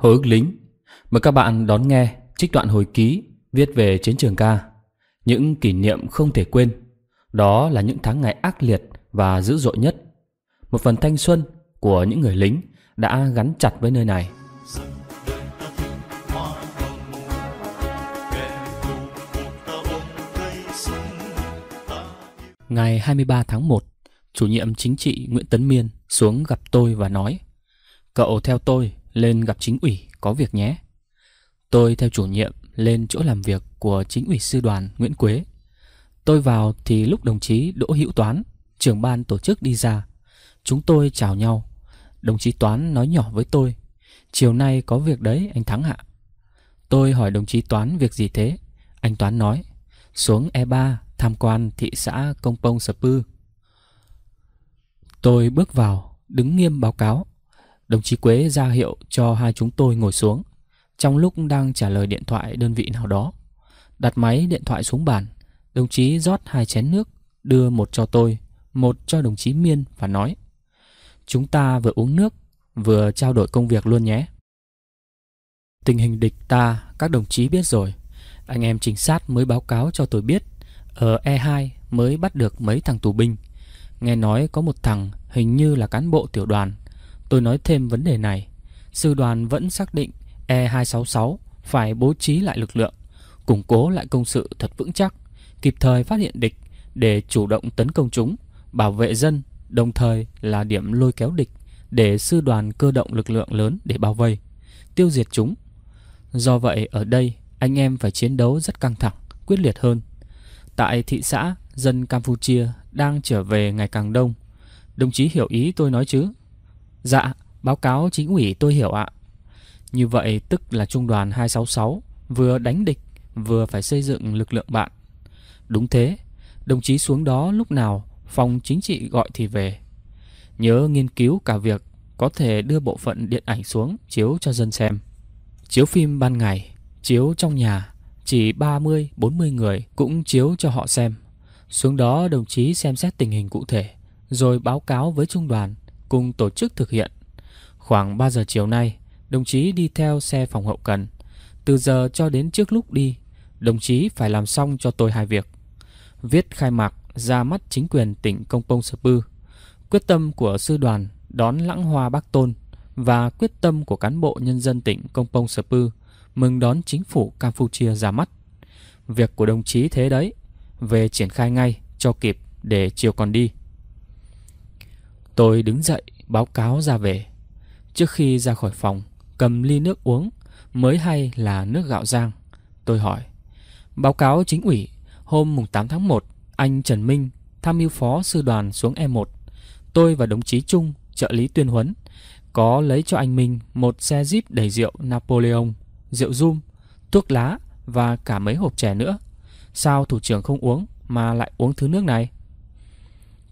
Hồi ức lính Mời các bạn đón nghe trích đoạn hồi ký viết về chiến trường ca Những kỷ niệm không thể quên Đó là những tháng ngày ác liệt và dữ dội nhất Một phần thanh xuân của những người lính đã gắn chặt với nơi này Ngày 23 tháng 1 Chủ nhiệm chính trị Nguyễn Tấn Miên xuống gặp tôi và nói Cậu theo tôi lên gặp chính ủy có việc nhé. Tôi theo chủ nhiệm lên chỗ làm việc của chính ủy sư đoàn Nguyễn Quế. Tôi vào thì lúc đồng chí Đỗ Hữu Toán, trưởng ban tổ chức đi ra, chúng tôi chào nhau. Đồng chí Toán nói nhỏ với tôi, chiều nay có việc đấy anh Thắng ạ. Tôi hỏi đồng chí Toán việc gì thế? Anh Toán nói, xuống E3 tham quan thị xã Công Pông sập Pư. Tôi bước vào, đứng nghiêm báo cáo. Đồng chí Quế ra hiệu cho hai chúng tôi ngồi xuống Trong lúc đang trả lời điện thoại đơn vị nào đó Đặt máy điện thoại xuống bàn Đồng chí rót hai chén nước Đưa một cho tôi Một cho đồng chí Miên và nói Chúng ta vừa uống nước Vừa trao đổi công việc luôn nhé Tình hình địch ta Các đồng chí biết rồi Anh em trinh sát mới báo cáo cho tôi biết Ở E2 mới bắt được mấy thằng tù binh Nghe nói có một thằng hình như là cán bộ tiểu đoàn Tôi nói thêm vấn đề này, sư đoàn vẫn xác định E266 phải bố trí lại lực lượng, củng cố lại công sự thật vững chắc, kịp thời phát hiện địch để chủ động tấn công chúng, bảo vệ dân, đồng thời là điểm lôi kéo địch để sư đoàn cơ động lực lượng lớn để bao vây, tiêu diệt chúng. Do vậy ở đây anh em phải chiến đấu rất căng thẳng, quyết liệt hơn. Tại thị xã, dân Campuchia đang trở về ngày càng đông. Đồng chí hiểu ý tôi nói chứ? Dạ, báo cáo chính ủy tôi hiểu ạ. Như vậy tức là trung đoàn 266 vừa đánh địch vừa phải xây dựng lực lượng bạn. Đúng thế, đồng chí xuống đó lúc nào phòng chính trị gọi thì về. Nhớ nghiên cứu cả việc có thể đưa bộ phận điện ảnh xuống chiếu cho dân xem. Chiếu phim ban ngày, chiếu trong nhà, chỉ 30-40 người cũng chiếu cho họ xem. Xuống đó đồng chí xem xét tình hình cụ thể, rồi báo cáo với trung đoàn cùng tổ chức thực hiện. Khoảng 3 giờ chiều nay, đồng chí đi theo xe phòng hậu cần. Từ giờ cho đến trước lúc đi, đồng chí phải làm xong cho tôi hai việc. Viết khai mạc ra mắt chính quyền tỉnh Công Pông Sơ Pư, quyết tâm của sư đoàn đón lãng hoa Bắc Tôn và quyết tâm của cán bộ nhân dân tỉnh Công Pông Sơ Pư mừng đón chính phủ Campuchia ra mắt. Việc của đồng chí thế đấy, về triển khai ngay cho kịp để chiều còn đi. Tôi đứng dậy báo cáo ra về. Trước khi ra khỏi phòng, cầm ly nước uống, mới hay là nước gạo rang. Tôi hỏi, báo cáo chính ủy, hôm mùng 8 tháng 1, anh Trần Minh, tham mưu phó sư đoàn xuống E1. Tôi và đồng chí Trung, trợ lý tuyên huấn, có lấy cho anh Minh một xe Jeep đầy rượu Napoleon, rượu rum, thuốc lá và cả mấy hộp chè nữa. Sao thủ trưởng không uống mà lại uống thứ nước này?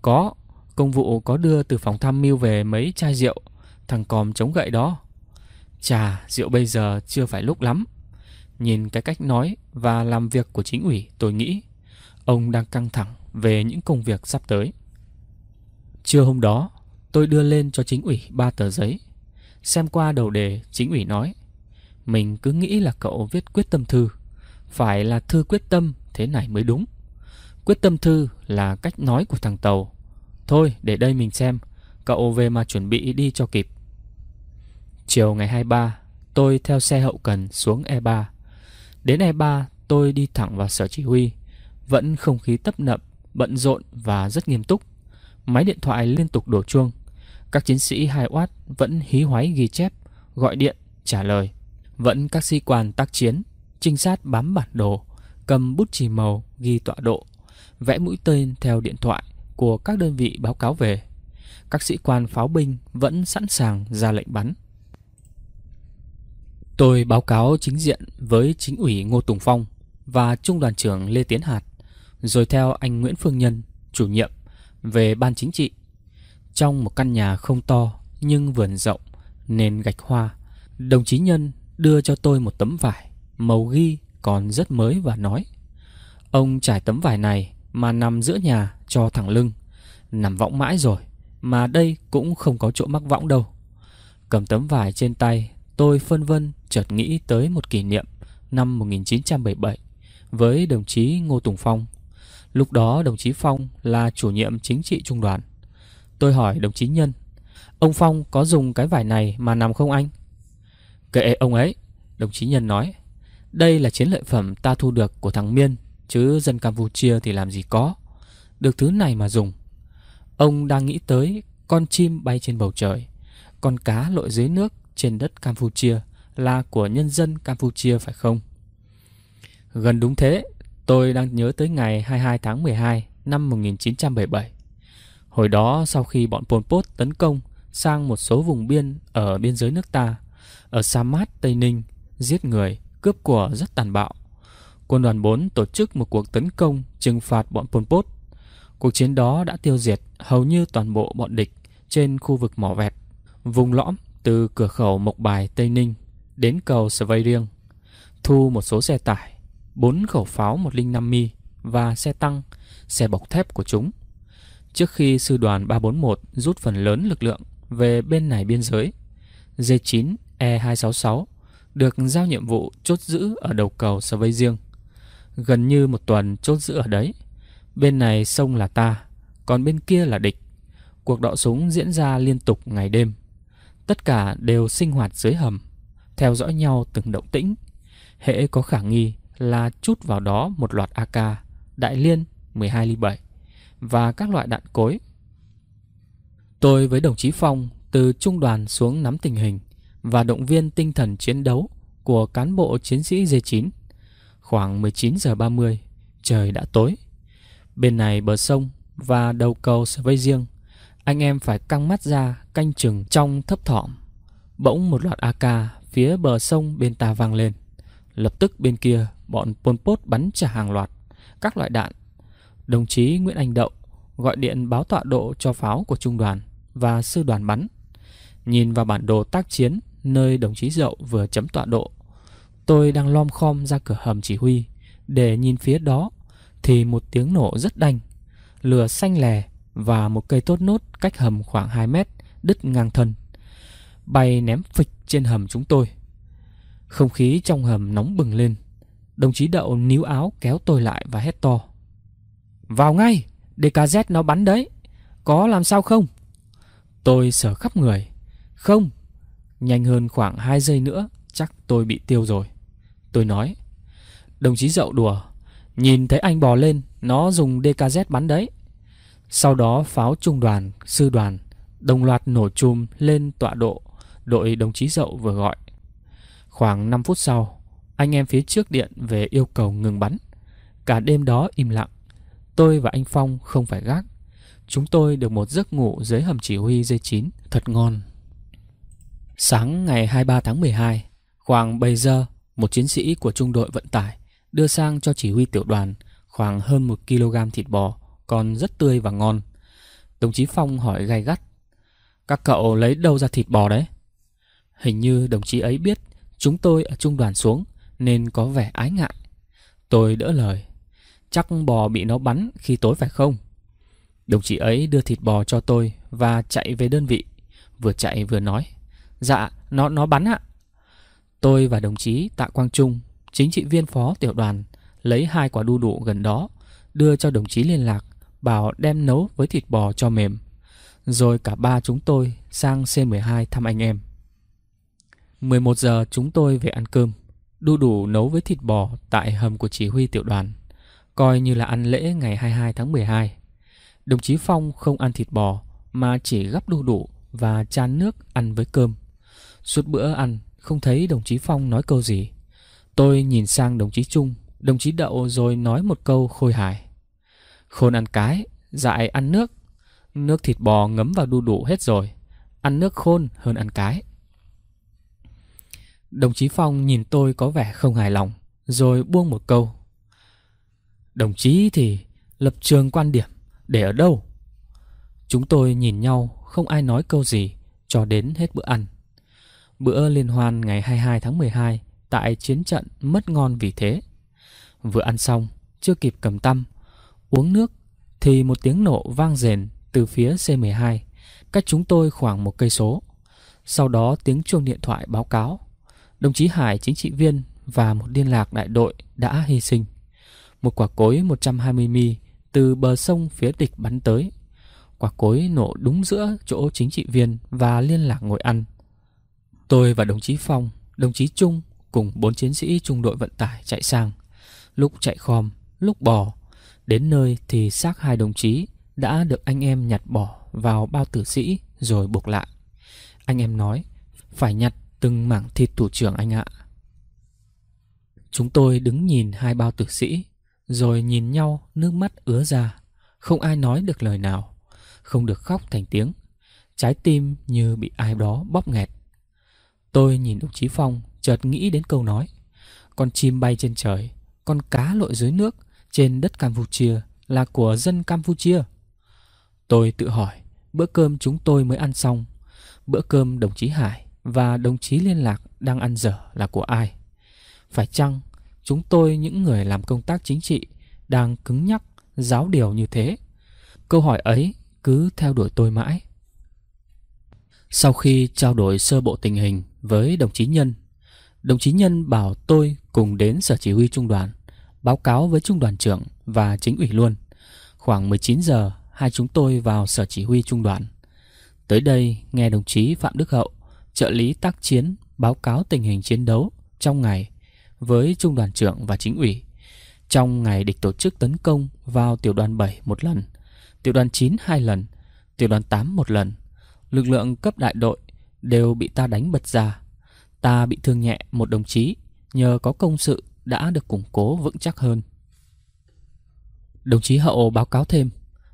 Có, Công vụ có đưa từ phòng tham mưu về mấy chai rượu Thằng còm chống gậy đó Chà rượu bây giờ chưa phải lúc lắm Nhìn cái cách nói và làm việc của chính ủy tôi nghĩ Ông đang căng thẳng về những công việc sắp tới Trưa hôm đó tôi đưa lên cho chính ủy ba tờ giấy Xem qua đầu đề chính ủy nói Mình cứ nghĩ là cậu viết quyết tâm thư Phải là thư quyết tâm thế này mới đúng Quyết tâm thư là cách nói của thằng Tàu Thôi để đây mình xem Cậu về mà chuẩn bị đi cho kịp Chiều ngày 23 Tôi theo xe hậu cần xuống E3 Đến E3 tôi đi thẳng vào sở chỉ huy Vẫn không khí tấp nập Bận rộn và rất nghiêm túc Máy điện thoại liên tục đổ chuông Các chiến sĩ hai oát vẫn hí hoáy ghi chép Gọi điện, trả lời Vẫn các sĩ quan tác chiến Trinh sát bám bản đồ Cầm bút chì màu ghi tọa độ Vẽ mũi tên theo điện thoại của các đơn vị báo cáo về. Các sĩ quan pháo binh vẫn sẵn sàng ra lệnh bắn. Tôi báo cáo chính diện với chính ủy Ngô Tùng Phong và trung đoàn trưởng Lê Tiến Hạt, rồi theo anh Nguyễn Phương Nhân, chủ nhiệm, về ban chính trị. Trong một căn nhà không to nhưng vườn rộng, nền gạch hoa, đồng chí Nhân đưa cho tôi một tấm vải, màu ghi còn rất mới và nói Ông trải tấm vải này mà nằm giữa nhà cho thẳng Lưng Nằm võng mãi rồi Mà đây cũng không có chỗ mắc võng đâu Cầm tấm vải trên tay Tôi phân vân chợt nghĩ tới một kỷ niệm Năm 1977 Với đồng chí Ngô Tùng Phong Lúc đó đồng chí Phong là chủ nhiệm chính trị trung đoàn Tôi hỏi đồng chí Nhân Ông Phong có dùng cái vải này mà nằm không anh? Kệ ông ấy Đồng chí Nhân nói Đây là chiến lợi phẩm ta thu được của thằng Miên Chứ dân Campuchia thì làm gì có được thứ này mà dùng. Ông đang nghĩ tới con chim bay trên bầu trời, con cá lội dưới nước trên đất Campuchia là của nhân dân Campuchia phải không? Gần đúng thế, tôi đang nhớ tới ngày 22 tháng 12 năm 1977. Hồi đó sau khi bọn Pol Pot tấn công sang một số vùng biên ở biên giới nước ta, ở Sa Mát, Tây Ninh, giết người, cướp của rất tàn bạo. Quân đoàn 4 tổ chức một cuộc tấn công trừng phạt bọn Pol Pot Cuộc chiến đó đã tiêu diệt hầu như toàn bộ bọn địch trên khu vực mỏ vẹt, vùng lõm từ cửa khẩu Mộc Bài Tây Ninh đến cầu Svay Riêng, thu một số xe tải, 4 khẩu pháo 105 mi và xe tăng, xe bọc thép của chúng. Trước khi sư đoàn 341 rút phần lớn lực lượng về bên này biên giới, D9 E266 được giao nhiệm vụ chốt giữ ở đầu cầu Svay Riêng. Gần như một tuần chốt giữ ở đấy – Bên này sông là ta, còn bên kia là địch. Cuộc đọ súng diễn ra liên tục ngày đêm. Tất cả đều sinh hoạt dưới hầm, theo dõi nhau từng động tĩnh. Hễ có khả nghi là chút vào đó một loạt AK, đại liên 12 ly 7 và các loại đạn cối. Tôi với đồng chí Phong từ trung đoàn xuống nắm tình hình và động viên tinh thần chiến đấu của cán bộ chiến sĩ D9. Khoảng 19 giờ 30, trời đã tối. Bên này bờ sông và đầu cầu sẽ vây riêng, anh em phải căng mắt ra canh chừng trong thấp thỏm. Bỗng một loạt AK phía bờ sông bên ta vang lên. Lập tức bên kia bọn Pol Pot bắn trả hàng loạt các loại đạn. Đồng chí Nguyễn Anh Đậu gọi điện báo tọa độ cho pháo của trung đoàn và sư đoàn bắn. Nhìn vào bản đồ tác chiến nơi đồng chí Dậu vừa chấm tọa độ, tôi đang lom khom ra cửa hầm chỉ huy để nhìn phía đó thì một tiếng nổ rất đanh, lửa xanh lè và một cây tốt nốt cách hầm khoảng 2 mét đứt ngang thân, bay ném phịch trên hầm chúng tôi. Không khí trong hầm nóng bừng lên, đồng chí Đậu níu áo kéo tôi lại và hét to. Vào ngay, DKZ nó bắn đấy, có làm sao không? Tôi sợ khắp người, không, nhanh hơn khoảng 2 giây nữa chắc tôi bị tiêu rồi. Tôi nói, đồng chí Dậu đùa, Nhìn thấy anh bò lên Nó dùng DKZ bắn đấy Sau đó pháo trung đoàn, sư đoàn Đồng loạt nổ chùm lên tọa độ Đội đồng chí dậu vừa gọi Khoảng 5 phút sau Anh em phía trước điện về yêu cầu ngừng bắn Cả đêm đó im lặng Tôi và anh Phong không phải gác Chúng tôi được một giấc ngủ dưới hầm chỉ huy dây 9 Thật ngon Sáng ngày 23 tháng 12 Khoảng 7 giờ Một chiến sĩ của trung đội vận tải đưa sang cho chỉ huy tiểu đoàn khoảng hơn 1 kg thịt bò, còn rất tươi và ngon. Đồng chí Phong hỏi gay gắt, các cậu lấy đâu ra thịt bò đấy? Hình như đồng chí ấy biết chúng tôi ở trung đoàn xuống nên có vẻ ái ngại. Tôi đỡ lời, chắc bò bị nó bắn khi tối phải không? Đồng chí ấy đưa thịt bò cho tôi và chạy về đơn vị, vừa chạy vừa nói, dạ, nó nó bắn ạ. Tôi và đồng chí Tạ Quang Trung Chính trị viên phó tiểu đoàn lấy hai quả đu đủ gần đó, đưa cho đồng chí liên lạc, bảo đem nấu với thịt bò cho mềm. Rồi cả ba chúng tôi sang C12 thăm anh em. 11 giờ chúng tôi về ăn cơm, đu đủ nấu với thịt bò tại hầm của chỉ huy tiểu đoàn, coi như là ăn lễ ngày 22 tháng 12. Đồng chí Phong không ăn thịt bò mà chỉ gắp đu đủ và chan nước ăn với cơm. Suốt bữa ăn không thấy đồng chí Phong nói câu gì. Tôi nhìn sang đồng chí Trung, đồng chí Đậu rồi nói một câu khôi hài. Khôn ăn cái, dại ăn nước. Nước thịt bò ngấm vào đu đủ hết rồi. Ăn nước khôn hơn ăn cái. Đồng chí Phong nhìn tôi có vẻ không hài lòng, rồi buông một câu. Đồng chí thì lập trường quan điểm, để ở đâu? Chúng tôi nhìn nhau, không ai nói câu gì, cho đến hết bữa ăn. Bữa liên hoan ngày 22 tháng 12 tại chiến trận mất ngon vì thế. Vừa ăn xong, chưa kịp cầm tâm uống nước thì một tiếng nổ vang rền từ phía C12, cách chúng tôi khoảng một cây số. Sau đó tiếng chuông điện thoại báo cáo, đồng chí Hải chính trị viên và một liên lạc đại đội đã hy sinh. Một quả cối 120 mi từ bờ sông phía địch bắn tới. Quả cối nổ đúng giữa chỗ chính trị viên và liên lạc ngồi ăn. Tôi và đồng chí Phong, đồng chí Trung cùng bốn chiến sĩ trung đội vận tải chạy sang. Lúc chạy khom, lúc bò, đến nơi thì xác hai đồng chí đã được anh em nhặt bỏ vào bao tử sĩ rồi buộc lại. Anh em nói, phải nhặt từng mảng thịt thủ trưởng anh ạ. Chúng tôi đứng nhìn hai bao tử sĩ, rồi nhìn nhau nước mắt ứa ra. Không ai nói được lời nào, không được khóc thành tiếng. Trái tim như bị ai đó bóp nghẹt. Tôi nhìn đồng chí Phong chợt nghĩ đến câu nói Con chim bay trên trời Con cá lội dưới nước Trên đất Campuchia Là của dân Campuchia Tôi tự hỏi Bữa cơm chúng tôi mới ăn xong Bữa cơm đồng chí Hải Và đồng chí liên lạc đang ăn dở là của ai Phải chăng Chúng tôi những người làm công tác chính trị Đang cứng nhắc Giáo điều như thế Câu hỏi ấy cứ theo đuổi tôi mãi sau khi trao đổi sơ bộ tình hình với đồng chí Nhân Đồng chí Nhân bảo tôi cùng đến sở chỉ huy trung đoàn, báo cáo với trung đoàn trưởng và chính ủy luôn. Khoảng 19 giờ, hai chúng tôi vào sở chỉ huy trung đoàn. Tới đây nghe đồng chí Phạm Đức Hậu, trợ lý tác chiến báo cáo tình hình chiến đấu trong ngày với trung đoàn trưởng và chính ủy. Trong ngày địch tổ chức tấn công vào tiểu đoàn 7 một lần, tiểu đoàn 9 hai lần, tiểu đoàn 8 một lần. Lực lượng cấp đại đội đều bị ta đánh bật ra. Ta bị thương nhẹ một đồng chí, nhờ có công sự đã được củng cố vững chắc hơn. Đồng chí Hậu báo cáo thêm,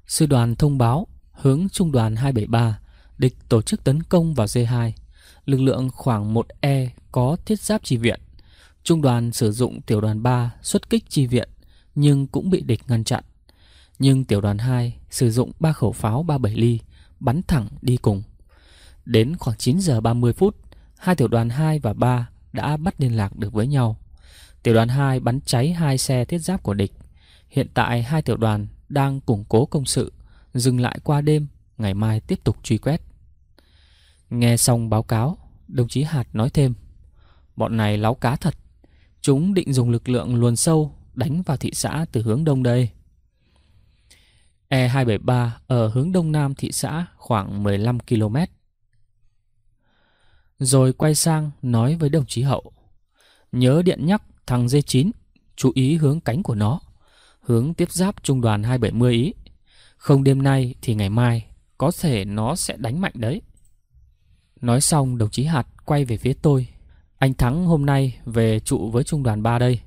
sư đoàn thông báo hướng trung đoàn 273, địch tổ chức tấn công vào D2, lực lượng khoảng 1E có thiết giáp chi viện. Trung đoàn sử dụng tiểu đoàn 3 xuất kích chi viện nhưng cũng bị địch ngăn chặn. Nhưng tiểu đoàn 2 sử dụng 3 khẩu pháo 37 ly bắn thẳng đi cùng. Đến khoảng 9 giờ 30 phút, hai tiểu đoàn 2 và 3 đã bắt liên lạc được với nhau. Tiểu đoàn 2 bắn cháy hai xe thiết giáp của địch. Hiện tại hai tiểu đoàn đang củng cố công sự, dừng lại qua đêm, ngày mai tiếp tục truy quét. Nghe xong báo cáo, đồng chí Hạt nói thêm, bọn này láo cá thật, chúng định dùng lực lượng luồn sâu đánh vào thị xã từ hướng đông đây. E273 ở hướng đông nam thị xã khoảng 15 km rồi quay sang nói với đồng chí Hậu. Nhớ điện nhắc thằng dê chín chú ý hướng cánh của nó, hướng tiếp giáp trung đoàn hai bảy 270 ý. Không đêm nay thì ngày mai, có thể nó sẽ đánh mạnh đấy. Nói xong đồng chí Hạt quay về phía tôi. Anh Thắng hôm nay về trụ với trung đoàn ba đây.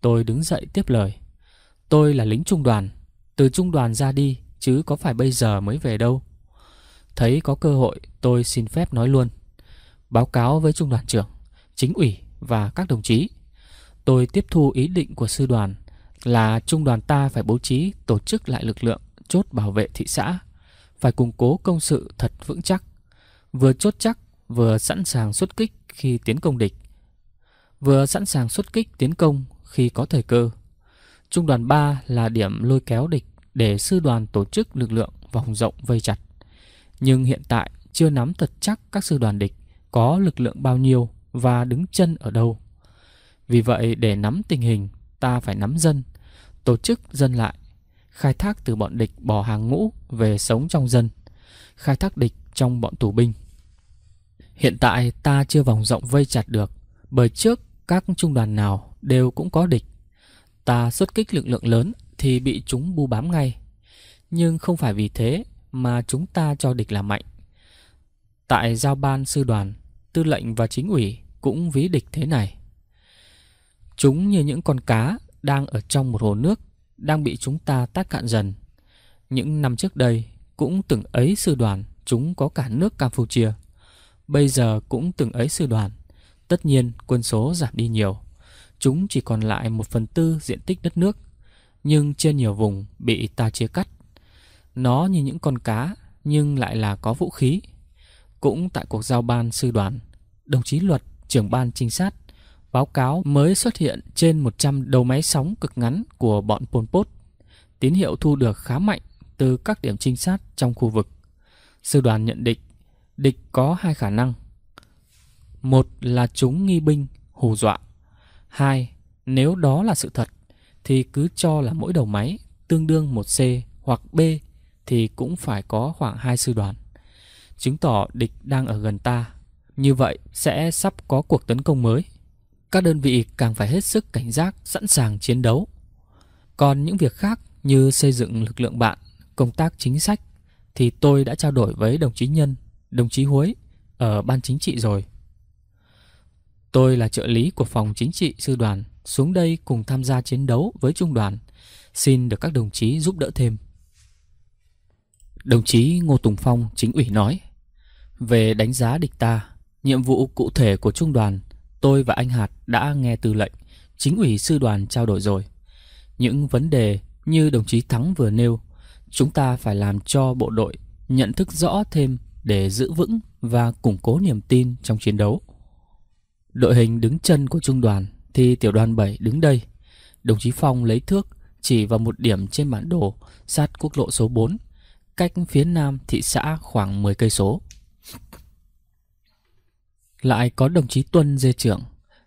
Tôi đứng dậy tiếp lời. Tôi là lính trung đoàn, từ trung đoàn ra đi chứ có phải bây giờ mới về đâu. Thấy có cơ hội tôi xin phép nói luôn báo cáo với trung đoàn trưởng, chính ủy và các đồng chí. Tôi tiếp thu ý định của sư đoàn là trung đoàn ta phải bố trí tổ chức lại lực lượng chốt bảo vệ thị xã, phải củng cố công sự thật vững chắc, vừa chốt chắc vừa sẵn sàng xuất kích khi tiến công địch, vừa sẵn sàng xuất kích tiến công khi có thời cơ. Trung đoàn 3 là điểm lôi kéo địch để sư đoàn tổ chức lực lượng vòng rộng vây chặt. Nhưng hiện tại chưa nắm thật chắc các sư đoàn địch có lực lượng bao nhiêu và đứng chân ở đâu. Vì vậy để nắm tình hình, ta phải nắm dân, tổ chức dân lại, khai thác từ bọn địch bỏ hàng ngũ về sống trong dân, khai thác địch trong bọn tù binh. Hiện tại ta chưa vòng rộng vây chặt được, bởi trước các trung đoàn nào đều cũng có địch. Ta xuất kích lực lượng lớn thì bị chúng bu bám ngay. Nhưng không phải vì thế mà chúng ta cho địch là mạnh. Tại giao ban sư đoàn, tư lệnh và chính ủy cũng ví địch thế này. Chúng như những con cá đang ở trong một hồ nước, đang bị chúng ta tác cạn dần. Những năm trước đây, cũng từng ấy sư đoàn, chúng có cả nước Campuchia. Bây giờ cũng từng ấy sư đoàn. Tất nhiên, quân số giảm đi nhiều. Chúng chỉ còn lại một phần tư diện tích đất nước, nhưng trên nhiều vùng bị ta chia cắt. Nó như những con cá, nhưng lại là có vũ khí, cũng tại cuộc giao ban sư đoàn, đồng chí Luật, trưởng ban trinh sát, báo cáo mới xuất hiện trên 100 đầu máy sóng cực ngắn của bọn Pol Pot. Tín hiệu thu được khá mạnh từ các điểm trinh sát trong khu vực. Sư đoàn nhận định địch có hai khả năng. Một là chúng nghi binh, hù dọa. Hai, nếu đó là sự thật, thì cứ cho là mỗi đầu máy tương đương một c hoặc B thì cũng phải có khoảng hai sư đoàn chứng tỏ địch đang ở gần ta. Như vậy sẽ sắp có cuộc tấn công mới. Các đơn vị càng phải hết sức cảnh giác, sẵn sàng chiến đấu. Còn những việc khác như xây dựng lực lượng bạn, công tác chính sách thì tôi đã trao đổi với đồng chí Nhân, đồng chí Huế ở ban chính trị rồi. Tôi là trợ lý của phòng chính trị sư đoàn, xuống đây cùng tham gia chiến đấu với trung đoàn, xin được các đồng chí giúp đỡ thêm. Đồng chí Ngô Tùng Phong, chính ủy nói. Về đánh giá địch ta, nhiệm vụ cụ thể của trung đoàn, tôi và anh Hạt đã nghe tư lệnh, chính ủy sư đoàn trao đổi rồi. Những vấn đề như đồng chí Thắng vừa nêu, chúng ta phải làm cho bộ đội nhận thức rõ thêm để giữ vững và củng cố niềm tin trong chiến đấu. Đội hình đứng chân của trung đoàn thì tiểu đoàn 7 đứng đây. Đồng chí Phong lấy thước chỉ vào một điểm trên bản đồ sát quốc lộ số 4, cách phía nam thị xã khoảng 10 cây số lại có đồng chí Tuân dê trưởng,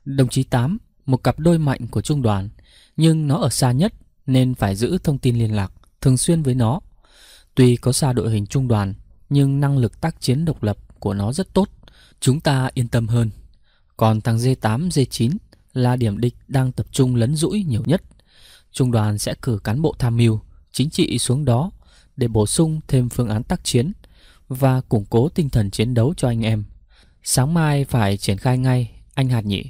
đồng chí Tám, một cặp đôi mạnh của trung đoàn, nhưng nó ở xa nhất nên phải giữ thông tin liên lạc thường xuyên với nó. Tuy có xa đội hình trung đoàn, nhưng năng lực tác chiến độc lập của nó rất tốt, chúng ta yên tâm hơn. Còn thằng D8, D9 là điểm địch đang tập trung lấn rũi nhiều nhất. Trung đoàn sẽ cử cán bộ tham mưu, chính trị xuống đó để bổ sung thêm phương án tác chiến và củng cố tinh thần chiến đấu cho anh em. Sáng mai phải triển khai ngay, anh Hạt nhỉ.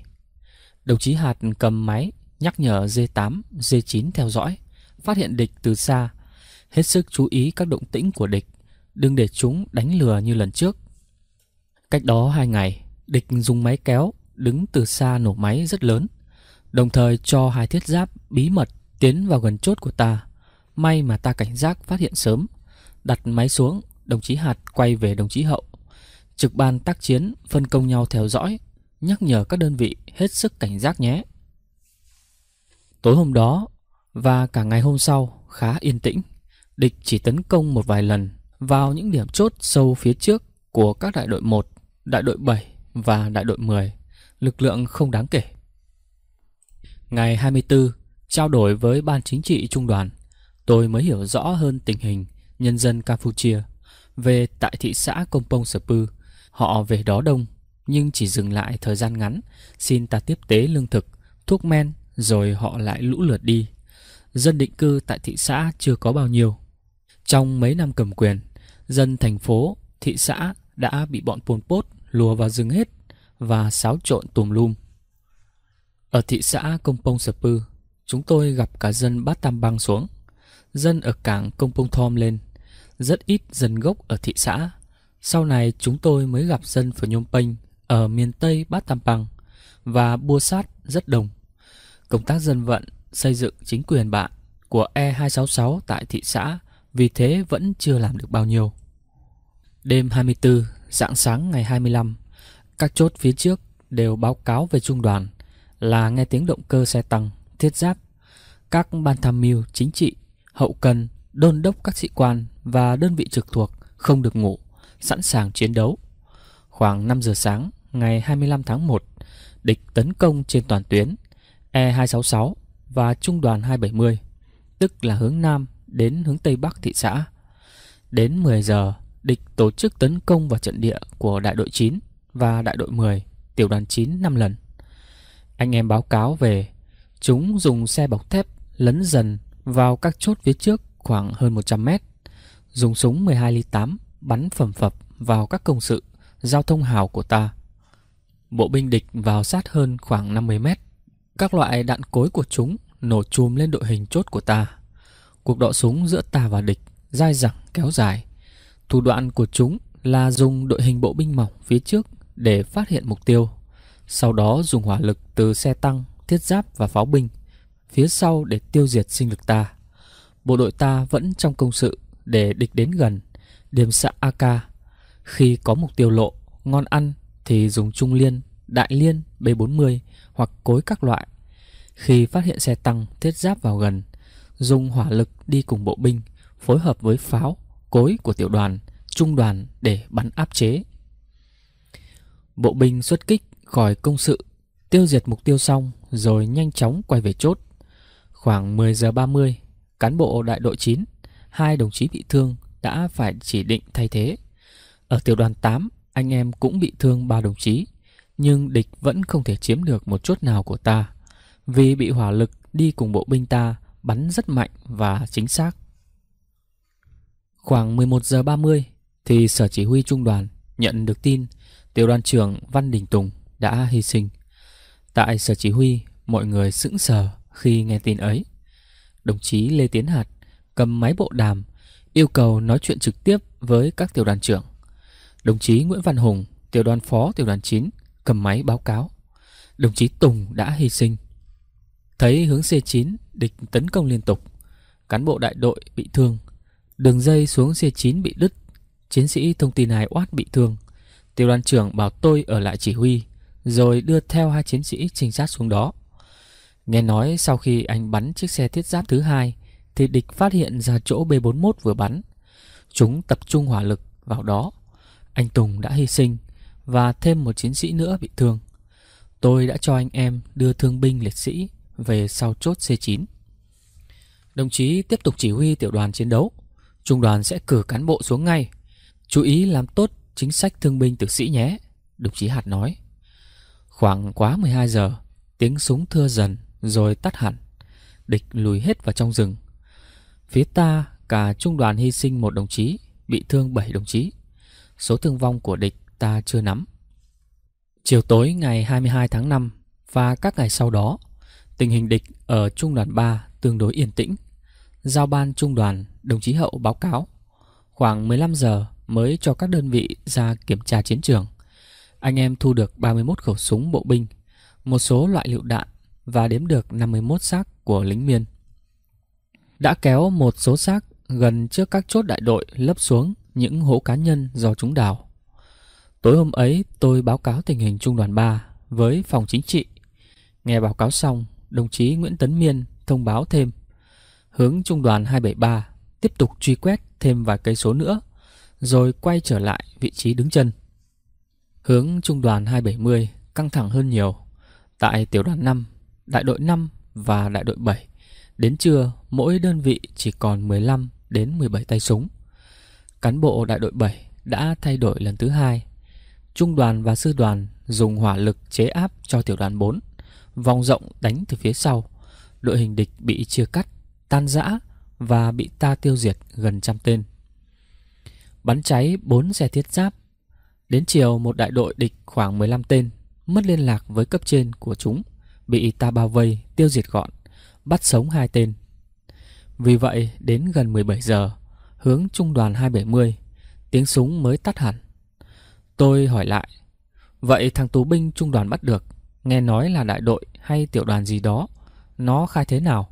Đồng chí Hạt cầm máy, nhắc nhở D8, D9 theo dõi, phát hiện địch từ xa. Hết sức chú ý các động tĩnh của địch, đừng để chúng đánh lừa như lần trước. Cách đó hai ngày, địch dùng máy kéo, đứng từ xa nổ máy rất lớn, đồng thời cho hai thiết giáp bí mật tiến vào gần chốt của ta. May mà ta cảnh giác phát hiện sớm. Đặt máy xuống, đồng chí Hạt quay về đồng chí Hậu Trực ban tác chiến phân công nhau theo dõi, nhắc nhở các đơn vị hết sức cảnh giác nhé. Tối hôm đó và cả ngày hôm sau khá yên tĩnh, địch chỉ tấn công một vài lần vào những điểm chốt sâu phía trước của các đại đội 1, đại đội 7 và đại đội 10, lực lượng không đáng kể. Ngày 24, trao đổi với Ban Chính trị Trung đoàn, tôi mới hiểu rõ hơn tình hình nhân dân Campuchia về tại thị xã Kompong Sapu Họ về đó đông, nhưng chỉ dừng lại thời gian ngắn, xin ta tiếp tế lương thực, thuốc men, rồi họ lại lũ lượt đi. Dân định cư tại thị xã chưa có bao nhiêu. Trong mấy năm cầm quyền, dân thành phố, thị xã đã bị bọn Pol Pot lùa vào rừng hết và xáo trộn tùm lum. Ở thị xã Công Pông sập Pư, chúng tôi gặp cả dân Bát Tam băng xuống, dân ở cảng Công Pông Thom lên, rất ít dân gốc ở thị xã sau này chúng tôi mới gặp dân Phnom Penh ở miền Tây Bát Tam bằng và Bua Sát rất đông Công tác dân vận, xây dựng chính quyền bạn của E266 tại thị xã vì thế vẫn chưa làm được bao nhiêu. Đêm 24, dạng sáng ngày 25, các chốt phía trước đều báo cáo về trung đoàn là nghe tiếng động cơ xe tăng, thiết giáp. Các ban tham mưu chính trị, hậu cần, đôn đốc các sĩ quan và đơn vị trực thuộc không được ngủ sẵn sàng chiến đấu. Khoảng 5 giờ sáng ngày 25 tháng 1, địch tấn công trên toàn tuyến E266 và trung đoàn 270, tức là hướng Nam đến hướng Tây Bắc thị xã. Đến 10 giờ, địch tổ chức tấn công vào trận địa của đại đội 9 và đại đội 10, tiểu đoàn 9 5 lần. Anh em báo cáo về, chúng dùng xe bọc thép lấn dần vào các chốt phía trước khoảng hơn 100 mét, dùng súng 12 ly 8 bắn phầm phập vào các công sự, giao thông hào của ta. Bộ binh địch vào sát hơn khoảng 50 mét. Các loại đạn cối của chúng nổ chùm lên đội hình chốt của ta. Cuộc đọ súng giữa ta và địch dai dẳng kéo dài. Thủ đoạn của chúng là dùng đội hình bộ binh mỏng phía trước để phát hiện mục tiêu, sau đó dùng hỏa lực từ xe tăng, thiết giáp và pháo binh phía sau để tiêu diệt sinh lực ta. Bộ đội ta vẫn trong công sự để địch đến gần điềm xã Aka. Khi có mục tiêu lộ, ngon ăn thì dùng trung liên, đại liên B40 hoặc cối các loại. Khi phát hiện xe tăng thiết giáp vào gần, dùng hỏa lực đi cùng bộ binh, phối hợp với pháo, cối của tiểu đoàn, trung đoàn để bắn áp chế. Bộ binh xuất kích khỏi công sự, tiêu diệt mục tiêu xong rồi nhanh chóng quay về chốt. Khoảng 10 giờ 30, cán bộ đại đội 9, hai đồng chí bị thương, đã phải chỉ định thay thế. Ở tiểu đoàn 8, anh em cũng bị thương ba đồng chí, nhưng địch vẫn không thể chiếm được một chút nào của ta, vì bị hỏa lực đi cùng bộ binh ta bắn rất mạnh và chính xác. Khoảng 11 giờ 30 thì sở chỉ huy trung đoàn nhận được tin tiểu đoàn trưởng Văn Đình Tùng đã hy sinh. Tại sở chỉ huy, mọi người sững sờ khi nghe tin ấy. Đồng chí Lê Tiến Hạt cầm máy bộ đàm yêu cầu nói chuyện trực tiếp với các tiểu đoàn trưởng. Đồng chí Nguyễn Văn Hùng, tiểu đoàn phó tiểu đoàn 9, cầm máy báo cáo. Đồng chí Tùng đã hy sinh. Thấy hướng C9 địch tấn công liên tục, cán bộ đại đội bị thương, đường dây xuống C9 bị đứt, chiến sĩ thông tin hài oát bị thương. Tiểu đoàn trưởng bảo tôi ở lại chỉ huy, rồi đưa theo hai chiến sĩ trinh sát xuống đó. Nghe nói sau khi anh bắn chiếc xe thiết giáp thứ hai, thì địch phát hiện ra chỗ B41 vừa bắn. Chúng tập trung hỏa lực vào đó. Anh Tùng đã hy sinh và thêm một chiến sĩ nữa bị thương. Tôi đã cho anh em đưa thương binh liệt sĩ về sau chốt C9. Đồng chí tiếp tục chỉ huy tiểu đoàn chiến đấu. Trung đoàn sẽ cử cán bộ xuống ngay. Chú ý làm tốt chính sách thương binh tử sĩ nhé, đồng chí Hạt nói. Khoảng quá 12 giờ, tiếng súng thưa dần rồi tắt hẳn. Địch lùi hết vào trong rừng. Phía ta, cả trung đoàn hy sinh một đồng chí, bị thương bảy đồng chí. Số thương vong của địch ta chưa nắm. Chiều tối ngày 22 tháng 5 và các ngày sau đó, tình hình địch ở trung đoàn 3 tương đối yên tĩnh. Giao ban trung đoàn, đồng chí Hậu báo cáo. Khoảng 15 giờ mới cho các đơn vị ra kiểm tra chiến trường. Anh em thu được 31 khẩu súng bộ binh, một số loại lựu đạn và đếm được 51 xác của lính miên đã kéo một số xác gần trước các chốt đại đội lấp xuống những hố cá nhân do chúng đào. Tối hôm ấy tôi báo cáo tình hình Trung đoàn 3 với phòng chính trị. Nghe báo cáo xong, đồng chí Nguyễn Tấn Miên thông báo thêm hướng Trung đoàn 273 tiếp tục truy quét thêm vài cây số nữa rồi quay trở lại vị trí đứng chân. Hướng Trung đoàn 270 căng thẳng hơn nhiều tại tiểu đoàn 5, đại đội 5 và đại đội 7 Đến trưa, mỗi đơn vị chỉ còn 15 đến 17 tay súng. Cán bộ đại đội 7 đã thay đổi lần thứ hai. Trung đoàn và sư đoàn dùng hỏa lực chế áp cho tiểu đoàn 4, vòng rộng đánh từ phía sau. Đội hình địch bị chia cắt, tan rã và bị ta tiêu diệt gần trăm tên. Bắn cháy 4 xe thiết giáp. Đến chiều một đại đội địch khoảng 15 tên mất liên lạc với cấp trên của chúng, bị ta bao vây tiêu diệt gọn bắt sống hai tên. Vì vậy, đến gần 17 giờ, hướng trung đoàn 270, tiếng súng mới tắt hẳn. Tôi hỏi lại, vậy thằng tù binh trung đoàn bắt được, nghe nói là đại đội hay tiểu đoàn gì đó, nó khai thế nào?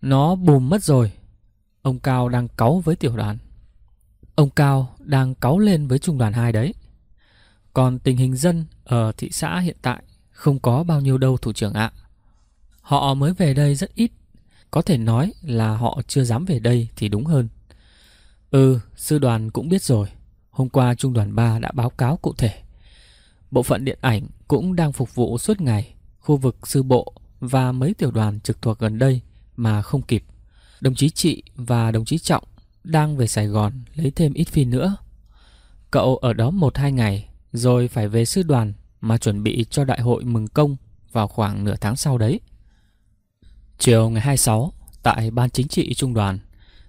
Nó bùm mất rồi, ông Cao đang cáu với tiểu đoàn. Ông Cao đang cáu lên với trung đoàn 2 đấy. Còn tình hình dân ở thị xã hiện tại không có bao nhiêu đâu thủ trưởng ạ. À. Họ mới về đây rất ít, có thể nói là họ chưa dám về đây thì đúng hơn. Ừ, sư đoàn cũng biết rồi, hôm qua trung đoàn ba đã báo cáo cụ thể. Bộ phận điện ảnh cũng đang phục vụ suốt ngày, khu vực sư bộ và mấy tiểu đoàn trực thuộc gần đây mà không kịp. Đồng chí chị và đồng chí Trọng đang về Sài Gòn lấy thêm ít phim nữa. Cậu ở đó một hai ngày rồi phải về sư đoàn mà chuẩn bị cho đại hội mừng công vào khoảng nửa tháng sau đấy. Chiều ngày 26, tại Ban Chính trị Trung đoàn,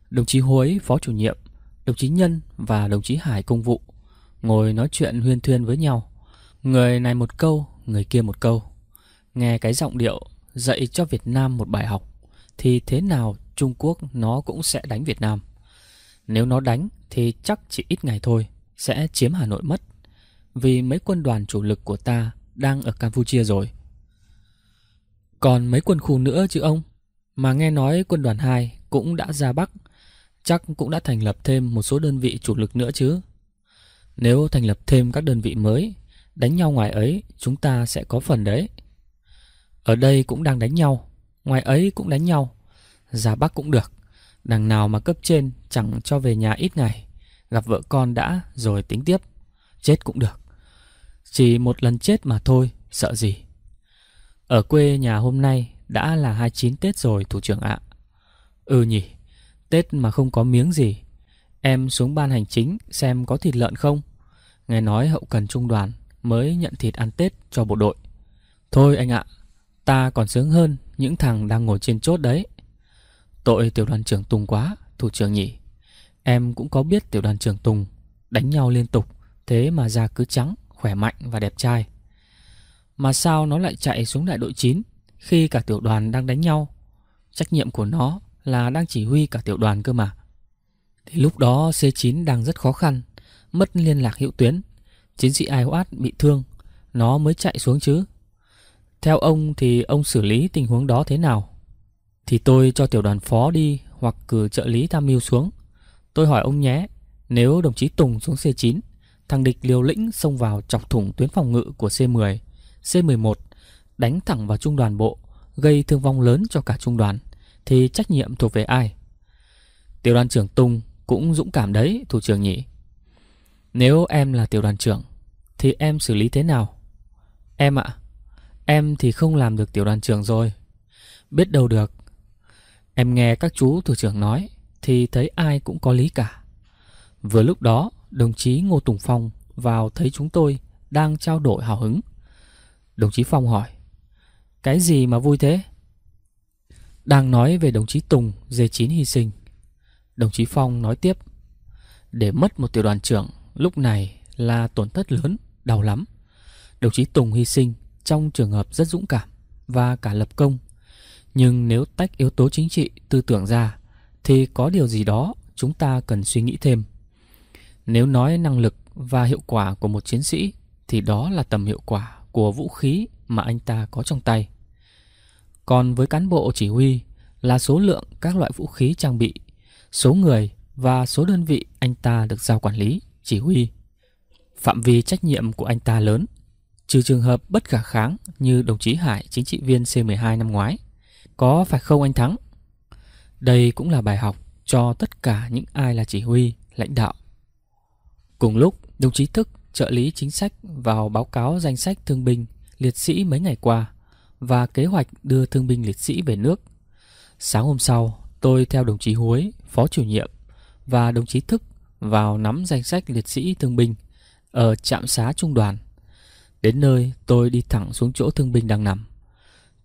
đồng chí Huế Phó chủ nhiệm, đồng chí Nhân và đồng chí Hải công vụ ngồi nói chuyện huyên thuyên với nhau. Người này một câu, người kia một câu. Nghe cái giọng điệu dạy cho Việt Nam một bài học thì thế nào Trung Quốc nó cũng sẽ đánh Việt Nam. Nếu nó đánh thì chắc chỉ ít ngày thôi sẽ chiếm Hà Nội mất. Vì mấy quân đoàn chủ lực của ta đang ở Campuchia rồi. Còn mấy quân khu nữa chứ ông? Mà nghe nói quân đoàn 2 cũng đã ra Bắc, chắc cũng đã thành lập thêm một số đơn vị chủ lực nữa chứ. Nếu thành lập thêm các đơn vị mới, đánh nhau ngoài ấy chúng ta sẽ có phần đấy. Ở đây cũng đang đánh nhau, ngoài ấy cũng đánh nhau, ra Bắc cũng được. Đằng nào mà cấp trên chẳng cho về nhà ít ngày, gặp vợ con đã rồi tính tiếp, chết cũng được. Chỉ một lần chết mà thôi, sợ gì. Ở quê nhà hôm nay đã là 29 Tết rồi thủ trưởng ạ. Ừ nhỉ, Tết mà không có miếng gì. Em xuống ban hành chính xem có thịt lợn không. Nghe nói hậu cần trung đoàn mới nhận thịt ăn Tết cho bộ đội. Thôi anh ạ, ta còn sướng hơn những thằng đang ngồi trên chốt đấy. Tội tiểu đoàn trưởng Tùng quá, thủ trưởng nhỉ. Em cũng có biết tiểu đoàn trưởng Tùng đánh nhau liên tục, thế mà da cứ trắng, khỏe mạnh và đẹp trai. Mà sao nó lại chạy xuống đại đội 9 Khi cả tiểu đoàn đang đánh nhau Trách nhiệm của nó là đang chỉ huy cả tiểu đoàn cơ mà Thì lúc đó C9 đang rất khó khăn Mất liên lạc hiệu tuyến Chiến sĩ IOAT bị thương Nó mới chạy xuống chứ Theo ông thì ông xử lý tình huống đó thế nào Thì tôi cho tiểu đoàn phó đi Hoặc cử trợ lý tham mưu xuống Tôi hỏi ông nhé Nếu đồng chí Tùng xuống C9 Thằng địch liều lĩnh xông vào chọc thủng tuyến phòng ngự của C10 C-11 đánh thẳng vào trung đoàn bộ, gây thương vong lớn cho cả trung đoàn, thì trách nhiệm thuộc về ai? Tiểu đoàn trưởng Tùng cũng dũng cảm đấy, thủ trưởng nhỉ? Nếu em là tiểu đoàn trưởng, thì em xử lý thế nào? Em ạ, à, em thì không làm được tiểu đoàn trưởng rồi. Biết đâu được. Em nghe các chú thủ trưởng nói, thì thấy ai cũng có lý cả. Vừa lúc đó, đồng chí Ngô Tùng Phong vào thấy chúng tôi đang trao đổi hào hứng Đồng chí Phong hỏi Cái gì mà vui thế? Đang nói về đồng chí Tùng D9 hy sinh Đồng chí Phong nói tiếp Để mất một tiểu đoàn trưởng lúc này là tổn thất lớn, đau lắm Đồng chí Tùng hy sinh trong trường hợp rất dũng cảm và cả lập công Nhưng nếu tách yếu tố chính trị, tư tưởng ra Thì có điều gì đó chúng ta cần suy nghĩ thêm Nếu nói năng lực và hiệu quả của một chiến sĩ Thì đó là tầm hiệu quả của vũ khí mà anh ta có trong tay. Còn với cán bộ chỉ huy là số lượng các loại vũ khí trang bị, số người và số đơn vị anh ta được giao quản lý, chỉ huy. Phạm vi trách nhiệm của anh ta lớn, trừ trường hợp bất khả kháng như đồng chí Hải chính trị viên C12 năm ngoái. Có phải không anh Thắng? Đây cũng là bài học cho tất cả những ai là chỉ huy, lãnh đạo. Cùng lúc, đồng chí Thức trợ lý chính sách vào báo cáo danh sách thương binh, liệt sĩ mấy ngày qua và kế hoạch đưa thương binh liệt sĩ về nước. Sáng hôm sau, tôi theo đồng chí Huối, phó chủ nhiệm và đồng chí Thức vào nắm danh sách liệt sĩ thương binh ở trạm xá trung đoàn. Đến nơi, tôi đi thẳng xuống chỗ thương binh đang nằm.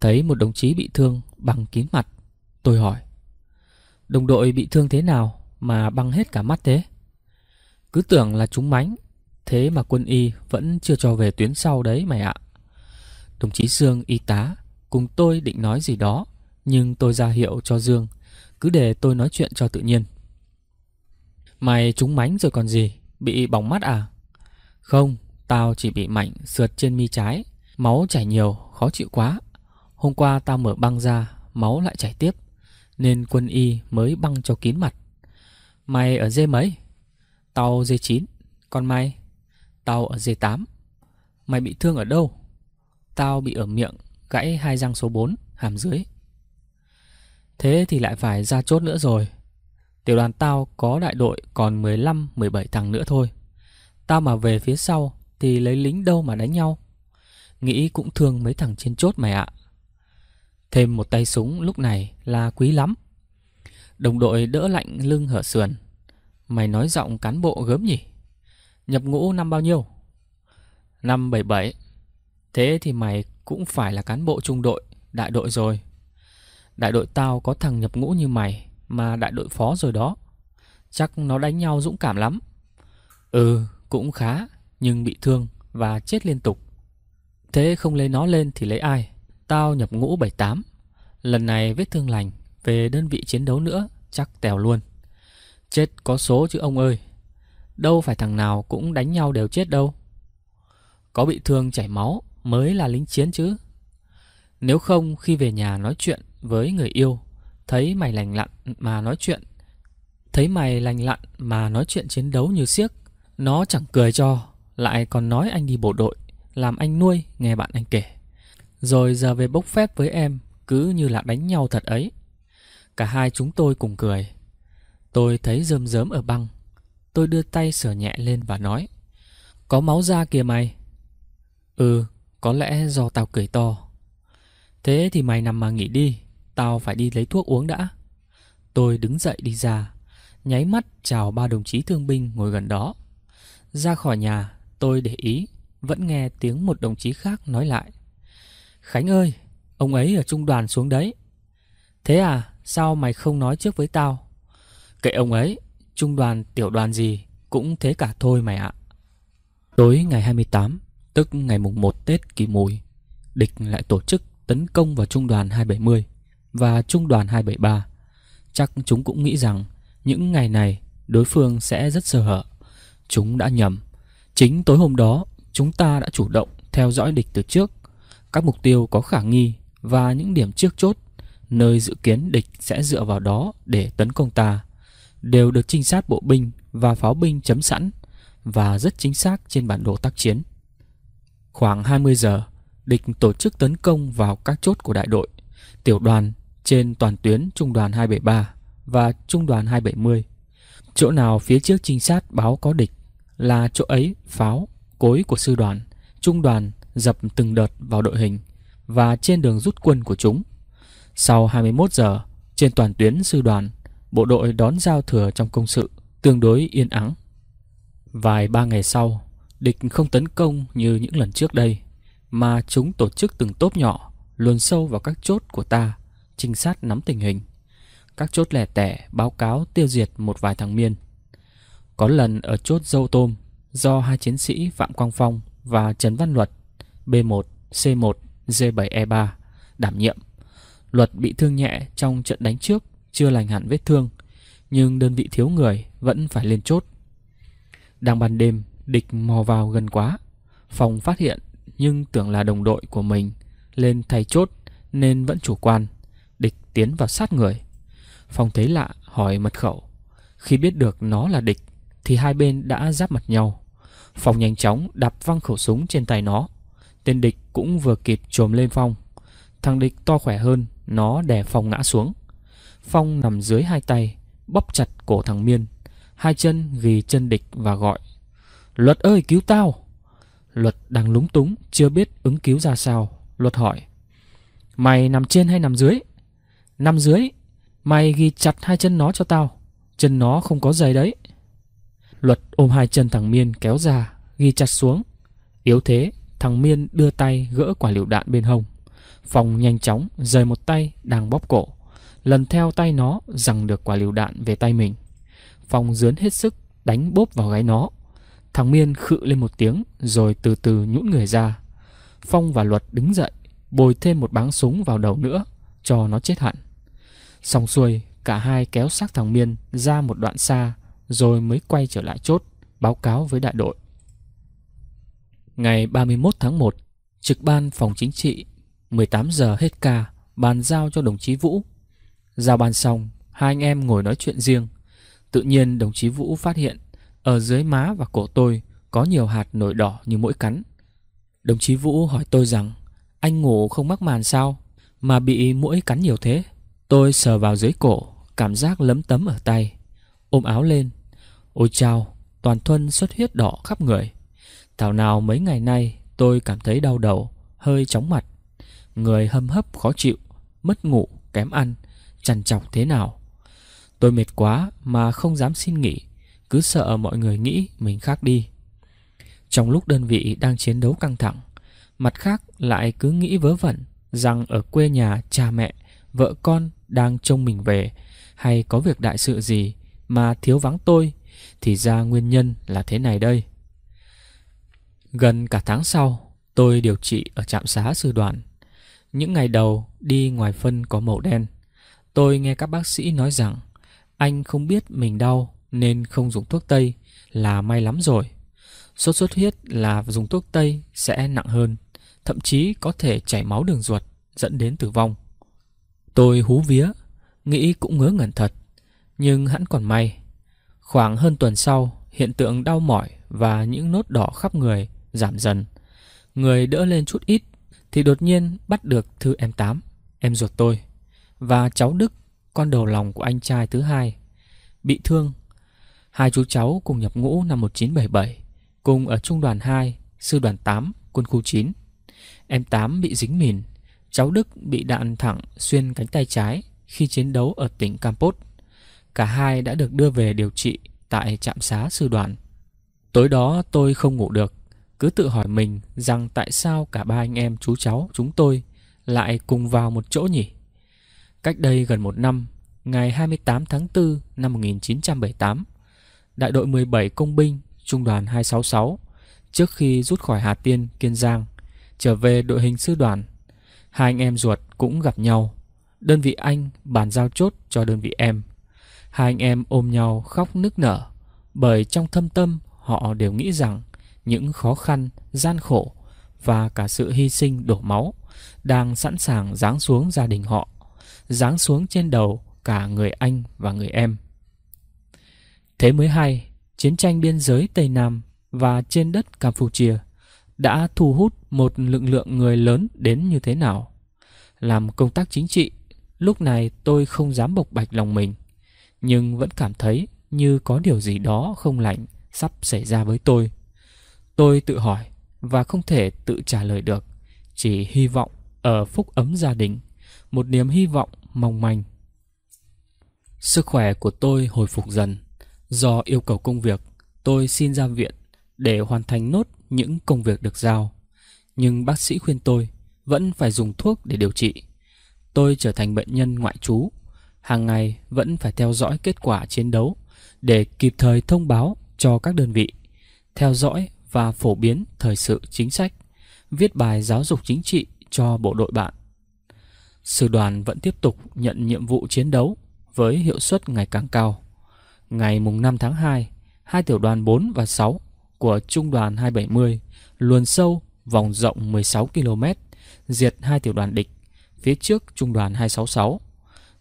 Thấy một đồng chí bị thương bằng kín mặt, tôi hỏi. Đồng đội bị thương thế nào mà băng hết cả mắt thế? Cứ tưởng là chúng mánh Thế mà quân y vẫn chưa cho về tuyến sau đấy mày ạ. Đồng chí Dương y tá cùng tôi định nói gì đó, nhưng tôi ra hiệu cho Dương, cứ để tôi nói chuyện cho tự nhiên. Mày trúng mánh rồi còn gì, bị bỏng mắt à? Không, tao chỉ bị mạnh sượt trên mi trái, máu chảy nhiều, khó chịu quá. Hôm qua tao mở băng ra, máu lại chảy tiếp, nên quân y mới băng cho kín mặt. Mày ở dê mấy? Tao dê chín còn mày? Tao ở D8 Mày bị thương ở đâu? Tao bị ở miệng Gãy hai răng số 4 Hàm dưới Thế thì lại phải ra chốt nữa rồi Tiểu đoàn tao có đại đội Còn 15-17 thằng nữa thôi Tao mà về phía sau Thì lấy lính đâu mà đánh nhau Nghĩ cũng thương mấy thằng trên chốt mày ạ Thêm một tay súng lúc này là quý lắm Đồng đội đỡ lạnh lưng hở sườn Mày nói giọng cán bộ gớm nhỉ Nhập ngũ năm bao nhiêu? Năm 77. Thế thì mày cũng phải là cán bộ trung đội, đại đội rồi. Đại đội tao có thằng nhập ngũ như mày mà đại đội phó rồi đó. Chắc nó đánh nhau dũng cảm lắm. Ừ, cũng khá, nhưng bị thương và chết liên tục. Thế không lấy nó lên thì lấy ai? Tao nhập ngũ 78. Lần này vết thương lành, về đơn vị chiến đấu nữa chắc tèo luôn. Chết có số chứ ông ơi. Đâu phải thằng nào cũng đánh nhau đều chết đâu Có bị thương chảy máu mới là lính chiến chứ Nếu không khi về nhà nói chuyện với người yêu Thấy mày lành lặn mà nói chuyện Thấy mày lành lặn mà nói chuyện chiến đấu như siếc Nó chẳng cười cho Lại còn nói anh đi bộ đội Làm anh nuôi nghe bạn anh kể Rồi giờ về bốc phép với em Cứ như là đánh nhau thật ấy Cả hai chúng tôi cùng cười Tôi thấy rơm rớm ở băng Tôi đưa tay sửa nhẹ lên và nói Có máu ra kìa mày Ừ, có lẽ do tao cười to Thế thì mày nằm mà nghỉ đi Tao phải đi lấy thuốc uống đã Tôi đứng dậy đi ra Nháy mắt chào ba đồng chí thương binh ngồi gần đó Ra khỏi nhà tôi để ý Vẫn nghe tiếng một đồng chí khác nói lại Khánh ơi Ông ấy ở trung đoàn xuống đấy Thế à sao mày không nói trước với tao Kệ ông ấy trung đoàn tiểu đoàn gì cũng thế cả thôi mày ạ. Tối ngày 28, tức ngày mùng 1 Tết kỷ mùi, địch lại tổ chức tấn công vào trung đoàn 270 và trung đoàn 273. Chắc chúng cũng nghĩ rằng những ngày này đối phương sẽ rất sơ hở. Chúng đã nhầm. Chính tối hôm đó, chúng ta đã chủ động theo dõi địch từ trước. Các mục tiêu có khả nghi và những điểm trước chốt, nơi dự kiến địch sẽ dựa vào đó để tấn công ta đều được trinh sát bộ binh và pháo binh chấm sẵn và rất chính xác trên bản đồ tác chiến. Khoảng 20 giờ, địch tổ chức tấn công vào các chốt của đại đội, tiểu đoàn trên toàn tuyến trung đoàn 273 và trung đoàn 270. Chỗ nào phía trước trinh sát báo có địch là chỗ ấy pháo, cối của sư đoàn, trung đoàn dập từng đợt vào đội hình và trên đường rút quân của chúng. Sau 21 giờ, trên toàn tuyến sư đoàn bộ đội đón giao thừa trong công sự tương đối yên ắng. Vài ba ngày sau, địch không tấn công như những lần trước đây, mà chúng tổ chức từng tốp nhỏ luồn sâu vào các chốt của ta, trinh sát nắm tình hình. Các chốt lẻ tẻ báo cáo tiêu diệt một vài thằng miên. Có lần ở chốt dâu tôm do hai chiến sĩ Phạm Quang Phong và Trần Văn Luật B1, C1, D7E3 đảm nhiệm. Luật bị thương nhẹ trong trận đánh trước chưa lành hẳn vết thương, nhưng đơn vị thiếu người vẫn phải lên chốt. Đang ban đêm, địch mò vào gần quá. Phòng phát hiện nhưng tưởng là đồng đội của mình lên thay chốt nên vẫn chủ quan. Địch tiến vào sát người. Phòng thấy lạ hỏi mật khẩu. Khi biết được nó là địch thì hai bên đã giáp mặt nhau. Phòng nhanh chóng đạp văng khẩu súng trên tay nó. Tên địch cũng vừa kịp trồm lên Phong. Thằng địch to khỏe hơn, nó đè phòng ngã xuống. Phong nằm dưới hai tay, bóp chặt cổ thằng Miên, hai chân ghi chân địch và gọi: "Luật ơi cứu tao!" Luật đang lúng túng chưa biết ứng cứu ra sao, Luật hỏi: "Mày nằm trên hay nằm dưới?" "Nằm dưới, mày ghi chặt hai chân nó cho tao, chân nó không có giày đấy." Luật ôm hai chân thằng Miên kéo ra, ghi chặt xuống. Yếu thế, thằng Miên đưa tay gỡ quả liều đạn bên hông. Phòng nhanh chóng rời một tay đang bóp cổ lần theo tay nó rằng được quả lựu đạn về tay mình. Phong dướn hết sức đánh bốp vào gáy nó. Thằng Miên khự lên một tiếng rồi từ từ nhũn người ra. Phong và Luật đứng dậy, bồi thêm một báng súng vào đầu nữa cho nó chết hẳn. Xong xuôi, cả hai kéo xác thằng Miên ra một đoạn xa rồi mới quay trở lại chốt báo cáo với đại đội. Ngày 31 tháng 1, trực ban phòng chính trị 18 giờ hết ca bàn giao cho đồng chí Vũ Giao bàn xong, hai anh em ngồi nói chuyện riêng. Tự nhiên đồng chí Vũ phát hiện ở dưới má và cổ tôi có nhiều hạt nổi đỏ như mũi cắn. Đồng chí Vũ hỏi tôi rằng anh ngủ không mắc màn sao mà bị mũi cắn nhiều thế. Tôi sờ vào dưới cổ, cảm giác lấm tấm ở tay. Ôm áo lên. Ôi chao, toàn thân xuất huyết đỏ khắp người. Thảo nào mấy ngày nay tôi cảm thấy đau đầu, hơi chóng mặt. Người hâm hấp khó chịu, mất ngủ, kém ăn chằn chọc thế nào Tôi mệt quá mà không dám xin nghỉ Cứ sợ mọi người nghĩ mình khác đi Trong lúc đơn vị đang chiến đấu căng thẳng Mặt khác lại cứ nghĩ vớ vẩn Rằng ở quê nhà cha mẹ, vợ con đang trông mình về Hay có việc đại sự gì mà thiếu vắng tôi Thì ra nguyên nhân là thế này đây Gần cả tháng sau Tôi điều trị ở trạm xá sư đoàn Những ngày đầu đi ngoài phân có màu đen Tôi nghe các bác sĩ nói rằng anh không biết mình đau nên không dùng thuốc tây là may lắm rồi. Sốt xuất huyết là dùng thuốc tây sẽ nặng hơn, thậm chí có thể chảy máu đường ruột dẫn đến tử vong. Tôi hú vía, nghĩ cũng ngớ ngẩn thật, nhưng hẳn còn may. Khoảng hơn tuần sau, hiện tượng đau mỏi và những nốt đỏ khắp người giảm dần. Người đỡ lên chút ít thì đột nhiên bắt được thư em tám, em ruột tôi và cháu Đức, con đầu lòng của anh trai thứ hai, bị thương. Hai chú cháu cùng nhập ngũ năm 1977, cùng ở trung đoàn 2, sư đoàn 8, quân khu 9. Em 8 bị dính mìn, cháu Đức bị đạn thẳng xuyên cánh tay trái khi chiến đấu ở tỉnh Campos. Cả hai đã được đưa về điều trị tại trạm xá sư đoàn. Tối đó tôi không ngủ được, cứ tự hỏi mình rằng tại sao cả ba anh em chú cháu chúng tôi lại cùng vào một chỗ nhỉ? Cách đây gần một năm, ngày 28 tháng 4 năm 1978, đại đội 17 công binh trung đoàn 266 trước khi rút khỏi Hà Tiên, Kiên Giang, trở về đội hình sư đoàn, hai anh em ruột cũng gặp nhau. Đơn vị anh bàn giao chốt cho đơn vị em. Hai anh em ôm nhau khóc nức nở, bởi trong thâm tâm họ đều nghĩ rằng những khó khăn, gian khổ và cả sự hy sinh đổ máu đang sẵn sàng giáng xuống gia đình họ giáng xuống trên đầu cả người anh và người em. Thế mới hay, chiến tranh biên giới Tây Nam và trên đất Campuchia đã thu hút một lực lượng người lớn đến như thế nào. Làm công tác chính trị, lúc này tôi không dám bộc bạch lòng mình, nhưng vẫn cảm thấy như có điều gì đó không lành sắp xảy ra với tôi. Tôi tự hỏi và không thể tự trả lời được, chỉ hy vọng ở phúc ấm gia đình, một niềm hy vọng mong manh. Sức khỏe của tôi hồi phục dần. Do yêu cầu công việc, tôi xin ra viện để hoàn thành nốt những công việc được giao. Nhưng bác sĩ khuyên tôi vẫn phải dùng thuốc để điều trị. Tôi trở thành bệnh nhân ngoại trú, hàng ngày vẫn phải theo dõi kết quả chiến đấu để kịp thời thông báo cho các đơn vị, theo dõi và phổ biến thời sự chính sách, viết bài giáo dục chính trị cho bộ đội bạn sư đoàn vẫn tiếp tục nhận nhiệm vụ chiến đấu với hiệu suất ngày càng cao. Ngày mùng 5 tháng 2, hai tiểu đoàn 4 và 6 của trung đoàn 270 luồn sâu vòng rộng 16 km, diệt hai tiểu đoàn địch phía trước trung đoàn 266.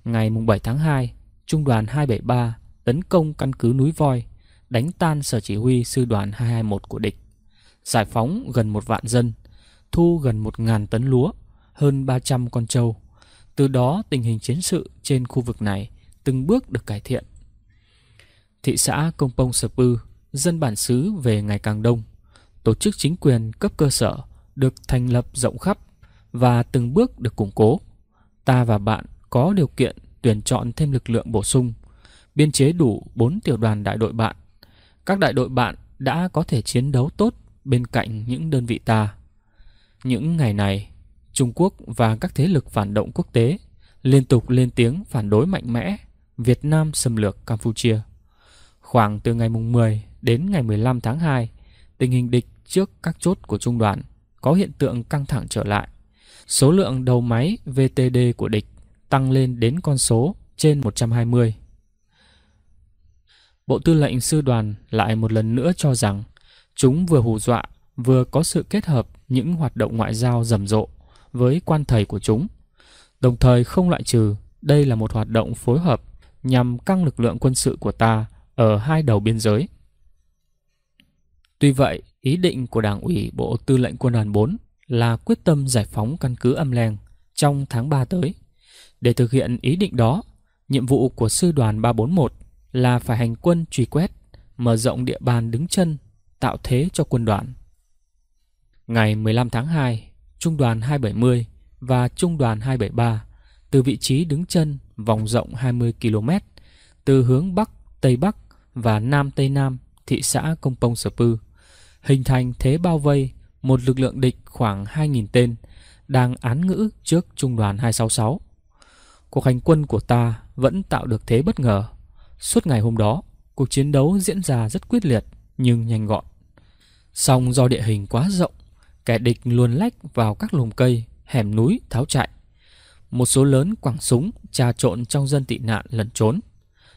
Ngày mùng 7 tháng 2, trung đoàn 273 tấn công căn cứ núi Voi, đánh tan sở chỉ huy sư đoàn 221 của địch, giải phóng gần một vạn dân, thu gần 1.000 tấn lúa, hơn 300 con trâu. Từ đó tình hình chiến sự trên khu vực này từng bước được cải thiện. Thị xã Công Pông Sơ Pư, dân bản xứ về ngày càng đông, tổ chức chính quyền cấp cơ sở được thành lập rộng khắp và từng bước được củng cố. Ta và bạn có điều kiện tuyển chọn thêm lực lượng bổ sung, biên chế đủ 4 tiểu đoàn đại đội bạn. Các đại đội bạn đã có thể chiến đấu tốt bên cạnh những đơn vị ta. Những ngày này, Trung Quốc và các thế lực phản động quốc tế liên tục lên tiếng phản đối mạnh mẽ Việt Nam xâm lược Campuchia. Khoảng từ ngày mùng 10 đến ngày 15 tháng 2, tình hình địch trước các chốt của trung đoàn có hiện tượng căng thẳng trở lại. Số lượng đầu máy VTD của địch tăng lên đến con số trên 120. Bộ tư lệnh sư đoàn lại một lần nữa cho rằng chúng vừa hù dọa vừa có sự kết hợp những hoạt động ngoại giao rầm rộ với quan thầy của chúng. Đồng thời không loại trừ đây là một hoạt động phối hợp nhằm căng lực lượng quân sự của ta ở hai đầu biên giới. Tuy vậy, ý định của Đảng ủy Bộ Tư lệnh Quân đoàn 4 là quyết tâm giải phóng căn cứ âm leng trong tháng 3 tới. Để thực hiện ý định đó, nhiệm vụ của sư đoàn 341 là phải hành quân truy quét, mở rộng địa bàn đứng chân, tạo thế cho quân đoàn. Ngày 15 tháng 2, Trung đoàn 270 và Trung đoàn 273 từ vị trí đứng chân vòng rộng 20 km từ hướng Bắc, Tây Bắc và Nam Tây Nam thị xã Công Pông Sở Pư, hình thành thế bao vây một lực lượng địch khoảng 2.000 tên đang án ngữ trước Trung đoàn 266. Cuộc hành quân của ta vẫn tạo được thế bất ngờ. Suốt ngày hôm đó, cuộc chiến đấu diễn ra rất quyết liệt nhưng nhanh gọn. Song do địa hình quá rộng Kẻ địch luồn lách vào các lùm cây, hẻm núi tháo chạy. Một số lớn quẳng súng trà trộn trong dân tị nạn lẩn trốn.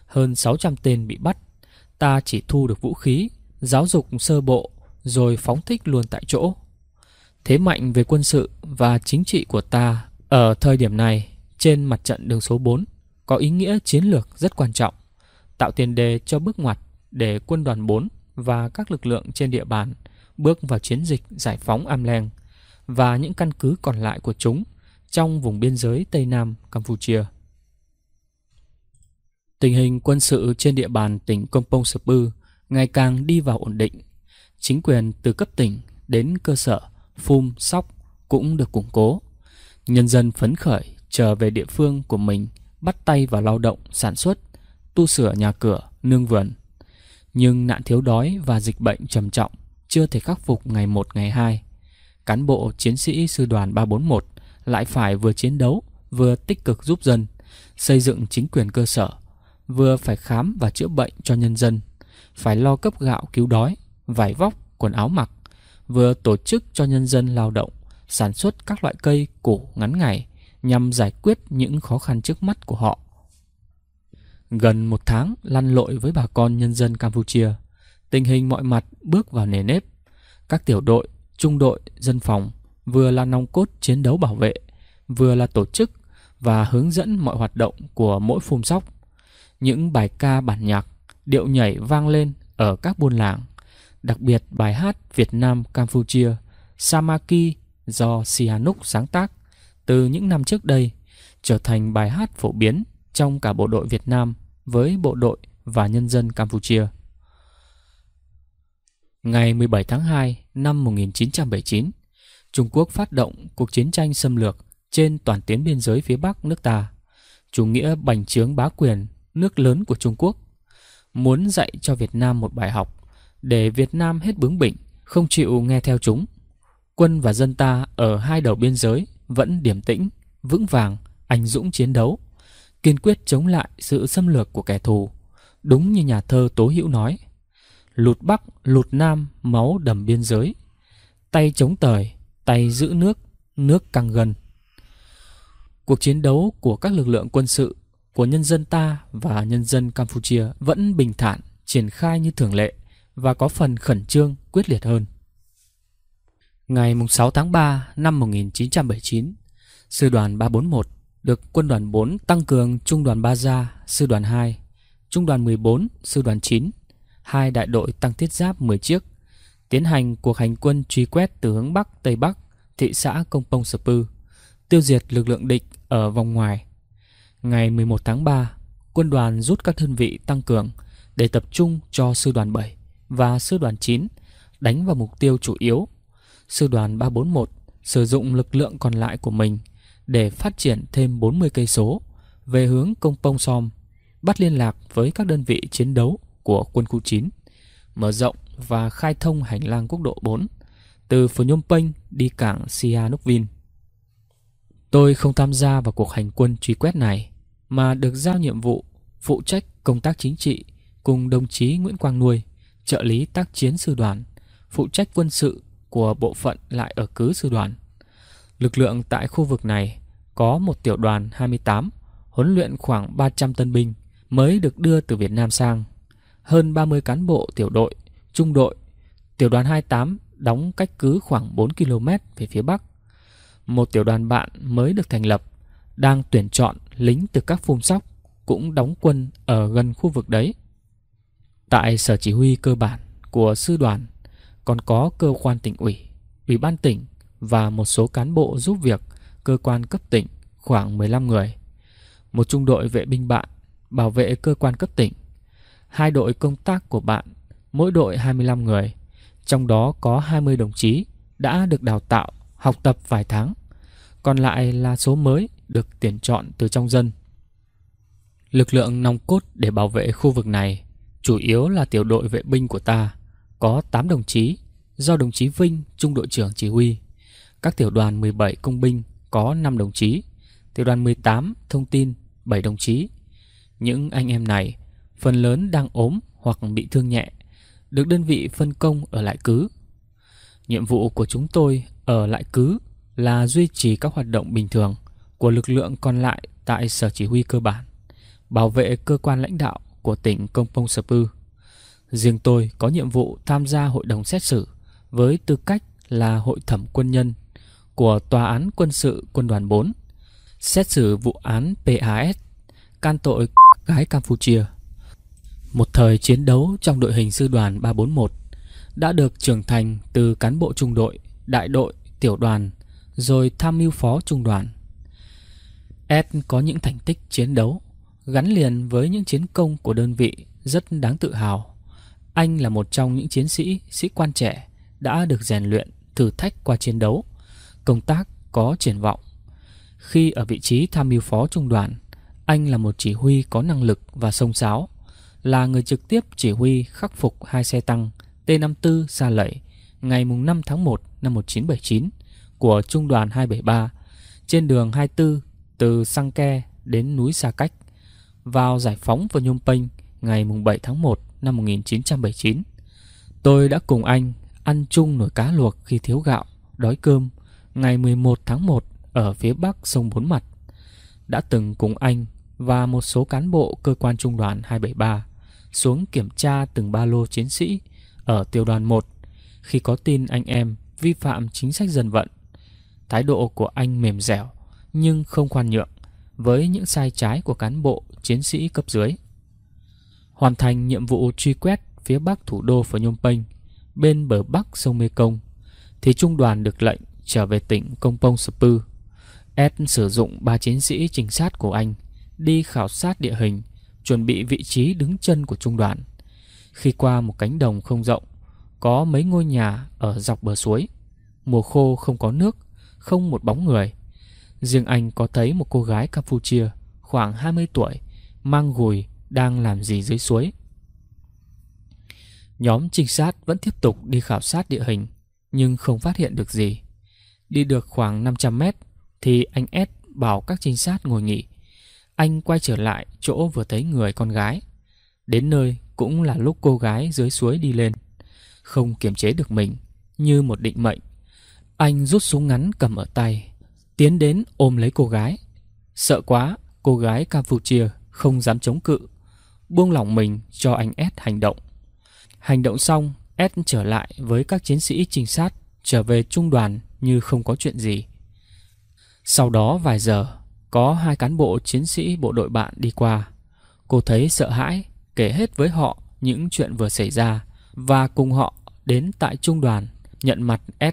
Hơn 600 tên bị bắt. Ta chỉ thu được vũ khí, giáo dục sơ bộ rồi phóng thích luôn tại chỗ. Thế mạnh về quân sự và chính trị của ta ở thời điểm này trên mặt trận đường số 4 có ý nghĩa chiến lược rất quan trọng, tạo tiền đề cho bước ngoặt để quân đoàn 4 và các lực lượng trên địa bàn bước vào chiến dịch giải phóng Amleng và những căn cứ còn lại của chúng trong vùng biên giới Tây Nam Campuchia. Tình hình quân sự trên địa bàn tỉnh Kompong Sapu ngày càng đi vào ổn định. Chính quyền từ cấp tỉnh đến cơ sở, phum, sóc cũng được củng cố. Nhân dân phấn khởi trở về địa phương của mình bắt tay vào lao động, sản xuất, tu sửa nhà cửa, nương vườn. Nhưng nạn thiếu đói và dịch bệnh trầm trọng chưa thể khắc phục ngày một ngày hai. Cán bộ chiến sĩ sư đoàn 341 lại phải vừa chiến đấu, vừa tích cực giúp dân, xây dựng chính quyền cơ sở, vừa phải khám và chữa bệnh cho nhân dân, phải lo cấp gạo cứu đói, vải vóc, quần áo mặc, vừa tổ chức cho nhân dân lao động, sản xuất các loại cây củ ngắn ngày nhằm giải quyết những khó khăn trước mắt của họ. Gần một tháng lăn lội với bà con nhân dân Campuchia, tình hình mọi mặt bước vào nề nếp. Các tiểu đội, trung đội, dân phòng vừa là nòng cốt chiến đấu bảo vệ, vừa là tổ chức và hướng dẫn mọi hoạt động của mỗi phun sóc. Những bài ca bản nhạc, điệu nhảy vang lên ở các buôn làng, đặc biệt bài hát Việt Nam Campuchia Samaki do Sihanouk sáng tác từ những năm trước đây trở thành bài hát phổ biến trong cả bộ đội Việt Nam với bộ đội và nhân dân Campuchia. Ngày 17 tháng 2 năm 1979, Trung Quốc phát động cuộc chiến tranh xâm lược trên toàn tuyến biên giới phía Bắc nước ta. Chủ nghĩa bành trướng bá quyền, nước lớn của Trung Quốc, muốn dạy cho Việt Nam một bài học để Việt Nam hết bướng bỉnh, không chịu nghe theo chúng. Quân và dân ta ở hai đầu biên giới vẫn điềm tĩnh, vững vàng, anh dũng chiến đấu, kiên quyết chống lại sự xâm lược của kẻ thù. Đúng như nhà thơ Tố Hữu nói – lụt bắc, lụt nam, máu đầm biên giới. Tay chống tời, tay giữ nước, nước càng gần. Cuộc chiến đấu của các lực lượng quân sự của nhân dân ta và nhân dân Campuchia vẫn bình thản, triển khai như thường lệ và có phần khẩn trương, quyết liệt hơn. Ngày 6 tháng 3 năm 1979, Sư đoàn 341 được quân đoàn 4 tăng cường Trung đoàn Ba Gia, Sư đoàn 2, Trung đoàn 14, Sư đoàn 9 hai đại đội tăng thiết giáp 10 chiếc, tiến hành cuộc hành quân truy quét từ hướng Bắc Tây Bắc, thị xã Công Pông Sơ Pư, tiêu diệt lực lượng địch ở vòng ngoài. Ngày 11 tháng 3, quân đoàn rút các đơn vị tăng cường để tập trung cho sư đoàn 7 và sư đoàn 9 đánh vào mục tiêu chủ yếu. Sư đoàn 341 sử dụng lực lượng còn lại của mình để phát triển thêm 40 cây số về hướng Công Pông Som, bắt liên lạc với các đơn vị chiến đấu của quân khu 9, mở rộng và khai thông hành lang quốc lộ 4 từ Phnom Penh đi cảng Sihanoukville. Tôi không tham gia vào cuộc hành quân truy quét này mà được giao nhiệm vụ phụ trách công tác chính trị cùng đồng chí Nguyễn Quang Nuôi, trợ lý tác chiến sư đoàn, phụ trách quân sự của bộ phận lại ở cứ sư đoàn. Lực lượng tại khu vực này có một tiểu đoàn 28, huấn luyện khoảng 300 tân binh mới được đưa từ Việt Nam sang hơn 30 cán bộ tiểu đội, trung đội, tiểu đoàn 28 đóng cách cứ khoảng 4 km về phía Bắc. Một tiểu đoàn bạn mới được thành lập, đang tuyển chọn lính từ các phung sóc cũng đóng quân ở gần khu vực đấy. Tại sở chỉ huy cơ bản của sư đoàn còn có cơ quan tỉnh ủy, ủy ban tỉnh và một số cán bộ giúp việc cơ quan cấp tỉnh khoảng 15 người. Một trung đội vệ binh bạn bảo vệ cơ quan cấp tỉnh hai đội công tác của bạn, mỗi đội 25 người, trong đó có 20 đồng chí đã được đào tạo, học tập vài tháng, còn lại là số mới được tuyển chọn từ trong dân. Lực lượng nòng cốt để bảo vệ khu vực này chủ yếu là tiểu đội vệ binh của ta, có 8 đồng chí do đồng chí Vinh, trung đội trưởng chỉ huy. Các tiểu đoàn 17 công binh có 5 đồng chí, tiểu đoàn 18 thông tin 7 đồng chí. Những anh em này phần lớn đang ốm hoặc bị thương nhẹ, được đơn vị phân công ở lại cứ. Nhiệm vụ của chúng tôi ở lại cứ là duy trì các hoạt động bình thường của lực lượng còn lại tại sở chỉ huy cơ bản, bảo vệ cơ quan lãnh đạo của tỉnh công Kompong Sapu. Riêng tôi có nhiệm vụ tham gia hội đồng xét xử với tư cách là hội thẩm quân nhân của Tòa án Quân sự Quân đoàn 4, xét xử vụ án PAS, can tội gái Campuchia. Một thời chiến đấu trong đội hình sư đoàn 341 đã được trưởng thành từ cán bộ trung đội, đại đội, tiểu đoàn rồi tham mưu phó trung đoàn. Ed có những thành tích chiến đấu gắn liền với những chiến công của đơn vị rất đáng tự hào. Anh là một trong những chiến sĩ, sĩ quan trẻ đã được rèn luyện, thử thách qua chiến đấu, công tác có triển vọng. Khi ở vị trí tham mưu phó trung đoàn, anh là một chỉ huy có năng lực và sông sáo, là người trực tiếp chỉ huy khắc phục hai xe tăng T-54 ra lẩy ngày 5 tháng 1 năm 1979 của Trung đoàn 273 trên đường 24 từ Sang Ke đến núi Sa Cách vào giải phóng và Nhôm Penh ngày 7 tháng 1 năm 1979. Tôi đã cùng anh ăn chung nồi cá luộc khi thiếu gạo, đói cơm ngày 11 tháng 1 ở phía bắc sông Bốn Mặt. Đã từng cùng anh và một số cán bộ cơ quan trung đoàn 273 xuống kiểm tra từng ba lô chiến sĩ ở tiểu đoàn 1 khi có tin anh em vi phạm chính sách dân vận. Thái độ của anh mềm dẻo nhưng không khoan nhượng với những sai trái của cán bộ chiến sĩ cấp dưới. Hoàn thành nhiệm vụ truy quét phía bắc thủ đô Phnom Penh bên bờ bắc sông Mekong thì trung đoàn được lệnh trở về tỉnh Công Pong Spư. Ed sử dụng ba chiến sĩ trinh sát của anh đi khảo sát địa hình chuẩn bị vị trí đứng chân của trung đoàn. Khi qua một cánh đồng không rộng, có mấy ngôi nhà ở dọc bờ suối. Mùa khô không có nước, không một bóng người. Riêng anh có thấy một cô gái Campuchia khoảng 20 tuổi mang gùi đang làm gì dưới suối. Nhóm trinh sát vẫn tiếp tục đi khảo sát địa hình nhưng không phát hiện được gì. Đi được khoảng 500 mét thì anh S bảo các trinh sát ngồi nghỉ anh quay trở lại chỗ vừa thấy người con gái. Đến nơi cũng là lúc cô gái dưới suối đi lên. Không kiềm chế được mình, như một định mệnh. Anh rút súng ngắn cầm ở tay, tiến đến ôm lấy cô gái. Sợ quá, cô gái Campuchia không dám chống cự. Buông lỏng mình cho anh S hành động. Hành động xong, S trở lại với các chiến sĩ trinh sát trở về trung đoàn như không có chuyện gì. Sau đó vài giờ, có hai cán bộ chiến sĩ bộ đội bạn đi qua. Cô thấy sợ hãi, kể hết với họ những chuyện vừa xảy ra và cùng họ đến tại trung đoàn nhận mặt S.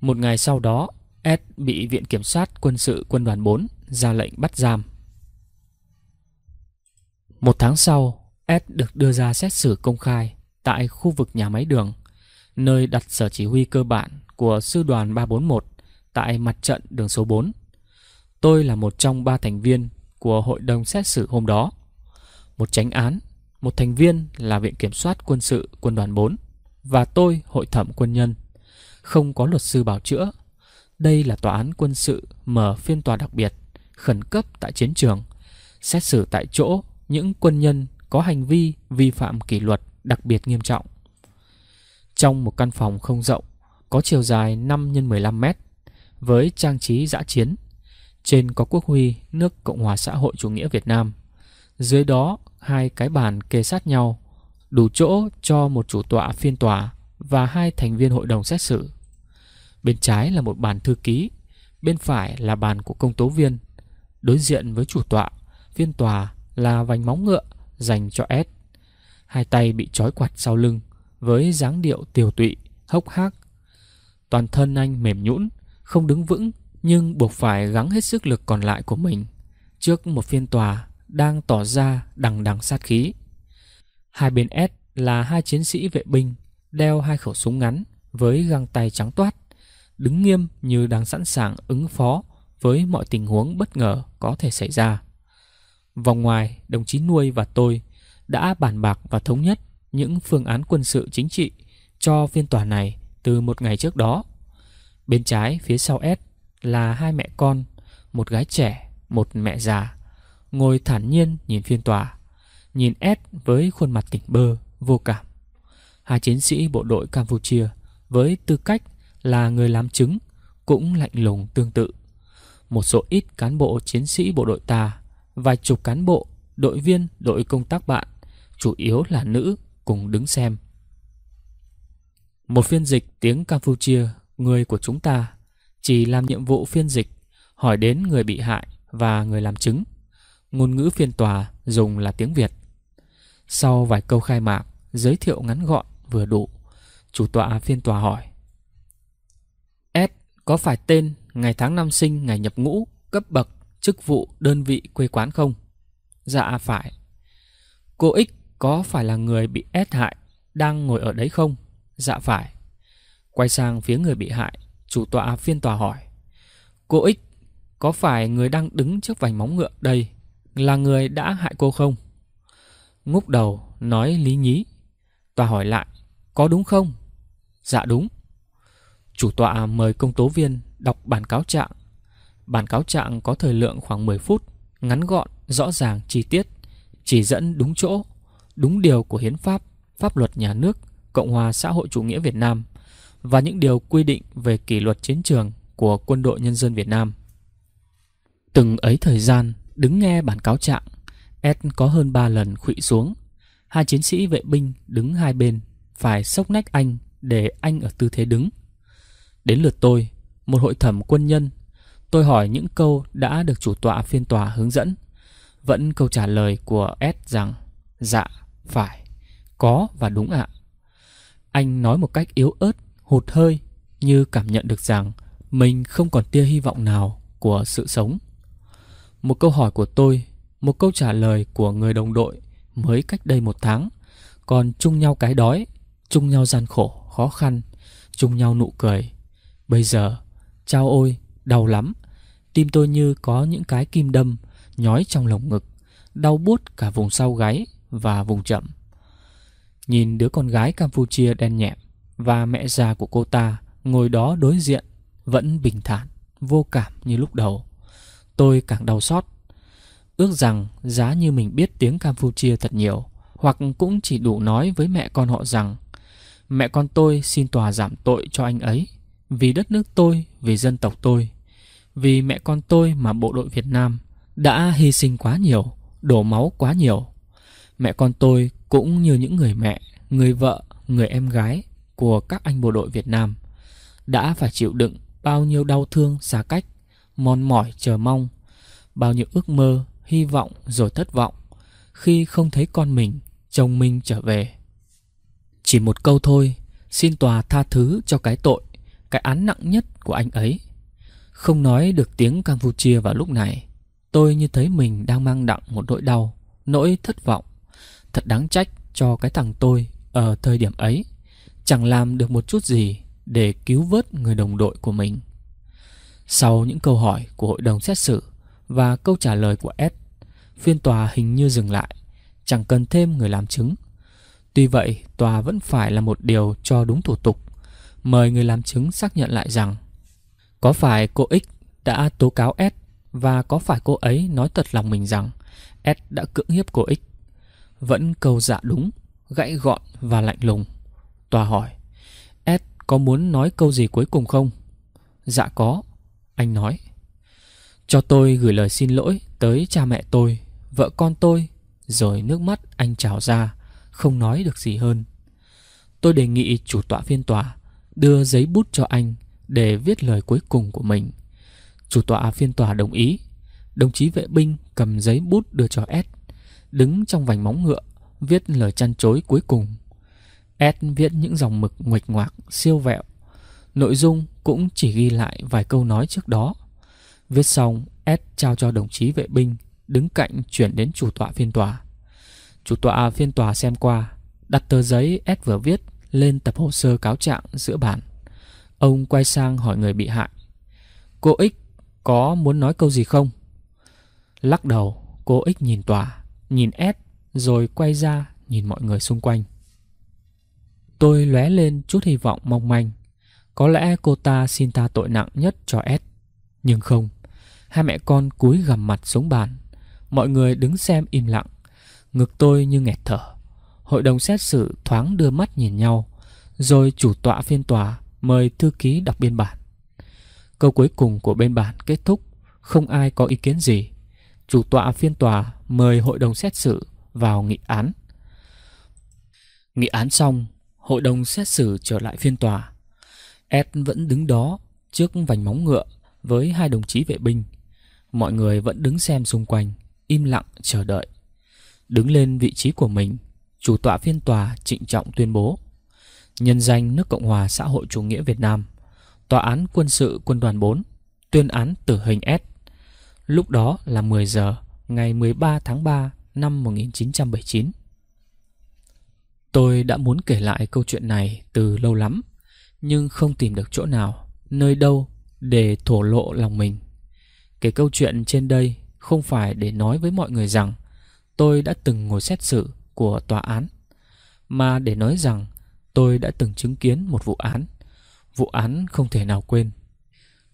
Một ngày sau đó, S bị Viện Kiểm soát Quân sự Quân đoàn 4 ra lệnh bắt giam. Một tháng sau, S được đưa ra xét xử công khai tại khu vực nhà máy đường, nơi đặt sở chỉ huy cơ bản của Sư đoàn 341 tại mặt trận đường số 4. Tôi là một trong ba thành viên của hội đồng xét xử hôm đó. Một tránh án, một thành viên là Viện Kiểm soát Quân sự Quân đoàn 4 và tôi hội thẩm quân nhân. Không có luật sư bảo chữa. Đây là tòa án quân sự mở phiên tòa đặc biệt, khẩn cấp tại chiến trường, xét xử tại chỗ những quân nhân có hành vi vi phạm kỷ luật đặc biệt nghiêm trọng. Trong một căn phòng không rộng, có chiều dài 5 x 15 mét, với trang trí dã chiến trên có quốc huy nước Cộng hòa xã hội chủ nghĩa Việt Nam. Dưới đó hai cái bàn kê sát nhau, đủ chỗ cho một chủ tọa phiên tòa và hai thành viên hội đồng xét xử. Bên trái là một bàn thư ký, bên phải là bàn của công tố viên. Đối diện với chủ tọa, phiên tòa là vành móng ngựa dành cho S. Hai tay bị trói quạt sau lưng với dáng điệu tiều tụy, hốc hác. Toàn thân anh mềm nhũn, không đứng vững nhưng buộc phải gắng hết sức lực còn lại của mình trước một phiên tòa đang tỏ ra đằng đằng sát khí. Hai bên S là hai chiến sĩ vệ binh đeo hai khẩu súng ngắn với găng tay trắng toát, đứng nghiêm như đang sẵn sàng ứng phó với mọi tình huống bất ngờ có thể xảy ra. Vòng ngoài, đồng chí nuôi và tôi đã bàn bạc và thống nhất những phương án quân sự chính trị cho phiên tòa này từ một ngày trước đó. Bên trái phía sau S là hai mẹ con, một gái trẻ, một mẹ già, ngồi thản nhiên nhìn phiên tòa, nhìn S với khuôn mặt tỉnh bơ, vô cảm. Hai chiến sĩ bộ đội Campuchia với tư cách là người làm chứng cũng lạnh lùng tương tự. Một số ít cán bộ chiến sĩ bộ đội ta, vài chục cán bộ, đội viên, đội công tác bạn, chủ yếu là nữ cùng đứng xem. Một phiên dịch tiếng Campuchia, người của chúng ta chỉ làm nhiệm vụ phiên dịch, hỏi đến người bị hại và người làm chứng. Ngôn ngữ phiên tòa dùng là tiếng Việt. Sau vài câu khai mạc, giới thiệu ngắn gọn vừa đủ, chủ tọa phiên tòa hỏi. S có phải tên, ngày tháng năm sinh, ngày nhập ngũ, cấp bậc, chức vụ, đơn vị, quê quán không? Dạ phải. Cô X có phải là người bị S hại đang ngồi ở đấy không? Dạ phải. Quay sang phía người bị hại, Chủ tọa phiên tòa hỏi Cô Ích Có phải người đang đứng trước vành móng ngựa đây Là người đã hại cô không Ngúc đầu nói lý nhí Tòa hỏi lại Có đúng không Dạ đúng Chủ tọa mời công tố viên đọc bản cáo trạng Bản cáo trạng có thời lượng khoảng 10 phút Ngắn gọn, rõ ràng, chi tiết Chỉ dẫn đúng chỗ Đúng điều của hiến pháp Pháp luật nhà nước Cộng hòa xã hội chủ nghĩa Việt Nam và những điều quy định về kỷ luật chiến trường của Quân đội Nhân dân Việt Nam. Từng ấy thời gian đứng nghe bản cáo trạng, Ed có hơn 3 lần khụy xuống. Hai chiến sĩ vệ binh đứng hai bên phải sốc nách anh để anh ở tư thế đứng. Đến lượt tôi, một hội thẩm quân nhân, tôi hỏi những câu đã được chủ tọa phiên tòa hướng dẫn. Vẫn câu trả lời của Ed rằng dạ, phải, có và đúng ạ. Anh nói một cách yếu ớt hụt hơi như cảm nhận được rằng mình không còn tia hy vọng nào của sự sống. Một câu hỏi của tôi, một câu trả lời của người đồng đội mới cách đây một tháng, còn chung nhau cái đói, chung nhau gian khổ, khó khăn, chung nhau nụ cười. Bây giờ, trao ôi, đau lắm, tim tôi như có những cái kim đâm, nhói trong lồng ngực, đau buốt cả vùng sau gáy và vùng chậm. Nhìn đứa con gái Campuchia đen nhẹm, và mẹ già của cô ta ngồi đó đối diện vẫn bình thản, vô cảm như lúc đầu. Tôi càng đau xót. Ước rằng giá như mình biết tiếng Campuchia thật nhiều, hoặc cũng chỉ đủ nói với mẹ con họ rằng mẹ con tôi xin tòa giảm tội cho anh ấy vì đất nước tôi, vì dân tộc tôi, vì mẹ con tôi mà bộ đội Việt Nam đã hy sinh quá nhiều, đổ máu quá nhiều. Mẹ con tôi cũng như những người mẹ, người vợ, người em gái của các anh bộ đội Việt Nam đã phải chịu đựng bao nhiêu đau thương xa cách, mòn mỏi chờ mong, bao nhiêu ước mơ, hy vọng rồi thất vọng khi không thấy con mình, chồng mình trở về. Chỉ một câu thôi, xin tòa tha thứ cho cái tội, cái án nặng nhất của anh ấy. Không nói được tiếng Campuchia vào lúc này, tôi như thấy mình đang mang đặng một nỗi đau, nỗi thất vọng, thật đáng trách cho cái thằng tôi ở thời điểm ấy chẳng làm được một chút gì để cứu vớt người đồng đội của mình. Sau những câu hỏi của hội đồng xét xử và câu trả lời của S, phiên tòa hình như dừng lại, chẳng cần thêm người làm chứng. Tuy vậy, tòa vẫn phải là một điều cho đúng thủ tục, mời người làm chứng xác nhận lại rằng có phải cô X đã tố cáo S và có phải cô ấy nói thật lòng mình rằng S đã cưỡng hiếp cô X. Vẫn câu dạ đúng, gãy gọn và lạnh lùng. Tòa hỏi Ed có muốn nói câu gì cuối cùng không? Dạ có Anh nói Cho tôi gửi lời xin lỗi tới cha mẹ tôi Vợ con tôi Rồi nước mắt anh trào ra Không nói được gì hơn Tôi đề nghị chủ tọa phiên tòa Đưa giấy bút cho anh Để viết lời cuối cùng của mình Chủ tọa phiên tòa đồng ý Đồng chí vệ binh cầm giấy bút đưa cho Ed, Đứng trong vành móng ngựa Viết lời chăn chối cuối cùng Ed viết những dòng mực nguệch ngoạc, siêu vẹo. Nội dung cũng chỉ ghi lại vài câu nói trước đó. Viết xong, Ed trao cho đồng chí vệ binh đứng cạnh chuyển đến chủ tọa phiên tòa. Chủ tọa phiên tòa xem qua, đặt tờ giấy Ed vừa viết lên tập hồ sơ cáo trạng giữa bản. Ông quay sang hỏi người bị hại. Cô X có muốn nói câu gì không? Lắc đầu, cô X nhìn tòa, nhìn Ed rồi quay ra nhìn mọi người xung quanh. Tôi lóe lên chút hy vọng mong manh. Có lẽ cô ta xin ta tội nặng nhất cho Ed Nhưng không, hai mẹ con cúi gằm mặt xuống bàn. Mọi người đứng xem im lặng. Ngực tôi như nghẹt thở. Hội đồng xét xử thoáng đưa mắt nhìn nhau. Rồi chủ tọa phiên tòa mời thư ký đọc biên bản. Câu cuối cùng của biên bản kết thúc. Không ai có ý kiến gì. Chủ tọa phiên tòa mời hội đồng xét xử vào nghị án. Nghị án xong, hội đồng xét xử trở lại phiên tòa. Ed vẫn đứng đó trước vành móng ngựa với hai đồng chí vệ binh. Mọi người vẫn đứng xem xung quanh, im lặng chờ đợi. Đứng lên vị trí của mình, chủ tọa phiên tòa trịnh trọng tuyên bố nhân danh nước Cộng hòa xã hội chủ nghĩa Việt Nam, tòa án quân sự quân đoàn 4 tuyên án tử hình S. Lúc đó là 10 giờ ngày 13 tháng 3 năm 1979. Tôi đã muốn kể lại câu chuyện này từ lâu lắm, nhưng không tìm được chỗ nào, nơi đâu để thổ lộ lòng mình. kể câu chuyện trên đây không phải để nói với mọi người rằng tôi đã từng ngồi xét xử của tòa án, mà để nói rằng tôi đã từng chứng kiến một vụ án, vụ án không thể nào quên.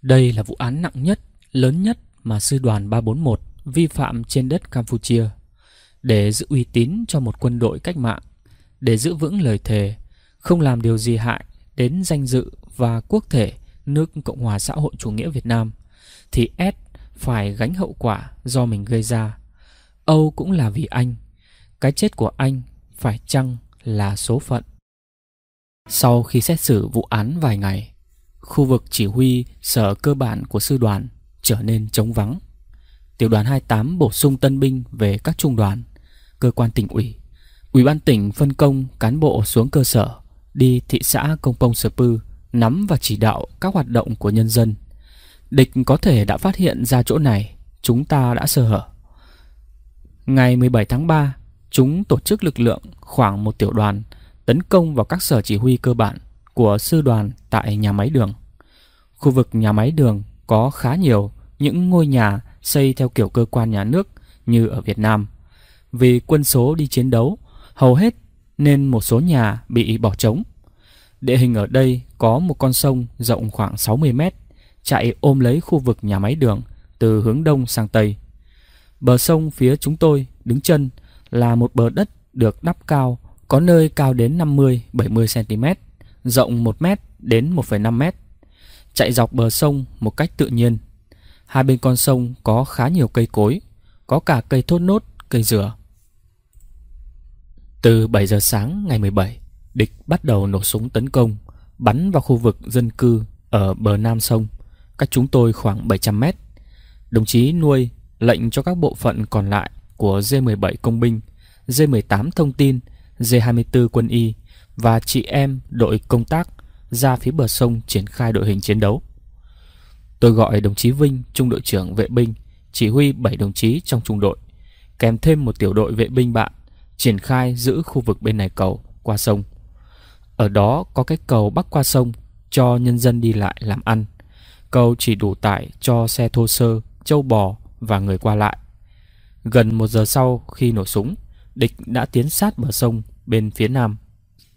Đây là vụ án nặng nhất, lớn nhất mà sư đoàn 341 vi phạm trên đất Campuchia để giữ uy tín cho một quân đội cách mạng để giữ vững lời thề không làm điều gì hại đến danh dự và quốc thể nước Cộng hòa xã hội chủ nghĩa Việt Nam thì S phải gánh hậu quả do mình gây ra. Âu cũng là vì anh. Cái chết của anh phải chăng là số phận. Sau khi xét xử vụ án vài ngày, khu vực chỉ huy sở cơ bản của sư đoàn trở nên trống vắng. Tiểu đoàn 28 bổ sung tân binh về các trung đoàn, cơ quan tỉnh ủy, Ủy ban tỉnh phân công cán bộ xuống cơ sở, đi thị xã Công Pông Sơ Pư, nắm và chỉ đạo các hoạt động của nhân dân. Địch có thể đã phát hiện ra chỗ này, chúng ta đã sơ hở. Ngày 17 tháng 3, chúng tổ chức lực lượng khoảng một tiểu đoàn tấn công vào các sở chỉ huy cơ bản của sư đoàn tại nhà máy đường. Khu vực nhà máy đường có khá nhiều những ngôi nhà xây theo kiểu cơ quan nhà nước như ở Việt Nam. Vì quân số đi chiến đấu hầu hết nên một số nhà bị bỏ trống. Địa hình ở đây có một con sông rộng khoảng 60 mét, chạy ôm lấy khu vực nhà máy đường từ hướng đông sang tây. Bờ sông phía chúng tôi đứng chân là một bờ đất được đắp cao, có nơi cao đến 50-70 cm, rộng 1 mét đến 1,5 mét Chạy dọc bờ sông một cách tự nhiên. Hai bên con sông có khá nhiều cây cối, có cả cây thốt nốt, cây dừa từ 7 giờ sáng ngày 17, địch bắt đầu nổ súng tấn công, bắn vào khu vực dân cư ở bờ nam sông, cách chúng tôi khoảng 700 mét. Đồng chí nuôi lệnh cho các bộ phận còn lại của g 17 công binh, g 18 thông tin, g 24 quân y và chị em đội công tác ra phía bờ sông triển khai đội hình chiến đấu. Tôi gọi đồng chí Vinh, trung đội trưởng vệ binh, chỉ huy 7 đồng chí trong trung đội, kèm thêm một tiểu đội vệ binh bạn triển khai giữ khu vực bên này cầu qua sông. Ở đó có cái cầu bắc qua sông cho nhân dân đi lại làm ăn. Cầu chỉ đủ tải cho xe thô sơ, châu bò và người qua lại. Gần một giờ sau khi nổ súng, địch đã tiến sát bờ sông bên phía nam.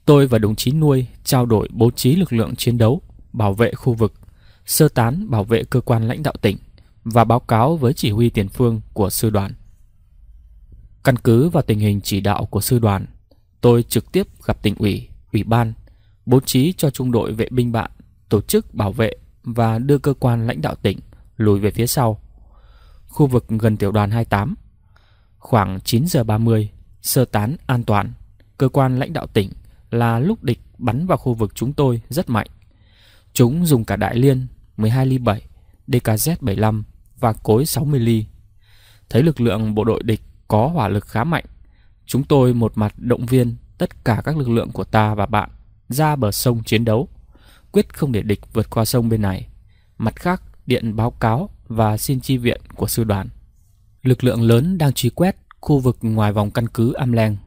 Tôi và đồng chí nuôi trao đổi bố trí lực lượng chiến đấu, bảo vệ khu vực, sơ tán bảo vệ cơ quan lãnh đạo tỉnh và báo cáo với chỉ huy tiền phương của sư đoàn. Căn cứ vào tình hình chỉ đạo của sư đoàn, tôi trực tiếp gặp tỉnh ủy, ủy ban, bố trí cho trung đội vệ binh bạn tổ chức bảo vệ và đưa cơ quan lãnh đạo tỉnh lùi về phía sau. Khu vực gần tiểu đoàn 28, khoảng 9 giờ 30, sơ tán an toàn. Cơ quan lãnh đạo tỉnh là lúc địch bắn vào khu vực chúng tôi rất mạnh. Chúng dùng cả đại liên 12 ly 7, DKZ 75 và cối 60 ly. Thấy lực lượng bộ đội địch có hỏa lực khá mạnh. Chúng tôi một mặt động viên tất cả các lực lượng của ta và bạn ra bờ sông chiến đấu, quyết không để địch vượt qua sông bên này. Mặt khác, điện báo cáo và xin chi viện của sư đoàn. Lực lượng lớn đang truy quét khu vực ngoài vòng căn cứ Amleng.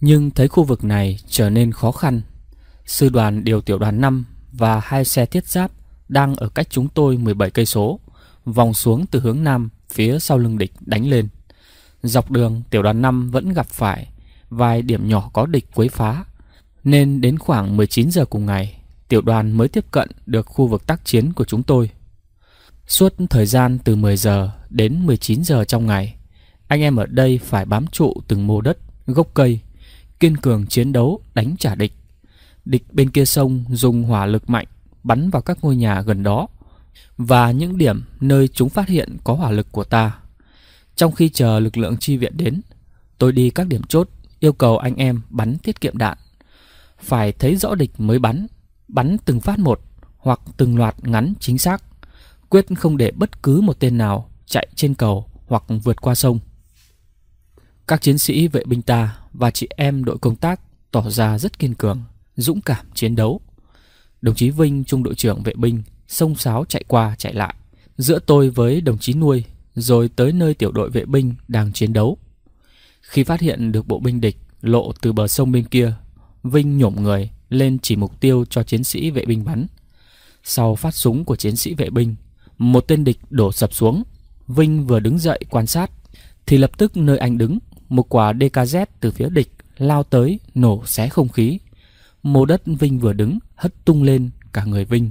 Nhưng thấy khu vực này trở nên khó khăn, sư đoàn điều tiểu đoàn 5 và hai xe thiết giáp đang ở cách chúng tôi 17 cây số, vòng xuống từ hướng nam phía sau lưng địch đánh lên. Dọc đường, tiểu đoàn 5 vẫn gặp phải vài điểm nhỏ có địch quấy phá, nên đến khoảng 19 giờ cùng ngày, tiểu đoàn mới tiếp cận được khu vực tác chiến của chúng tôi. Suốt thời gian từ 10 giờ đến 19 giờ trong ngày, anh em ở đây phải bám trụ từng mô đất, gốc cây, kiên cường chiến đấu đánh trả địch. Địch bên kia sông dùng hỏa lực mạnh bắn vào các ngôi nhà gần đó và những điểm nơi chúng phát hiện có hỏa lực của ta. Trong khi chờ lực lượng chi viện đến, tôi đi các điểm chốt, yêu cầu anh em bắn tiết kiệm đạn. Phải thấy rõ địch mới bắn, bắn từng phát một hoặc từng loạt ngắn chính xác, quyết không để bất cứ một tên nào chạy trên cầu hoặc vượt qua sông. Các chiến sĩ vệ binh ta và chị em đội công tác tỏ ra rất kiên cường, dũng cảm chiến đấu. Đồng chí Vinh, trung đội trưởng vệ binh, sông sáo chạy qua chạy lại giữa tôi với đồng chí nuôi rồi tới nơi tiểu đội vệ binh đang chiến đấu. Khi phát hiện được bộ binh địch lộ từ bờ sông bên kia, Vinh nhổm người lên chỉ mục tiêu cho chiến sĩ vệ binh bắn. Sau phát súng của chiến sĩ vệ binh, một tên địch đổ sập xuống. Vinh vừa đứng dậy quan sát, thì lập tức nơi anh đứng, một quả DKZ từ phía địch lao tới nổ xé không khí. Mô đất Vinh vừa đứng hất tung lên cả người Vinh.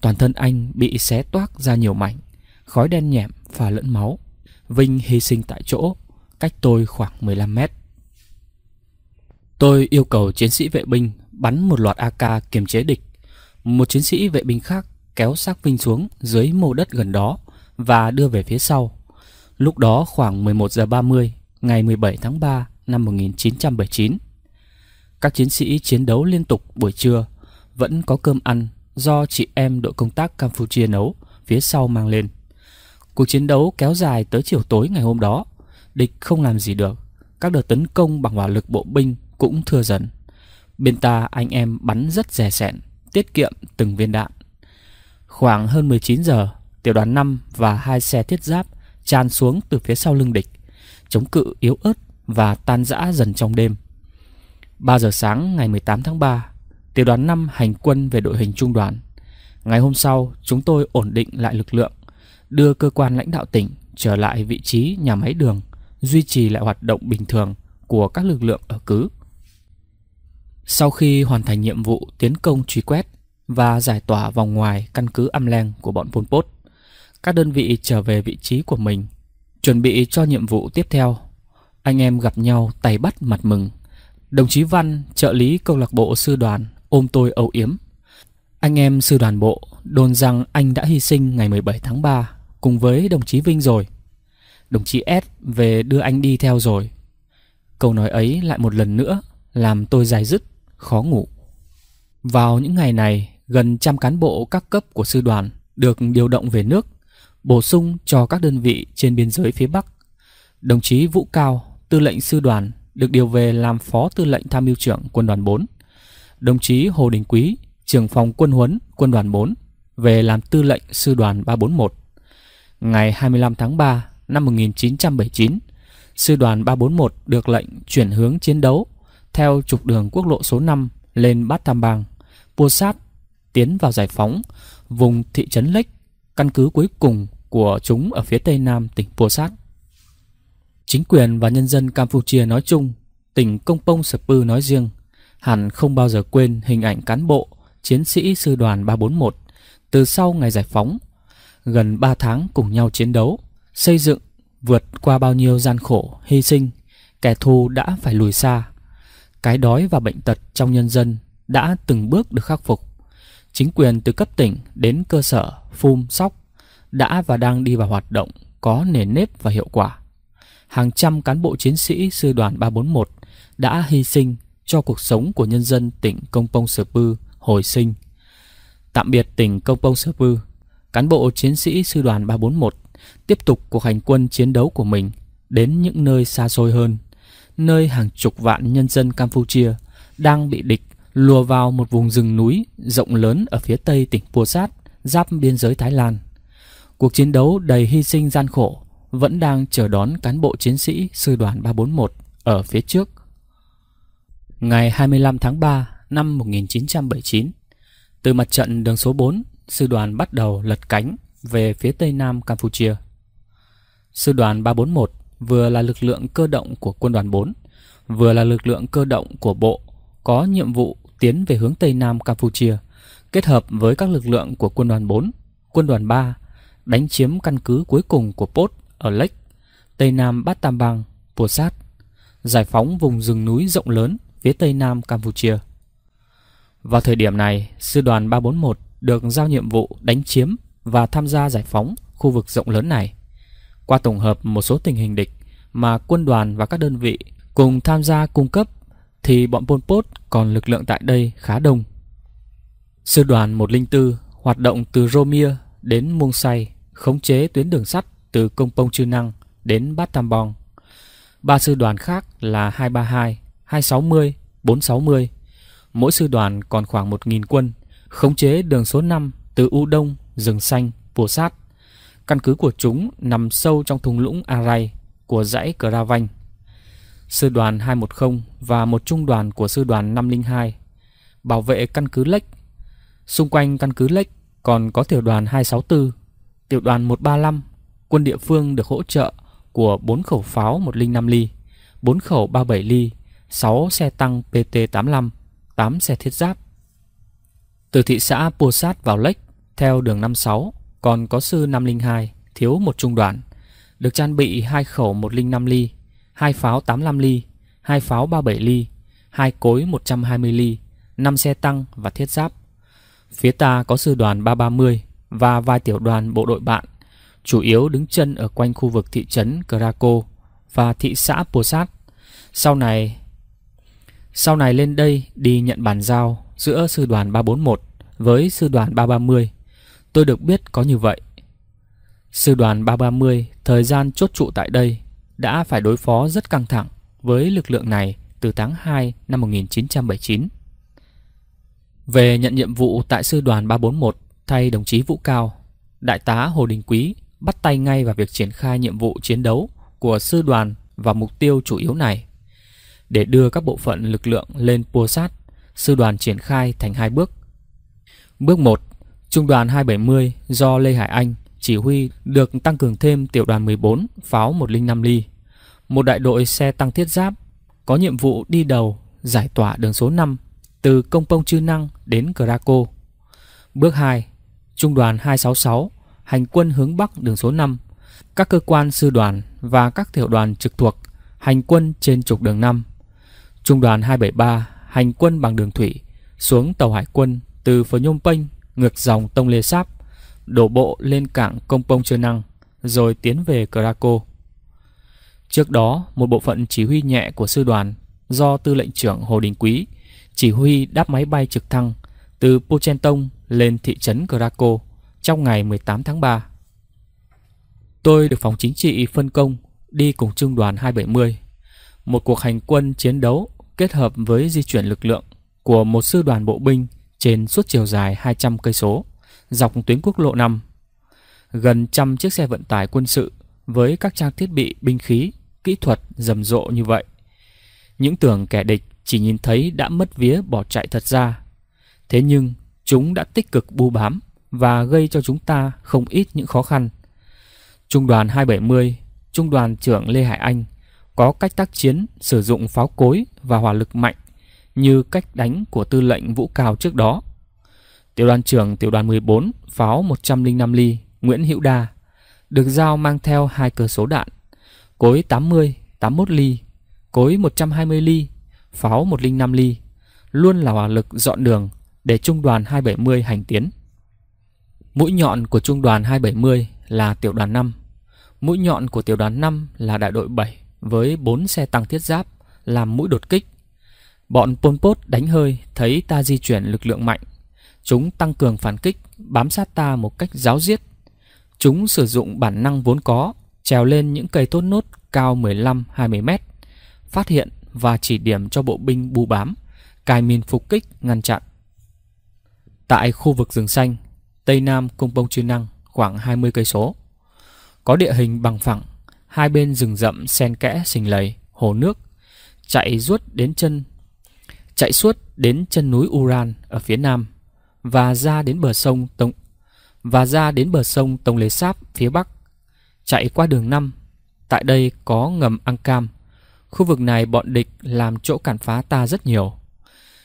Toàn thân anh bị xé toác ra nhiều mảnh, khói đen nhẹm pha lẫn máu. Vinh hy sinh tại chỗ, cách tôi khoảng 15 mét. Tôi yêu cầu chiến sĩ vệ binh bắn một loạt AK kiềm chế địch. Một chiến sĩ vệ binh khác kéo xác Vinh xuống dưới mô đất gần đó và đưa về phía sau. Lúc đó khoảng 11 giờ 30 ngày 17 tháng 3 năm 1979. Các chiến sĩ chiến đấu liên tục buổi trưa, vẫn có cơm ăn do chị em đội công tác Campuchia nấu phía sau mang lên. Cuộc chiến đấu kéo dài tới chiều tối ngày hôm đó. Địch không làm gì được. Các đợt tấn công bằng hỏa lực bộ binh cũng thưa dần. Bên ta anh em bắn rất rẻ sẹn, tiết kiệm từng viên đạn. Khoảng hơn 19 giờ, tiểu đoàn 5 và hai xe thiết giáp tràn xuống từ phía sau lưng địch, chống cự yếu ớt và tan rã dần trong đêm. 3 giờ sáng ngày 18 tháng 3, tiểu đoàn 5 hành quân về đội hình trung đoàn. Ngày hôm sau, chúng tôi ổn định lại lực lượng, đưa cơ quan lãnh đạo tỉnh trở lại vị trí nhà máy đường, duy trì lại hoạt động bình thường của các lực lượng ở cứ. Sau khi hoàn thành nhiệm vụ tiến công truy quét và giải tỏa vòng ngoài căn cứ Amleng của bọn Pol Pot, các đơn vị trở về vị trí của mình, chuẩn bị cho nhiệm vụ tiếp theo. Anh em gặp nhau tay bắt mặt mừng. Đồng chí Văn, trợ lý câu lạc bộ sư đoàn, ôm tôi âu yếm. Anh em sư đoàn bộ đồn rằng anh đã hy sinh ngày 17 tháng 3 cùng với đồng chí Vinh rồi. Đồng chí S về đưa anh đi theo rồi. Câu nói ấy lại một lần nữa làm tôi dài dứt, khó ngủ. Vào những ngày này, gần trăm cán bộ các cấp của sư đoàn được điều động về nước, bổ sung cho các đơn vị trên biên giới phía Bắc. Đồng chí Vũ Cao, tư lệnh sư đoàn, được điều về làm phó tư lệnh tham mưu trưởng quân đoàn 4. Đồng chí Hồ Đình Quý, trưởng phòng quân huấn quân đoàn 4, về làm tư lệnh sư đoàn 341 ngày 25 tháng 3 năm 1979, sư đoàn 341 được lệnh chuyển hướng chiến đấu theo trục đường quốc lộ số 5 lên Bát Tam Bang, Pua Sát tiến vào giải phóng vùng thị trấn Lech, căn cứ cuối cùng của chúng ở phía tây nam tỉnh pô Sát. Chính quyền và nhân dân Campuchia nói chung, tỉnh Công Pông Sập Pư nói riêng, hẳn không bao giờ quên hình ảnh cán bộ, chiến sĩ sư đoàn 341 từ sau ngày giải phóng gần 3 tháng cùng nhau chiến đấu, xây dựng, vượt qua bao nhiêu gian khổ, hy sinh, kẻ thù đã phải lùi xa. Cái đói và bệnh tật trong nhân dân đã từng bước được khắc phục. Chính quyền từ cấp tỉnh đến cơ sở, phun sóc đã và đang đi vào hoạt động có nền nếp và hiệu quả. Hàng trăm cán bộ chiến sĩ sư đoàn 341 đã hy sinh cho cuộc sống của nhân dân tỉnh Công Pông Sờ Pư hồi sinh. Tạm biệt tỉnh Công Pông Sơ Pư cán bộ chiến sĩ sư đoàn 341 tiếp tục cuộc hành quân chiến đấu của mình đến những nơi xa xôi hơn, nơi hàng chục vạn nhân dân Campuchia đang bị địch lùa vào một vùng rừng núi rộng lớn ở phía tây tỉnh Pua Sát, giáp biên giới Thái Lan. Cuộc chiến đấu đầy hy sinh gian khổ vẫn đang chờ đón cán bộ chiến sĩ sư đoàn 341 ở phía trước. Ngày 25 tháng 3 năm 1979, từ mặt trận đường số 4 sư đoàn bắt đầu lật cánh về phía tây nam Campuchia. Sư đoàn 341 vừa là lực lượng cơ động của quân đoàn 4, vừa là lực lượng cơ động của bộ có nhiệm vụ tiến về hướng tây nam Campuchia, kết hợp với các lực lượng của quân đoàn 4, quân đoàn 3 đánh chiếm căn cứ cuối cùng của pot ở Lech, tây nam Bát Tam Bang, Pua Sát, giải phóng vùng rừng núi rộng lớn phía tây nam Campuchia. Vào thời điểm này, sư đoàn 341 được giao nhiệm vụ đánh chiếm và tham gia giải phóng khu vực rộng lớn này. Qua tổng hợp một số tình hình địch mà quân đoàn và các đơn vị cùng tham gia cung cấp thì bọn Pol Pot còn lực lượng tại đây khá đông. Sư đoàn 104 hoạt động từ Romia đến Muông Say, khống chế tuyến đường sắt từ Công Pông Chư Năng đến Bát Tam Bong. Ba sư đoàn khác là 232, 260, 460. Mỗi sư đoàn còn khoảng 1.000 quân khống chế đường số 5 từ U Đông, rừng xanh, Pùa Sát. Căn cứ của chúng nằm sâu trong thung lũng aray của dãy Cravanh. Sư đoàn 210 và một trung đoàn của sư đoàn 502 bảo vệ căn cứ Lech. Xung quanh căn cứ Lech còn có tiểu đoàn 264, tiểu đoàn 135, quân địa phương được hỗ trợ của 4 khẩu pháo 105 ly, 4 khẩu 37 ly, 6 xe tăng PT-85, 8 xe thiết giáp, từ thị xã Pô Sát vào Lech, theo đường 56, còn có sư 502, thiếu một trung đoàn. Được trang bị hai khẩu 105 ly, hai pháo 85 ly, hai pháo 37 ly, hai cối 120 ly, 5 xe tăng và thiết giáp. Phía ta có sư đoàn 330 và vài tiểu đoàn bộ đội bạn, chủ yếu đứng chân ở quanh khu vực thị trấn Krakow và thị xã Pô Sát. Sau này sau này lên đây đi nhận bàn giao giữa sư đoàn 341 với sư đoàn 330. Tôi được biết có như vậy. Sư đoàn 330 thời gian chốt trụ tại đây đã phải đối phó rất căng thẳng với lực lượng này từ tháng 2 năm 1979. Về nhận nhiệm vụ tại sư đoàn 341 thay đồng chí Vũ Cao, Đại tá Hồ Đình Quý bắt tay ngay vào việc triển khai nhiệm vụ chiến đấu của sư đoàn và mục tiêu chủ yếu này để đưa các bộ phận lực lượng lên pua sát sư đoàn triển khai thành hai bước. Bước 1, trung đoàn 270 do Lê Hải Anh chỉ huy được tăng cường thêm tiểu đoàn 14 pháo 105 ly, một đại đội xe tăng thiết giáp có nhiệm vụ đi đầu giải tỏa đường số 5 từ Công Pông Chư Năng đến Craco. Bước 2, trung đoàn 266 hành quân hướng bắc đường số 5, các cơ quan sư đoàn và các tiểu đoàn trực thuộc hành quân trên trục đường 5. Trung đoàn 273 hành quân bằng đường thủy xuống tàu hải quân từ Phnom Penh ngược dòng Tông Lê Sáp, đổ bộ lên cảng Công Pông Chơ Năng, rồi tiến về Caraco. Trước đó, một bộ phận chỉ huy nhẹ của sư đoàn do tư lệnh trưởng Hồ Đình Quý chỉ huy đáp máy bay trực thăng từ Pochentong lên thị trấn Caraco trong ngày 18 tháng 3. Tôi được phòng chính trị phân công đi cùng trung đoàn 270, một cuộc hành quân chiến đấu kết hợp với di chuyển lực lượng của một sư đoàn bộ binh trên suốt chiều dài 200 cây số dọc tuyến quốc lộ 5. Gần trăm chiếc xe vận tải quân sự với các trang thiết bị binh khí, kỹ thuật rầm rộ như vậy. Những tưởng kẻ địch chỉ nhìn thấy đã mất vía bỏ chạy thật ra. Thế nhưng, chúng đã tích cực bu bám và gây cho chúng ta không ít những khó khăn. Trung đoàn 270, Trung đoàn trưởng Lê Hải Anh có cách tác chiến sử dụng pháo cối và hỏa lực mạnh như cách đánh của tư lệnh Vũ Cao trước đó. Tiểu đoàn trưởng tiểu đoàn 14 pháo 105 ly Nguyễn Hữu Đa được giao mang theo hai cơ số đạn, cối 80, 81 ly, cối 120 ly, pháo 105 ly, luôn là hỏa lực dọn đường để trung đoàn 270 hành tiến. Mũi nhọn của trung đoàn 270 là tiểu đoàn 5, mũi nhọn của tiểu đoàn 5 là đại đội 7, với 4 xe tăng thiết giáp làm mũi đột kích. Bọn Pol Pot đánh hơi thấy ta di chuyển lực lượng mạnh. Chúng tăng cường phản kích, bám sát ta một cách giáo diết. Chúng sử dụng bản năng vốn có, trèo lên những cây tốt nốt cao 15-20 mét, phát hiện và chỉ điểm cho bộ binh bù bám, cài mìn phục kích ngăn chặn. Tại khu vực rừng xanh, Tây Nam Cung Bông Chư Năng khoảng 20 cây số. Có địa hình bằng phẳng hai bên rừng rậm xen kẽ sình lầy, hồ nước, chạy suốt đến chân chạy suốt đến chân núi Uran ở phía nam và ra đến bờ sông Tông và ra đến bờ sông Tông Lê Sáp phía bắc, chạy qua đường năm. Tại đây có ngầm Angcam. Khu vực này bọn địch làm chỗ cản phá ta rất nhiều.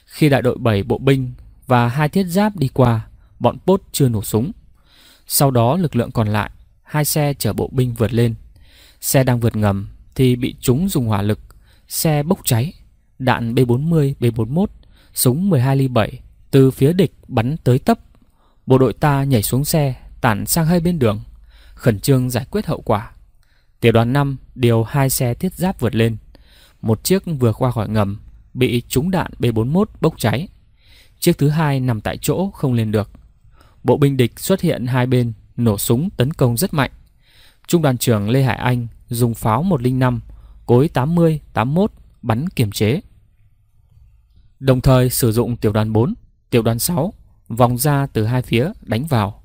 Khi đại đội 7 bộ binh và hai thiết giáp đi qua, bọn Pốt chưa nổ súng. Sau đó lực lượng còn lại, hai xe chở bộ binh vượt lên Xe đang vượt ngầm thì bị chúng dùng hỏa lực, xe bốc cháy, đạn B40, B41, súng 12 ly 7 từ phía địch bắn tới tấp. Bộ đội ta nhảy xuống xe, tản sang hai bên đường, khẩn trương giải quyết hậu quả. Tiểu đoàn 5 điều hai xe thiết giáp vượt lên. Một chiếc vừa qua khỏi ngầm, bị trúng đạn B41 bốc cháy. Chiếc thứ hai nằm tại chỗ không lên được. Bộ binh địch xuất hiện hai bên, nổ súng tấn công rất mạnh. Trung đoàn trưởng Lê Hải Anh dùng pháo 105, cối 80, 81 bắn kiểm chế. Đồng thời sử dụng tiểu đoàn 4, tiểu đoàn 6 vòng ra từ hai phía đánh vào.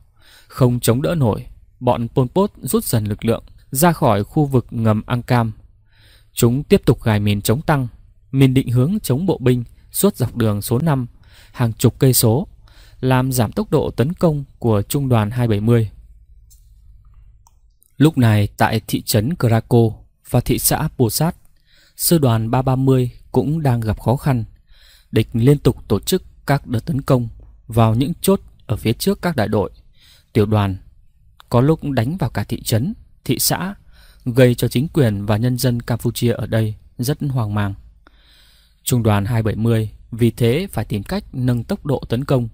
Không chống đỡ nổi, bọn Pol Pot rút dần lực lượng ra khỏi khu vực ngầm Angcam. Chúng tiếp tục gài mìn chống tăng, mìn định hướng chống bộ binh suốt dọc đường số 5, hàng chục cây số, làm giảm tốc độ tấn công của trung đoàn 270. Lúc này tại thị trấn Krakow và thị xã Bồ Sát, sư đoàn 330 cũng đang gặp khó khăn. Địch liên tục tổ chức các đợt tấn công vào những chốt ở phía trước các đại đội, tiểu đoàn, có lúc đánh vào cả thị trấn, thị xã, gây cho chính quyền và nhân dân Campuchia ở đây rất hoang mang. Trung đoàn 270 vì thế phải tìm cách nâng tốc độ tấn công,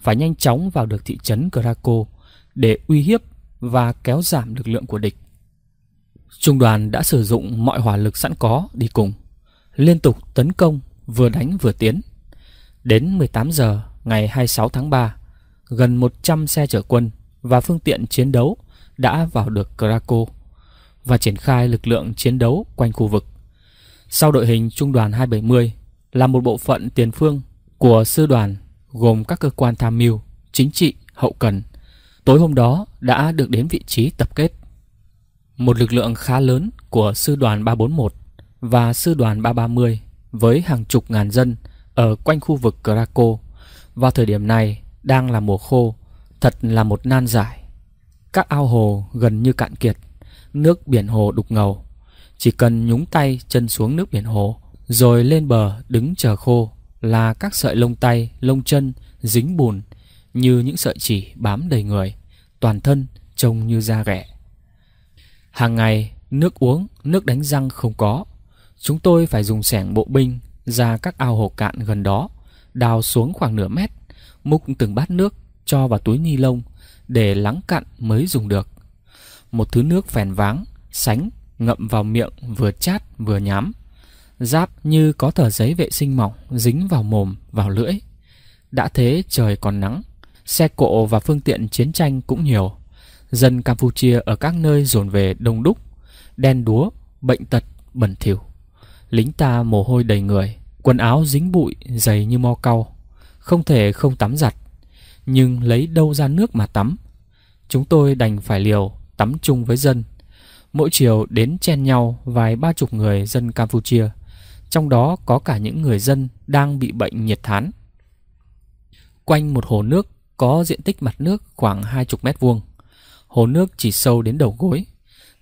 phải nhanh chóng vào được thị trấn Krakow để uy hiếp và kéo giảm lực lượng của địch. Trung đoàn đã sử dụng mọi hỏa lực sẵn có đi cùng, liên tục tấn công, vừa đánh vừa tiến. Đến 18 giờ ngày 26 tháng 3, gần 100 xe chở quân và phương tiện chiến đấu đã vào được Krakow và triển khai lực lượng chiến đấu quanh khu vực. Sau đội hình Trung đoàn 270 là một bộ phận tiền phương của sư đoàn gồm các cơ quan tham mưu, chính trị, hậu cần, Tối hôm đó đã được đến vị trí tập kết. Một lực lượng khá lớn của sư đoàn 341 và sư đoàn 330 với hàng chục ngàn dân ở quanh khu vực Krakow vào thời điểm này đang là mùa khô, thật là một nan giải. Các ao hồ gần như cạn kiệt, nước biển hồ đục ngầu. Chỉ cần nhúng tay chân xuống nước biển hồ rồi lên bờ đứng chờ khô là các sợi lông tay, lông chân dính bùn như những sợi chỉ bám đầy người toàn thân trông như da ghẻ. Hàng ngày, nước uống, nước đánh răng không có. Chúng tôi phải dùng sẻng bộ binh ra các ao hồ cạn gần đó, đào xuống khoảng nửa mét, múc từng bát nước cho vào túi ni lông để lắng cặn mới dùng được. Một thứ nước phèn váng, sánh, ngậm vào miệng vừa chát vừa nhám. Giáp như có tờ giấy vệ sinh mỏng dính vào mồm, vào lưỡi. Đã thế trời còn nắng, xe cộ và phương tiện chiến tranh cũng nhiều. Dân Campuchia ở các nơi dồn về đông đúc, đen đúa, bệnh tật, bẩn thỉu. Lính ta mồ hôi đầy người, quần áo dính bụi, dày như mo cau, không thể không tắm giặt. Nhưng lấy đâu ra nước mà tắm? Chúng tôi đành phải liều tắm chung với dân. Mỗi chiều đến chen nhau vài ba chục người dân Campuchia, trong đó có cả những người dân đang bị bệnh nhiệt thán. Quanh một hồ nước có diện tích mặt nước khoảng 20 mét vuông. Hồ nước chỉ sâu đến đầu gối.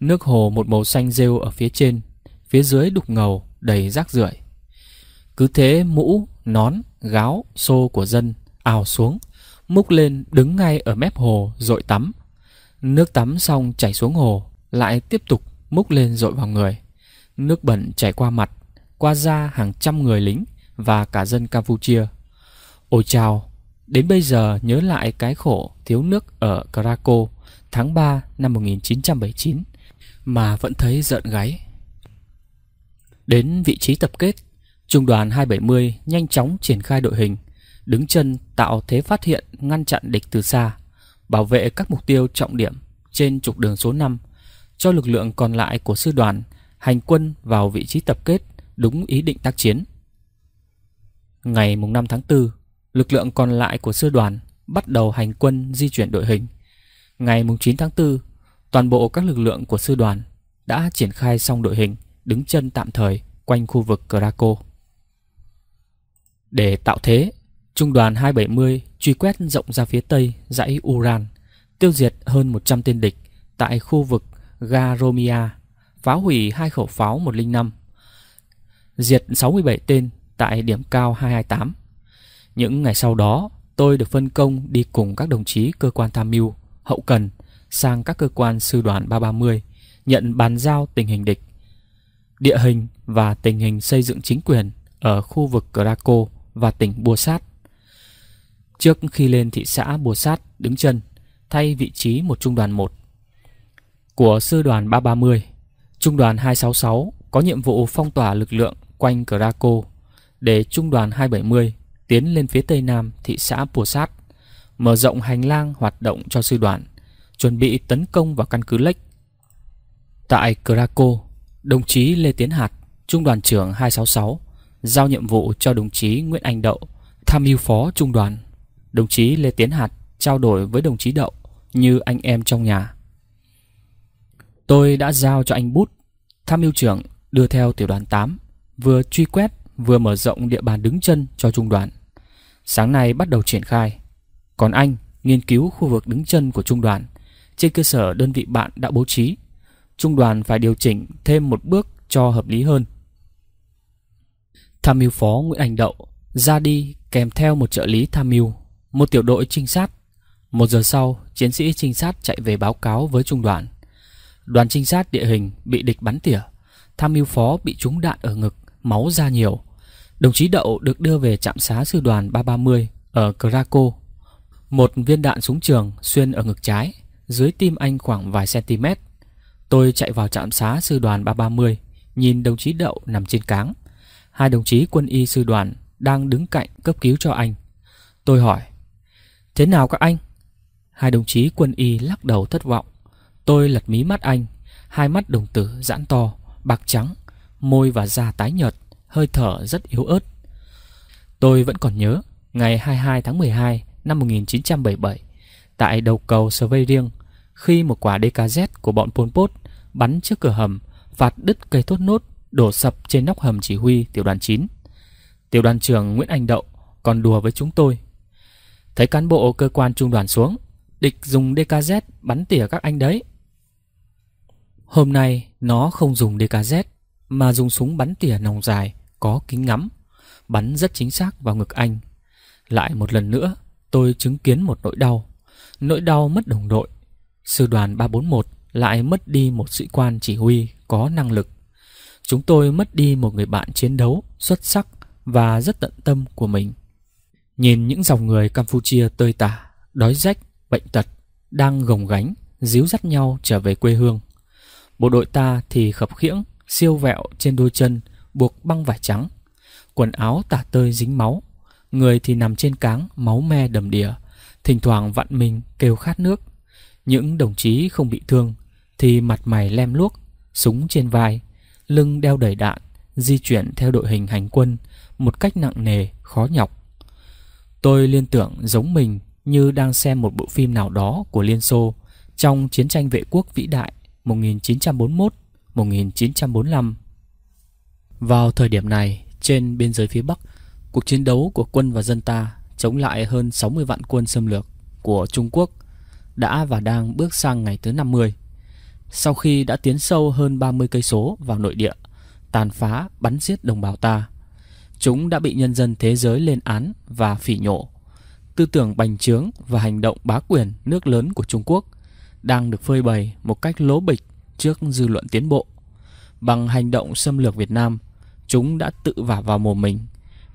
Nước hồ một màu xanh rêu ở phía trên, phía dưới đục ngầu, đầy rác rưởi. Cứ thế mũ, nón, gáo, xô của dân ào xuống, múc lên đứng ngay ở mép hồ dội tắm. Nước tắm xong chảy xuống hồ, lại tiếp tục múc lên dội vào người. Nước bẩn chảy qua mặt, qua da hàng trăm người lính và cả dân Campuchia. Ôi chào, Đến bây giờ nhớ lại cái khổ thiếu nước ở Krakow tháng 3 năm 1979 mà vẫn thấy giận gáy. Đến vị trí tập kết, trung đoàn 270 nhanh chóng triển khai đội hình, đứng chân tạo thế phát hiện ngăn chặn địch từ xa, bảo vệ các mục tiêu trọng điểm trên trục đường số 5, cho lực lượng còn lại của sư đoàn hành quân vào vị trí tập kết đúng ý định tác chiến. Ngày 5 tháng 4, Lực lượng còn lại của sư đoàn bắt đầu hành quân di chuyển đội hình. Ngày 9 tháng 4, toàn bộ các lực lượng của sư đoàn đã triển khai xong đội hình đứng chân tạm thời quanh khu vực Krakow. Để tạo thế, trung đoàn 270 truy quét rộng ra phía tây dãy Uran, tiêu diệt hơn 100 tên địch tại khu vực Garomia, phá hủy hai khẩu pháo 105, diệt 67 tên tại điểm cao 228. Những ngày sau đó, tôi được phân công đi cùng các đồng chí cơ quan tham mưu, hậu cần sang các cơ quan sư đoàn 330 nhận bàn giao tình hình địch, địa hình và tình hình xây dựng chính quyền ở khu vực Craco và tỉnh Bua Sát. Trước khi lên thị xã Bua Sát đứng chân, thay vị trí một trung đoàn 1 của sư đoàn 330, trung đoàn 266 có nhiệm vụ phong tỏa lực lượng quanh Craco để trung đoàn 270 tiến lên phía tây nam thị xã Pùa Sát, mở rộng hành lang hoạt động cho sư đoàn, chuẩn bị tấn công vào căn cứ Lech. Tại Krakow, đồng chí Lê Tiến Hạt, trung đoàn trưởng 266, giao nhiệm vụ cho đồng chí Nguyễn Anh Đậu, tham mưu phó trung đoàn. Đồng chí Lê Tiến Hạt trao đổi với đồng chí Đậu như anh em trong nhà. Tôi đã giao cho anh Bút, tham mưu trưởng đưa theo tiểu đoàn 8, vừa truy quét vừa mở rộng địa bàn đứng chân cho trung đoàn. Sáng nay bắt đầu triển khai. Còn anh nghiên cứu khu vực đứng chân của trung đoàn trên cơ sở đơn vị bạn đã bố trí. Trung đoàn phải điều chỉnh thêm một bước cho hợp lý hơn. Tham mưu phó Nguyễn Anh Đậu ra đi kèm theo một trợ lý tham mưu, một tiểu đội trinh sát. Một giờ sau, chiến sĩ trinh sát chạy về báo cáo với trung đoàn. Đoàn trinh sát địa hình bị địch bắn tỉa, tham mưu phó bị trúng đạn ở ngực, máu ra nhiều. Đồng chí Đậu được đưa về trạm xá sư đoàn 330 ở Krakow. Một viên đạn súng trường xuyên ở ngực trái, dưới tim anh khoảng vài cm. Tôi chạy vào trạm xá sư đoàn 330, nhìn đồng chí Đậu nằm trên cáng. Hai đồng chí quân y sư đoàn đang đứng cạnh cấp cứu cho anh. Tôi hỏi, thế nào các anh? Hai đồng chí quân y lắc đầu thất vọng. Tôi lật mí mắt anh, hai mắt đồng tử giãn to, bạc trắng, môi và da tái nhợt hơi thở rất yếu ớt. Tôi vẫn còn nhớ, ngày 22 tháng 12 năm 1977, tại đầu cầu Survey Riêng, khi một quả DKZ của bọn Pol Pot bắn trước cửa hầm, phạt đứt cây thốt nốt đổ sập trên nóc hầm chỉ huy tiểu đoàn 9. Tiểu đoàn trưởng Nguyễn Anh Đậu còn đùa với chúng tôi. Thấy cán bộ cơ quan trung đoàn xuống, địch dùng DKZ bắn tỉa các anh đấy. Hôm nay nó không dùng DKZ mà dùng súng bắn tỉa nòng dài có kính ngắm, bắn rất chính xác vào ngực anh. Lại một lần nữa, tôi chứng kiến một nỗi đau, nỗi đau mất đồng đội. Sư đoàn 341 lại mất đi một sĩ quan chỉ huy có năng lực. Chúng tôi mất đi một người bạn chiến đấu xuất sắc và rất tận tâm của mình. Nhìn những dòng người Campuchia tơi tả, đói rách, bệnh tật, đang gồng gánh, díu dắt nhau trở về quê hương. Bộ đội ta thì khập khiễng siêu vẹo trên đôi chân, buộc băng vải trắng. Quần áo tả tơi dính máu, người thì nằm trên cáng máu me đầm đìa, thỉnh thoảng vặn mình kêu khát nước. Những đồng chí không bị thương thì mặt mày lem luốc, súng trên vai, lưng đeo đầy đạn, di chuyển theo đội hình hành quân một cách nặng nề, khó nhọc. Tôi liên tưởng giống mình như đang xem một bộ phim nào đó của Liên Xô trong chiến tranh vệ quốc vĩ đại 1941 1945. Vào thời điểm này, trên biên giới phía Bắc, cuộc chiến đấu của quân và dân ta chống lại hơn 60 vạn quân xâm lược của Trung Quốc đã và đang bước sang ngày thứ 50. Sau khi đã tiến sâu hơn 30 cây số vào nội địa, tàn phá, bắn giết đồng bào ta, chúng đã bị nhân dân thế giới lên án và phỉ nhổ. Tư tưởng bành trướng và hành động bá quyền nước lớn của Trung Quốc đang được phơi bày một cách lố bịch trước dư luận tiến bộ. Bằng hành động xâm lược Việt Nam, chúng đã tự vả vào mồm mình,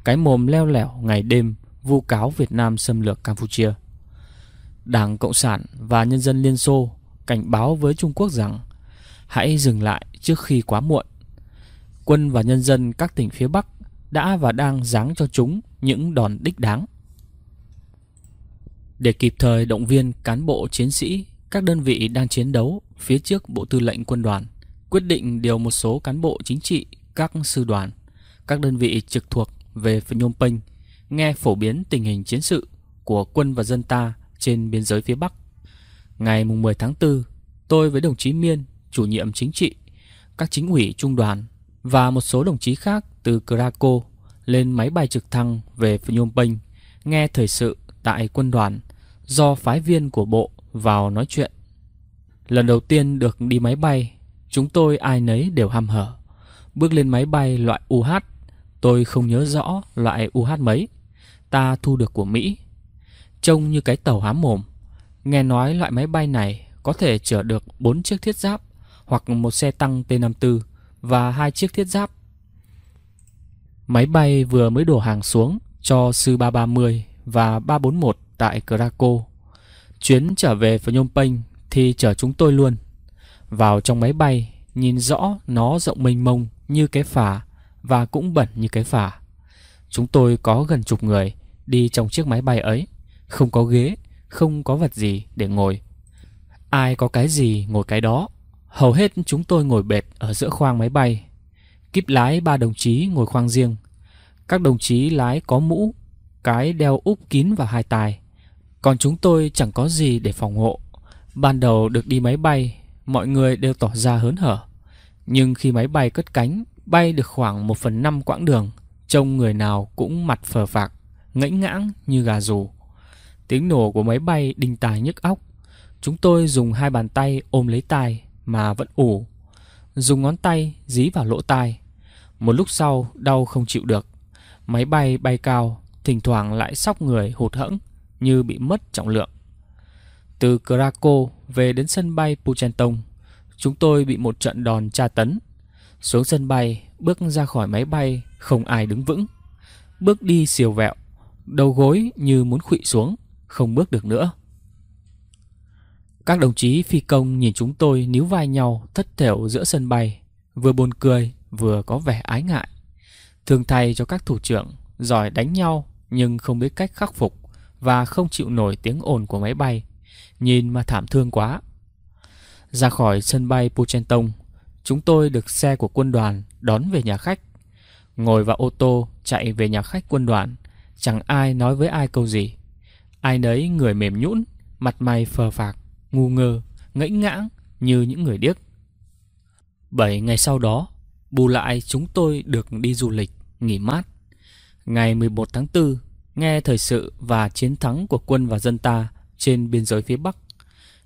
cái mồm leo lẻo ngày đêm vu cáo Việt Nam xâm lược Campuchia. Đảng Cộng sản và nhân dân Liên Xô cảnh báo với Trung Quốc rằng hãy dừng lại trước khi quá muộn. Quân và nhân dân các tỉnh phía Bắc đã và đang giáng cho chúng những đòn đích đáng. Để kịp thời động viên cán bộ chiến sĩ các đơn vị đang chiến đấu phía trước Bộ Tư lệnh Quân đoàn quyết định điều một số cán bộ chính trị các sư đoàn, các đơn vị trực thuộc về Phnom Penh nghe phổ biến tình hình chiến sự của quân và dân ta trên biên giới phía Bắc. Ngày 10 tháng 4, tôi với đồng chí Miên, chủ nhiệm chính trị, các chính ủy trung đoàn và một số đồng chí khác từ Krakow lên máy bay trực thăng về Phnom Penh nghe thời sự tại quân đoàn do phái viên của bộ vào nói chuyện. Lần đầu tiên được đi máy bay, chúng tôi ai nấy đều ham hở. Bước lên máy bay loại UH, tôi không nhớ rõ loại UH mấy, ta thu được của Mỹ. Trông như cái tàu hám mồm, nghe nói loại máy bay này có thể chở được 4 chiếc thiết giáp hoặc một xe tăng T-54 và hai chiếc thiết giáp. Máy bay vừa mới đổ hàng xuống cho Su-330 và 341 tại Krakow Chuyến trở về Phnom Penh thì chở chúng tôi luôn. Vào trong máy bay, nhìn rõ nó rộng mênh mông như cái phà và cũng bẩn như cái phà. Chúng tôi có gần chục người đi trong chiếc máy bay ấy, không có ghế, không có vật gì để ngồi. Ai có cái gì ngồi cái đó. Hầu hết chúng tôi ngồi bệt ở giữa khoang máy bay. Kíp lái ba đồng chí ngồi khoang riêng. Các đồng chí lái có mũ, cái đeo úp kín vào hai tai. Còn chúng tôi chẳng có gì để phòng hộ. Ban đầu được đi máy bay, mọi người đều tỏ ra hớn hở. Nhưng khi máy bay cất cánh, bay được khoảng 1 phần 5 quãng đường, trông người nào cũng mặt phờ phạc, ngẫy ngãng như gà rù. Tiếng nổ của máy bay đình tài nhức óc. Chúng tôi dùng hai bàn tay ôm lấy tai mà vẫn ủ. Dùng ngón tay dí vào lỗ tai. Một lúc sau đau không chịu được. Máy bay bay cao, thỉnh thoảng lại sóc người hụt hẫng như bị mất trọng lượng. Từ Krakow về đến sân bay Puchentong, chúng tôi bị một trận đòn tra tấn. Xuống sân bay, bước ra khỏi máy bay, không ai đứng vững. Bước đi siêu vẹo, đầu gối như muốn khuỵu xuống, không bước được nữa. Các đồng chí phi công nhìn chúng tôi níu vai nhau thất thểu giữa sân bay, vừa buồn cười vừa có vẻ ái ngại. Thường thay cho các thủ trưởng giỏi đánh nhau nhưng không biết cách khắc phục và không chịu nổi tiếng ồn của máy bay. Nhìn mà thảm thương quá. Ra khỏi sân bay Puchentong, chúng tôi được xe của quân đoàn đón về nhà khách. Ngồi vào ô tô chạy về nhà khách quân đoàn, chẳng ai nói với ai câu gì. Ai nấy người mềm nhũn, mặt mày phờ phạc, ngu ngơ, ngẫy ngãng như những người điếc. Bảy ngày sau đó, bù lại chúng tôi được đi du lịch, nghỉ mát. Ngày 11 tháng 4, nghe thời sự và chiến thắng của quân và dân ta trên biên giới phía Bắc,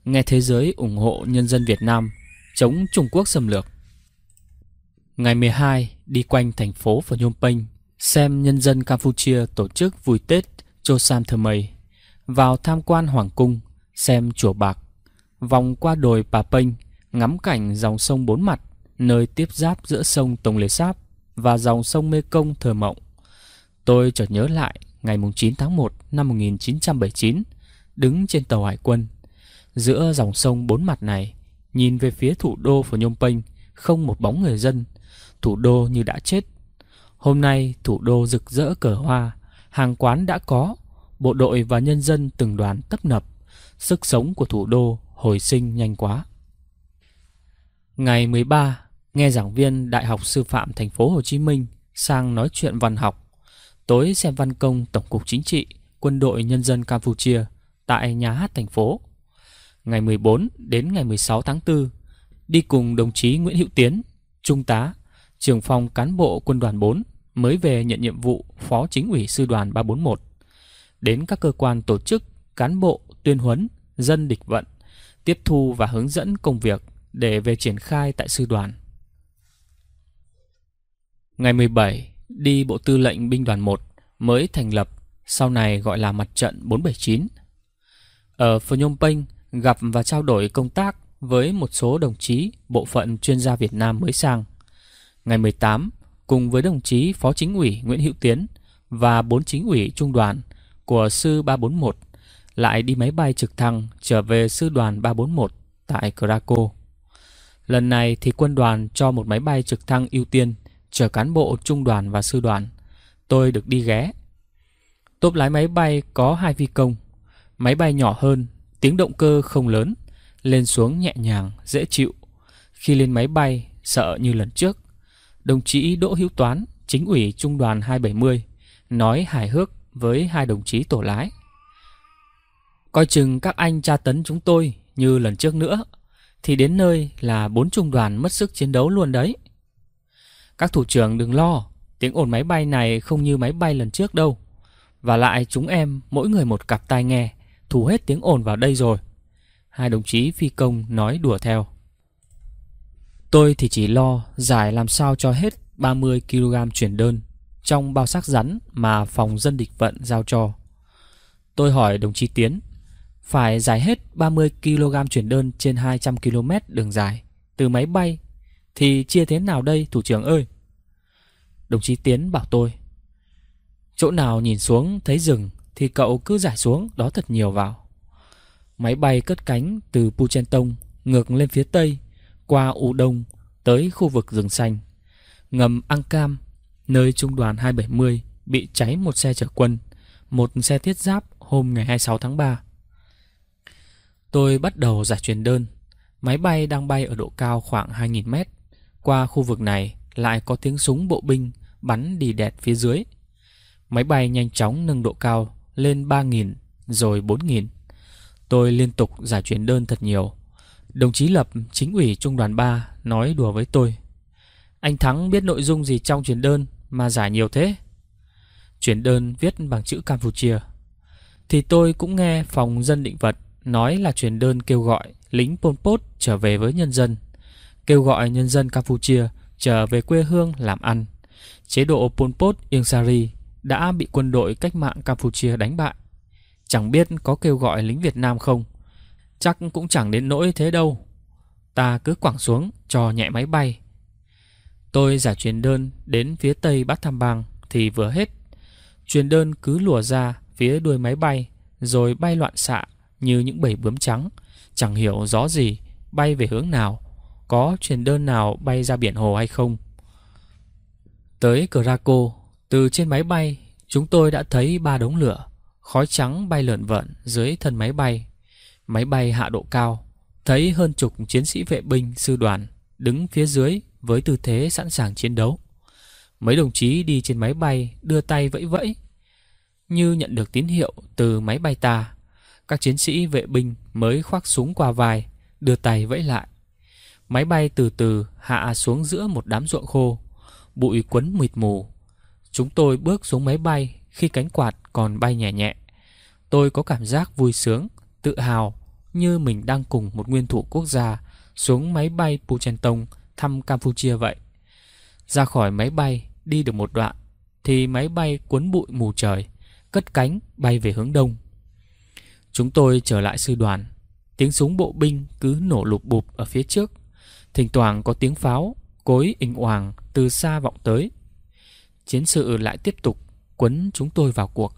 nghe thế giới ủng hộ nhân dân Việt Nam chống Trung Quốc xâm lược. Ngày 12 đi quanh thành phố Phnom Penh xem nhân dân Campuchia tổ chức vui Tết Chosan Thơmây, vào tham quan Hoàng Cung, xem chùa Bạc, vòng qua đồi Pà Penh, ngắm cảnh dòng sông bốn mặt, nơi tiếp giáp giữa sông Tông Lê Sáp và dòng sông Mê Công thờ mộng. Tôi chợt nhớ lại ngày 9 tháng 1 năm 1979, đứng trên tàu hải quân. Giữa dòng sông bốn mặt này, nhìn về phía thủ đô của Nhôm Penh, không một bóng người dân, thủ đô như đã chết. Hôm nay thủ đô rực rỡ cờ hoa, hàng quán đã có, bộ đội và nhân dân từng đoàn tấp nập, sức sống của thủ đô hồi sinh nhanh quá. Ngày 13, nghe giảng viên Đại học Sư phạm thành phố Hồ Chí Minh sang nói chuyện văn học Tối xem văn công Tổng cục Chính trị, Quân đội Nhân dân Campuchia tại nhà hát thành phố. Ngày 14 đến ngày 16 tháng 4, đi cùng đồng chí Nguyễn Hữu Tiến, Trung tá, trưởng phòng cán bộ quân đoàn 4 mới về nhận nhiệm vụ Phó Chính ủy Sư đoàn 341. Đến các cơ quan tổ chức, cán bộ, tuyên huấn, dân địch vận, tiếp thu và hướng dẫn công việc để về triển khai tại sư đoàn. Ngày 17 đi Bộ Tư lệnh Binh đoàn 1 mới thành lập, sau này gọi là mặt trận 479. Ở Phnom Penh gặp và trao đổi công tác với một số đồng chí bộ phận chuyên gia Việt Nam mới sang. Ngày 18, cùng với đồng chí Phó Chính ủy Nguyễn Hữu Tiến và bốn chính ủy trung đoàn của sư 341 lại đi máy bay trực thăng trở về sư đoàn 341 tại Krakow. Lần này thì quân đoàn cho một máy bay trực thăng ưu tiên chở cán bộ trung đoàn và sư đoàn. Tôi được đi ghé. Tốp lái máy bay có hai phi công. Máy bay nhỏ hơn, tiếng động cơ không lớn, lên xuống nhẹ nhàng, dễ chịu. Khi lên máy bay, sợ như lần trước. Đồng chí Đỗ Hữu Toán, chính ủy trung đoàn 270, nói hài hước với hai đồng chí tổ lái. Coi chừng các anh tra tấn chúng tôi như lần trước nữa, thì đến nơi là bốn trung đoàn mất sức chiến đấu luôn đấy. Các thủ trưởng đừng lo, tiếng ồn máy bay này không như máy bay lần trước đâu. Và lại chúng em mỗi người một cặp tai nghe, thu hết tiếng ồn vào đây rồi. Hai đồng chí phi công nói đùa theo. Tôi thì chỉ lo giải làm sao cho hết 30 kg chuyển đơn trong bao xác rắn mà phòng dân địch vận giao cho. Tôi hỏi đồng chí Tiến, phải giải hết 30 kg chuyển đơn trên 200 km đường dài từ máy bay thì chia thế nào đây thủ trưởng ơi Đồng chí Tiến bảo tôi Chỗ nào nhìn xuống thấy rừng Thì cậu cứ giải xuống đó thật nhiều vào Máy bay cất cánh từ Puchentong Ngược lên phía Tây Qua U Đông Tới khu vực rừng xanh Ngầm Angcam Nơi trung đoàn 270 Bị cháy một xe chở quân Một xe thiết giáp hôm ngày 26 tháng 3 Tôi bắt đầu giải truyền đơn Máy bay đang bay ở độ cao khoảng 2.000 mét qua khu vực này lại có tiếng súng bộ binh bắn đi đẹt phía dưới. Máy bay nhanh chóng nâng độ cao lên 3.000 rồi 4.000. Tôi liên tục giải chuyển đơn thật nhiều. Đồng chí Lập, chính ủy trung đoàn 3 nói đùa với tôi. Anh Thắng biết nội dung gì trong chuyển đơn mà giải nhiều thế? Chuyển đơn viết bằng chữ Campuchia. Thì tôi cũng nghe phòng dân định vật nói là chuyển đơn kêu gọi lính Pol Pot trở về với nhân dân kêu gọi nhân dân Campuchia trở về quê hương làm ăn. Chế độ Pol Pot Ieng Sari đã bị quân đội cách mạng Campuchia đánh bại. Chẳng biết có kêu gọi lính Việt Nam không? Chắc cũng chẳng đến nỗi thế đâu. Ta cứ quẳng xuống cho nhẹ máy bay. Tôi giả truyền đơn đến phía tây Bát Tham Bang thì vừa hết. Truyền đơn cứ lùa ra phía đuôi máy bay rồi bay loạn xạ như những bầy bướm trắng. Chẳng hiểu gió gì, bay về hướng nào có truyền đơn nào bay ra biển hồ hay không. Tới Craco, từ trên máy bay, chúng tôi đã thấy ba đống lửa, khói trắng bay lượn vợn dưới thân máy bay. Máy bay hạ độ cao, thấy hơn chục chiến sĩ vệ binh sư đoàn đứng phía dưới với tư thế sẵn sàng chiến đấu. Mấy đồng chí đi trên máy bay đưa tay vẫy vẫy. Như nhận được tín hiệu từ máy bay ta, các chiến sĩ vệ binh mới khoác súng qua vai, đưa tay vẫy lại. Máy bay từ từ hạ xuống giữa một đám ruộng khô, bụi quấn mịt mù. Chúng tôi bước xuống máy bay khi cánh quạt còn bay nhẹ nhẹ. Tôi có cảm giác vui sướng, tự hào như mình đang cùng một nguyên thủ quốc gia xuống máy bay Puchentong thăm Campuchia vậy. Ra khỏi máy bay, đi được một đoạn thì máy bay cuốn bụi mù trời, cất cánh bay về hướng đông. Chúng tôi trở lại sư đoàn, tiếng súng bộ binh cứ nổ lục bụp ở phía trước Thỉnh thoảng có tiếng pháo, cối inh oàng từ xa vọng tới. Chiến sự lại tiếp tục quấn chúng tôi vào cuộc.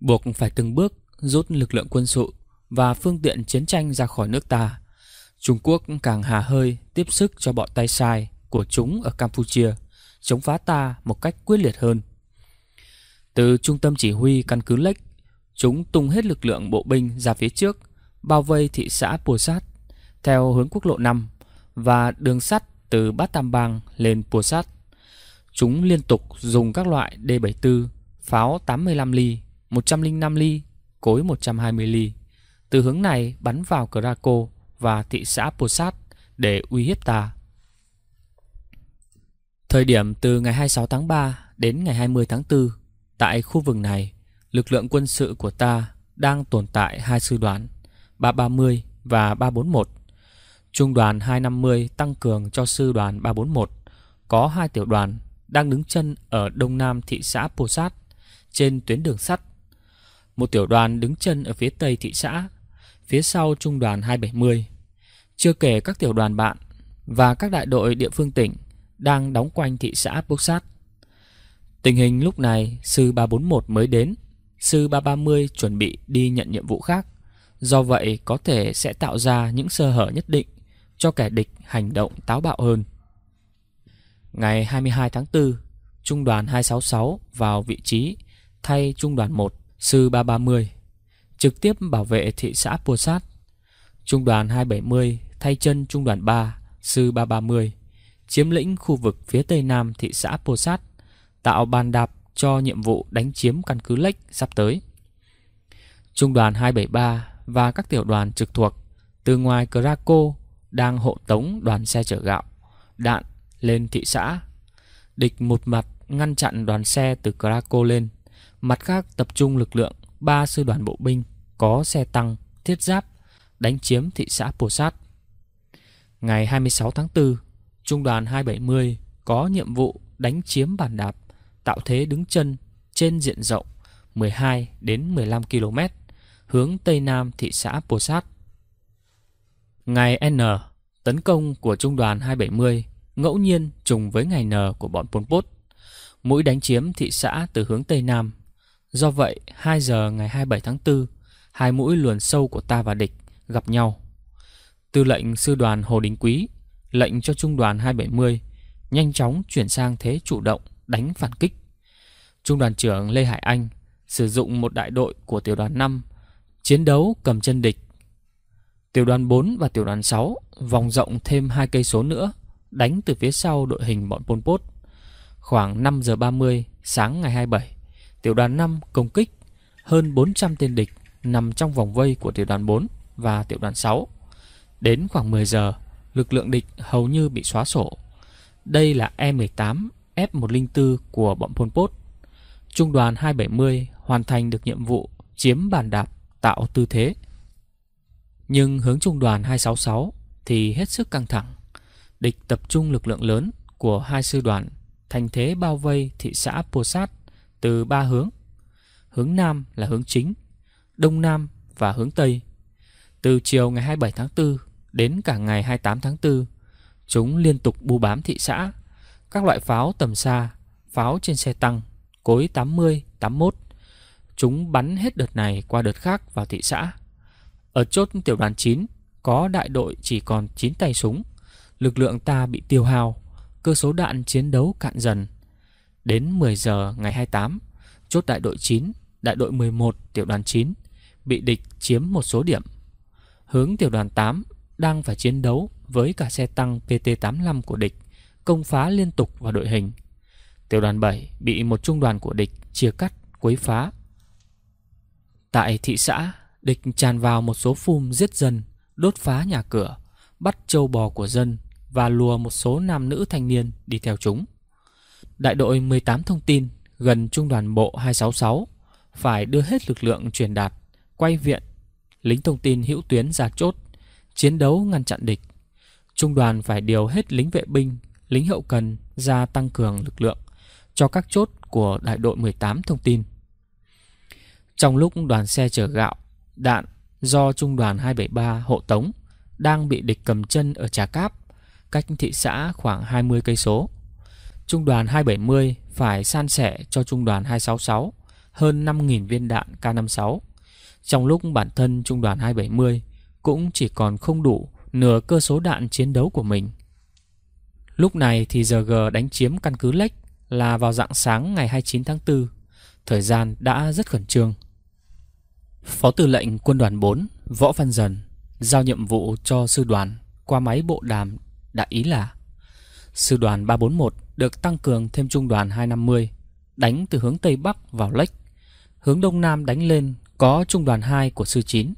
Buộc phải từng bước rút lực lượng quân sự và phương tiện chiến tranh ra khỏi nước ta. Trung Quốc càng hà hơi tiếp sức cho bọn tay sai của chúng ở Campuchia, chống phá ta một cách quyết liệt hơn. Từ trung tâm chỉ huy căn cứ Lech, chúng tung hết lực lượng bộ binh ra phía trước, bao vây thị xã Pua Sát theo hướng quốc lộ 5 và đường sắt từ Bát Tam Bang lên Pua Sắt. Chúng liên tục dùng các loại D-74, pháo 85 ly, 105 ly, cối 120 ly, từ hướng này bắn vào Craco và thị xã Pua Sắt để uy hiếp ta. Thời điểm từ ngày 26 tháng 3 đến ngày 20 tháng 4, tại khu vực này, lực lượng quân sự của ta đang tồn tại hai sư đoàn 330 và 341 Trung đoàn 250 tăng cường cho sư đoàn 341 có hai tiểu đoàn đang đứng chân ở đông nam thị xã Pô Sát trên tuyến đường sắt. Một tiểu đoàn đứng chân ở phía tây thị xã, phía sau trung đoàn 270. Chưa kể các tiểu đoàn bạn và các đại đội địa phương tỉnh đang đóng quanh thị xã Pô Sát. Tình hình lúc này sư 341 mới đến, sư 330 chuẩn bị đi nhận nhiệm vụ khác. Do vậy có thể sẽ tạo ra những sơ hở nhất định cho kẻ địch hành động táo bạo hơn. Ngày 22 tháng 4, Trung đoàn 266 vào vị trí thay Trung đoàn 1 Sư 330, trực tiếp bảo vệ thị xã Pua Sát. Trung đoàn 270 thay chân Trung đoàn 3 Sư 330, chiếm lĩnh khu vực phía tây nam thị xã Pô Sát, tạo bàn đạp cho nhiệm vụ đánh chiếm căn cứ Lách sắp tới. Trung đoàn 273 và các tiểu đoàn trực thuộc từ ngoài Craco đang hộ tống đoàn xe chở gạo, đạn lên thị xã. Địch một mặt ngăn chặn đoàn xe từ Krakow lên, mặt khác tập trung lực lượng ba sư đoàn bộ binh có xe tăng, thiết giáp đánh chiếm thị xã Pô Sát. Ngày 26 tháng 4, trung đoàn 270 có nhiệm vụ đánh chiếm bản đạp, tạo thế đứng chân trên diện rộng 12 đến 15 km hướng tây nam thị xã Pô Sát. Ngày N, tấn công của trung đoàn 270 ngẫu nhiên trùng với ngày N của bọn Pol Pot. Mũi đánh chiếm thị xã từ hướng Tây Nam. Do vậy, 2 giờ ngày 27 tháng 4, hai mũi luồn sâu của ta và địch gặp nhau. Tư lệnh sư đoàn Hồ Đình Quý lệnh cho trung đoàn 270 nhanh chóng chuyển sang thế chủ động đánh phản kích. Trung đoàn trưởng Lê Hải Anh sử dụng một đại đội của tiểu đoàn 5 chiến đấu cầm chân địch Tiểu đoàn 4 và tiểu đoàn 6 vòng rộng thêm hai cây số nữa, đánh từ phía sau đội hình bọn Pol Pot. Khoảng 5 giờ 30 sáng ngày 27, tiểu đoàn 5 công kích hơn 400 tên địch nằm trong vòng vây của tiểu đoàn 4 và tiểu đoàn 6. Đến khoảng 10 giờ, lực lượng địch hầu như bị xóa sổ. Đây là E-18 F-104 của bọn Pol Pot. Trung đoàn 270 hoàn thành được nhiệm vụ chiếm bàn đạp tạo tư thế nhưng hướng trung đoàn 266 thì hết sức căng thẳng. Địch tập trung lực lượng lớn của hai sư đoàn thành thế bao vây thị xã Posat từ ba hướng. Hướng Nam là hướng chính, Đông Nam và hướng Tây. Từ chiều ngày 27 tháng 4 đến cả ngày 28 tháng 4, chúng liên tục bu bám thị xã. Các loại pháo tầm xa, pháo trên xe tăng, cối 80, 81. Chúng bắn hết đợt này qua đợt khác vào thị xã. Ở chốt tiểu đoàn 9 Có đại đội chỉ còn 9 tay súng Lực lượng ta bị tiêu hao Cơ số đạn chiến đấu cạn dần Đến 10 giờ ngày 28 Chốt đại đội 9 Đại đội 11 tiểu đoàn 9 Bị địch chiếm một số điểm Hướng tiểu đoàn 8 Đang phải chiến đấu với cả xe tăng PT-85 của địch Công phá liên tục vào đội hình Tiểu đoàn 7 bị một trung đoàn của địch chia cắt, quấy phá. Tại thị xã Địch tràn vào một số phum giết dân, đốt phá nhà cửa, bắt châu bò của dân và lùa một số nam nữ thanh niên đi theo chúng. Đại đội 18 thông tin gần trung đoàn bộ 266 phải đưa hết lực lượng truyền đạt, quay viện, lính thông tin hữu tuyến ra chốt, chiến đấu ngăn chặn địch. Trung đoàn phải điều hết lính vệ binh, lính hậu cần ra tăng cường lực lượng cho các chốt của đại đội 18 thông tin. Trong lúc đoàn xe chở gạo đạn do Trung đoàn 273 hộ tống đang bị địch cầm chân ở Trà Cáp, cách thị xã khoảng 20 cây số. Trung đoàn 270 phải san sẻ cho trung đoàn 266 hơn 5.000 viên đạn K56. Trong lúc bản thân trung đoàn 270 cũng chỉ còn không đủ nửa cơ số đạn chiến đấu của mình. Lúc này thì giờ G đánh chiếm căn cứ Lech là vào dạng sáng ngày 29 tháng 4. Thời gian đã rất khẩn trương. Phó tư lệnh quân đoàn 4 Võ Văn Dần giao nhiệm vụ cho sư đoàn qua máy bộ đàm đại ý là Sư đoàn 341 được tăng cường thêm trung đoàn 250 đánh từ hướng Tây Bắc vào Lách hướng Đông Nam đánh lên có trung đoàn 2 của sư 9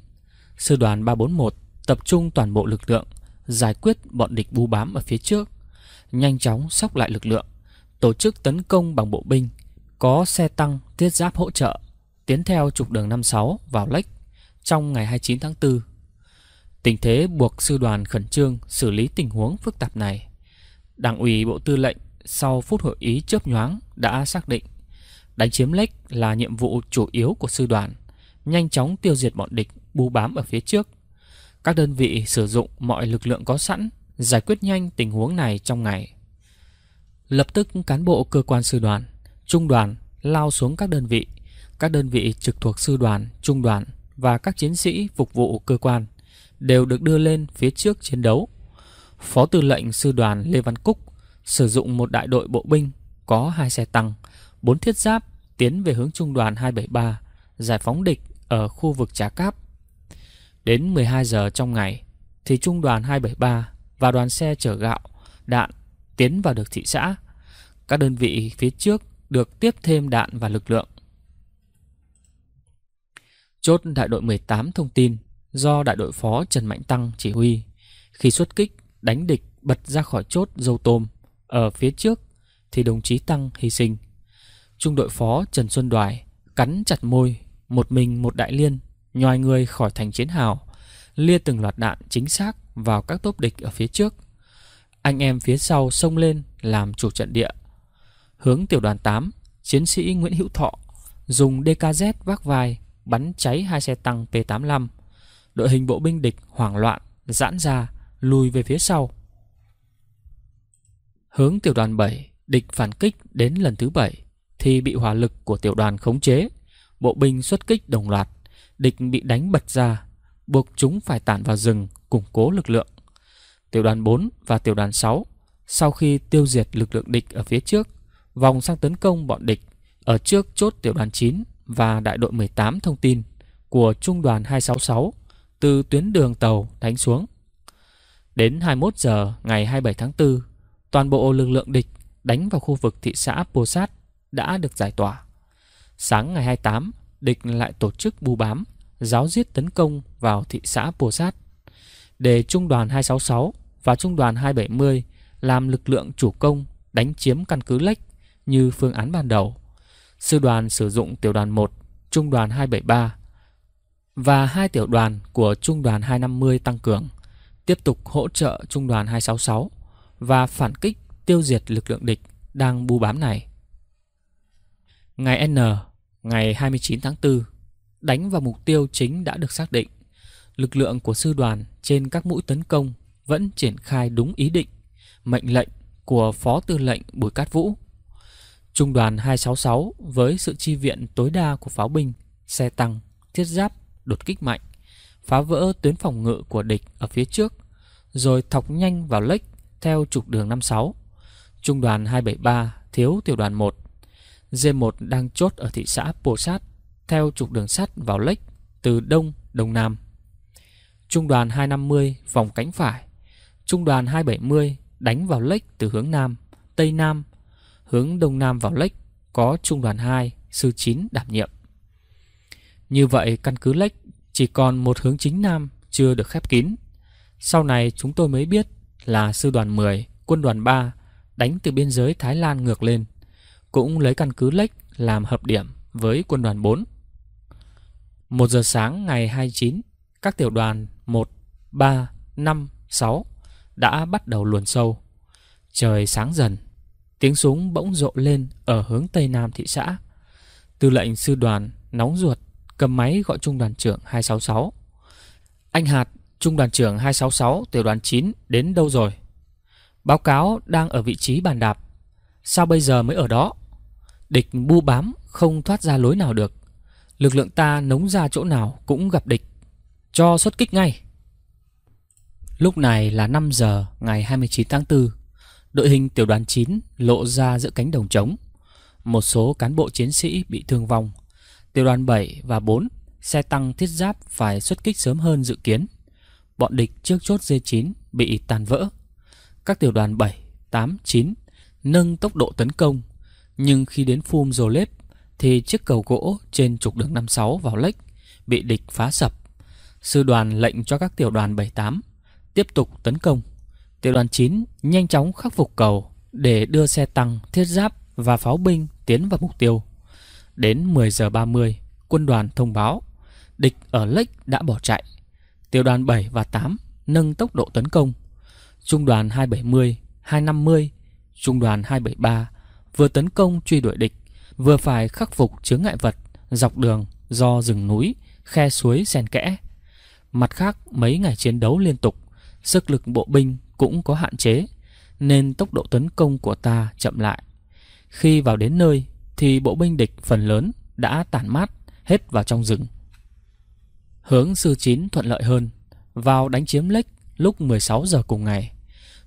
Sư đoàn 341 tập trung toàn bộ lực lượng giải quyết bọn địch bu bám ở phía trước nhanh chóng sóc lại lực lượng tổ chức tấn công bằng bộ binh có xe tăng tiết giáp hỗ trợ tiến theo trục đường 56 vào Lách trong ngày 29 tháng 4. Tình thế buộc sư đoàn khẩn trương xử lý tình huống phức tạp này. Đảng ủy Bộ Tư lệnh sau phút hội ý chớp nhoáng đã xác định đánh chiếm Lách là nhiệm vụ chủ yếu của sư đoàn, nhanh chóng tiêu diệt bọn địch bu bám ở phía trước. Các đơn vị sử dụng mọi lực lượng có sẵn, giải quyết nhanh tình huống này trong ngày. Lập tức cán bộ cơ quan sư đoàn, trung đoàn lao xuống các đơn vị các đơn vị trực thuộc sư đoàn, trung đoàn và các chiến sĩ phục vụ cơ quan đều được đưa lên phía trước chiến đấu. Phó tư lệnh sư đoàn Lê Văn Cúc sử dụng một đại đội bộ binh có hai xe tăng, bốn thiết giáp tiến về hướng trung đoàn 273 giải phóng địch ở khu vực Trà Cáp. Đến 12 giờ trong ngày thì trung đoàn 273 và đoàn xe chở gạo, đạn tiến vào được thị xã. Các đơn vị phía trước được tiếp thêm đạn và lực lượng. Chốt đại đội 18 thông tin do đại đội phó Trần Mạnh Tăng chỉ huy. Khi xuất kích, đánh địch bật ra khỏi chốt dâu tôm ở phía trước thì đồng chí Tăng hy sinh. Trung đội phó Trần Xuân Đoài cắn chặt môi, một mình một đại liên, nhòi người khỏi thành chiến hào, lia từng loạt đạn chính xác vào các tốp địch ở phía trước. Anh em phía sau xông lên làm chủ trận địa. Hướng tiểu đoàn 8, chiến sĩ Nguyễn Hữu Thọ dùng DKZ vác vai bắn cháy hai xe tăng P85. Đội hình bộ binh địch hoảng loạn, giãn ra, lùi về phía sau. Hướng tiểu đoàn 7, địch phản kích đến lần thứ 7 thì bị hỏa lực của tiểu đoàn khống chế. Bộ binh xuất kích đồng loạt, địch bị đánh bật ra, buộc chúng phải tản vào rừng củng cố lực lượng. Tiểu đoàn 4 và tiểu đoàn 6 sau khi tiêu diệt lực lượng địch ở phía trước, vòng sang tấn công bọn địch ở trước chốt tiểu đoàn 9 và đại đội 18 thông tin của trung đoàn 266 từ tuyến đường tàu đánh xuống. Đến 21 giờ ngày 27 tháng 4, toàn bộ lực lượng địch đánh vào khu vực thị xã Pô Sát đã được giải tỏa. Sáng ngày 28, địch lại tổ chức bù bám, giáo giết tấn công vào thị xã Pô Sát để trung đoàn 266 và trung đoàn 270 làm lực lượng chủ công đánh chiếm căn cứ lách như phương án ban đầu. Sư đoàn sử dụng tiểu đoàn 1, trung đoàn 273 và hai tiểu đoàn của trung đoàn 250 tăng cường, tiếp tục hỗ trợ trung đoàn 266 và phản kích tiêu diệt lực lượng địch đang bu bám này. Ngày N, ngày 29 tháng 4, đánh vào mục tiêu chính đã được xác định. Lực lượng của sư đoàn trên các mũi tấn công vẫn triển khai đúng ý định, mệnh lệnh của Phó Tư lệnh Bùi Cát Vũ Trung đoàn 266 với sự chi viện tối đa của pháo binh, xe tăng, thiết giáp, đột kích mạnh, phá vỡ tuyến phòng ngự của địch ở phía trước, rồi thọc nhanh vào lếch theo trục đường 56. Trung đoàn 273 thiếu tiểu đoàn 1. D1 đang chốt ở thị xã Pô Sát theo trục đường sắt vào lếch từ đông đông nam. Trung đoàn 250 vòng cánh phải. Trung đoàn 270 đánh vào lếch từ hướng nam, tây nam hướng đông nam vào lách có trung đoàn 2, sư 9 đảm nhiệm. Như vậy căn cứ lách chỉ còn một hướng chính nam chưa được khép kín. Sau này chúng tôi mới biết là sư đoàn 10, quân đoàn 3 đánh từ biên giới Thái Lan ngược lên, cũng lấy căn cứ lách làm hợp điểm với quân đoàn 4. một giờ sáng ngày 29, các tiểu đoàn 1, 3, 5, 6 đã bắt đầu luồn sâu. Trời sáng dần, Tiếng súng bỗng rộ lên ở hướng tây nam thị xã. Tư lệnh sư đoàn nóng ruột cầm máy gọi trung đoàn trưởng 266. Anh Hạt, trung đoàn trưởng 266 tiểu đoàn 9 đến đâu rồi? Báo cáo đang ở vị trí bàn đạp. Sao bây giờ mới ở đó? Địch bu bám không thoát ra lối nào được. Lực lượng ta nống ra chỗ nào cũng gặp địch. Cho xuất kích ngay. Lúc này là 5 giờ ngày 29 tháng 4 đội hình tiểu đoàn 9 lộ ra giữa cánh đồng trống. Một số cán bộ chiến sĩ bị thương vong. Tiểu đoàn 7 và 4, xe tăng thiết giáp phải xuất kích sớm hơn dự kiến. Bọn địch trước chốt D9 bị tàn vỡ. Các tiểu đoàn 7, 8, 9 nâng tốc độ tấn công. Nhưng khi đến phum Dồ lết, thì chiếc cầu gỗ trên trục đường 56 vào lách bị địch phá sập. Sư đoàn lệnh cho các tiểu đoàn 78 tiếp tục tấn công. Tiểu đoàn 9 nhanh chóng khắc phục cầu để đưa xe tăng, thiết giáp và pháo binh tiến vào mục tiêu. Đến 10 giờ 30, quân đoàn thông báo địch ở Lake đã bỏ chạy. Tiểu đoàn 7 và 8 nâng tốc độ tấn công. Trung đoàn 270, 250, trung đoàn 273 vừa tấn công truy đuổi địch, vừa phải khắc phục chướng ngại vật dọc đường do rừng núi, khe suối xen kẽ. Mặt khác, mấy ngày chiến đấu liên tục, sức lực bộ binh cũng có hạn chế Nên tốc độ tấn công của ta chậm lại Khi vào đến nơi thì bộ binh địch phần lớn đã tản mát hết vào trong rừng Hướng sư chín thuận lợi hơn Vào đánh chiếm lếch lúc 16 giờ cùng ngày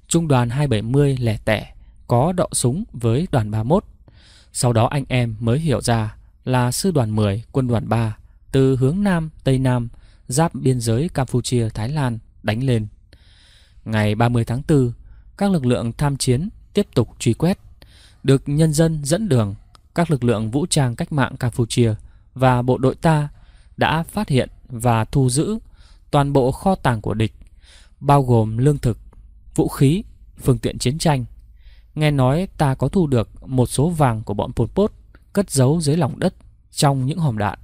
Trung đoàn 270 lẻ tẻ có đọ súng với đoàn 31 Sau đó anh em mới hiểu ra là sư đoàn 10 quân đoàn 3 Từ hướng Nam, Tây Nam giáp biên giới Campuchia-Thái Lan đánh lên Ngày 30 tháng 4, các lực lượng tham chiến tiếp tục truy quét. Được nhân dân dẫn đường, các lực lượng vũ trang cách mạng Campuchia và bộ đội ta đã phát hiện và thu giữ toàn bộ kho tàng của địch, bao gồm lương thực, vũ khí, phương tiện chiến tranh. Nghe nói ta có thu được một số vàng của bọn Pol Pot cất giấu dưới lòng đất trong những hòm đạn.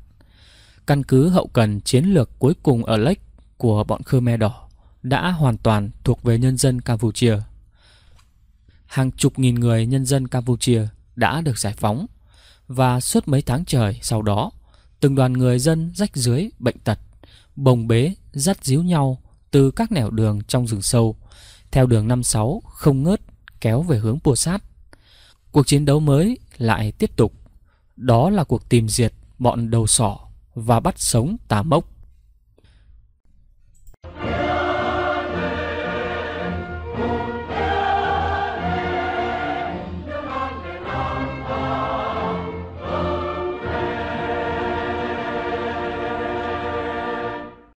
Căn cứ hậu cần chiến lược cuối cùng ở Lake của bọn Khmer Đỏ đã hoàn toàn thuộc về nhân dân Campuchia. Hàng chục nghìn người nhân dân Campuchia đã được giải phóng và suốt mấy tháng trời sau đó, từng đoàn người dân rách dưới bệnh tật, bồng bế dắt díu nhau từ các nẻo đường trong rừng sâu, theo đường 56 không ngớt kéo về hướng Pua Sát. Cuộc chiến đấu mới lại tiếp tục. Đó là cuộc tìm diệt bọn đầu sỏ và bắt sống tà mốc.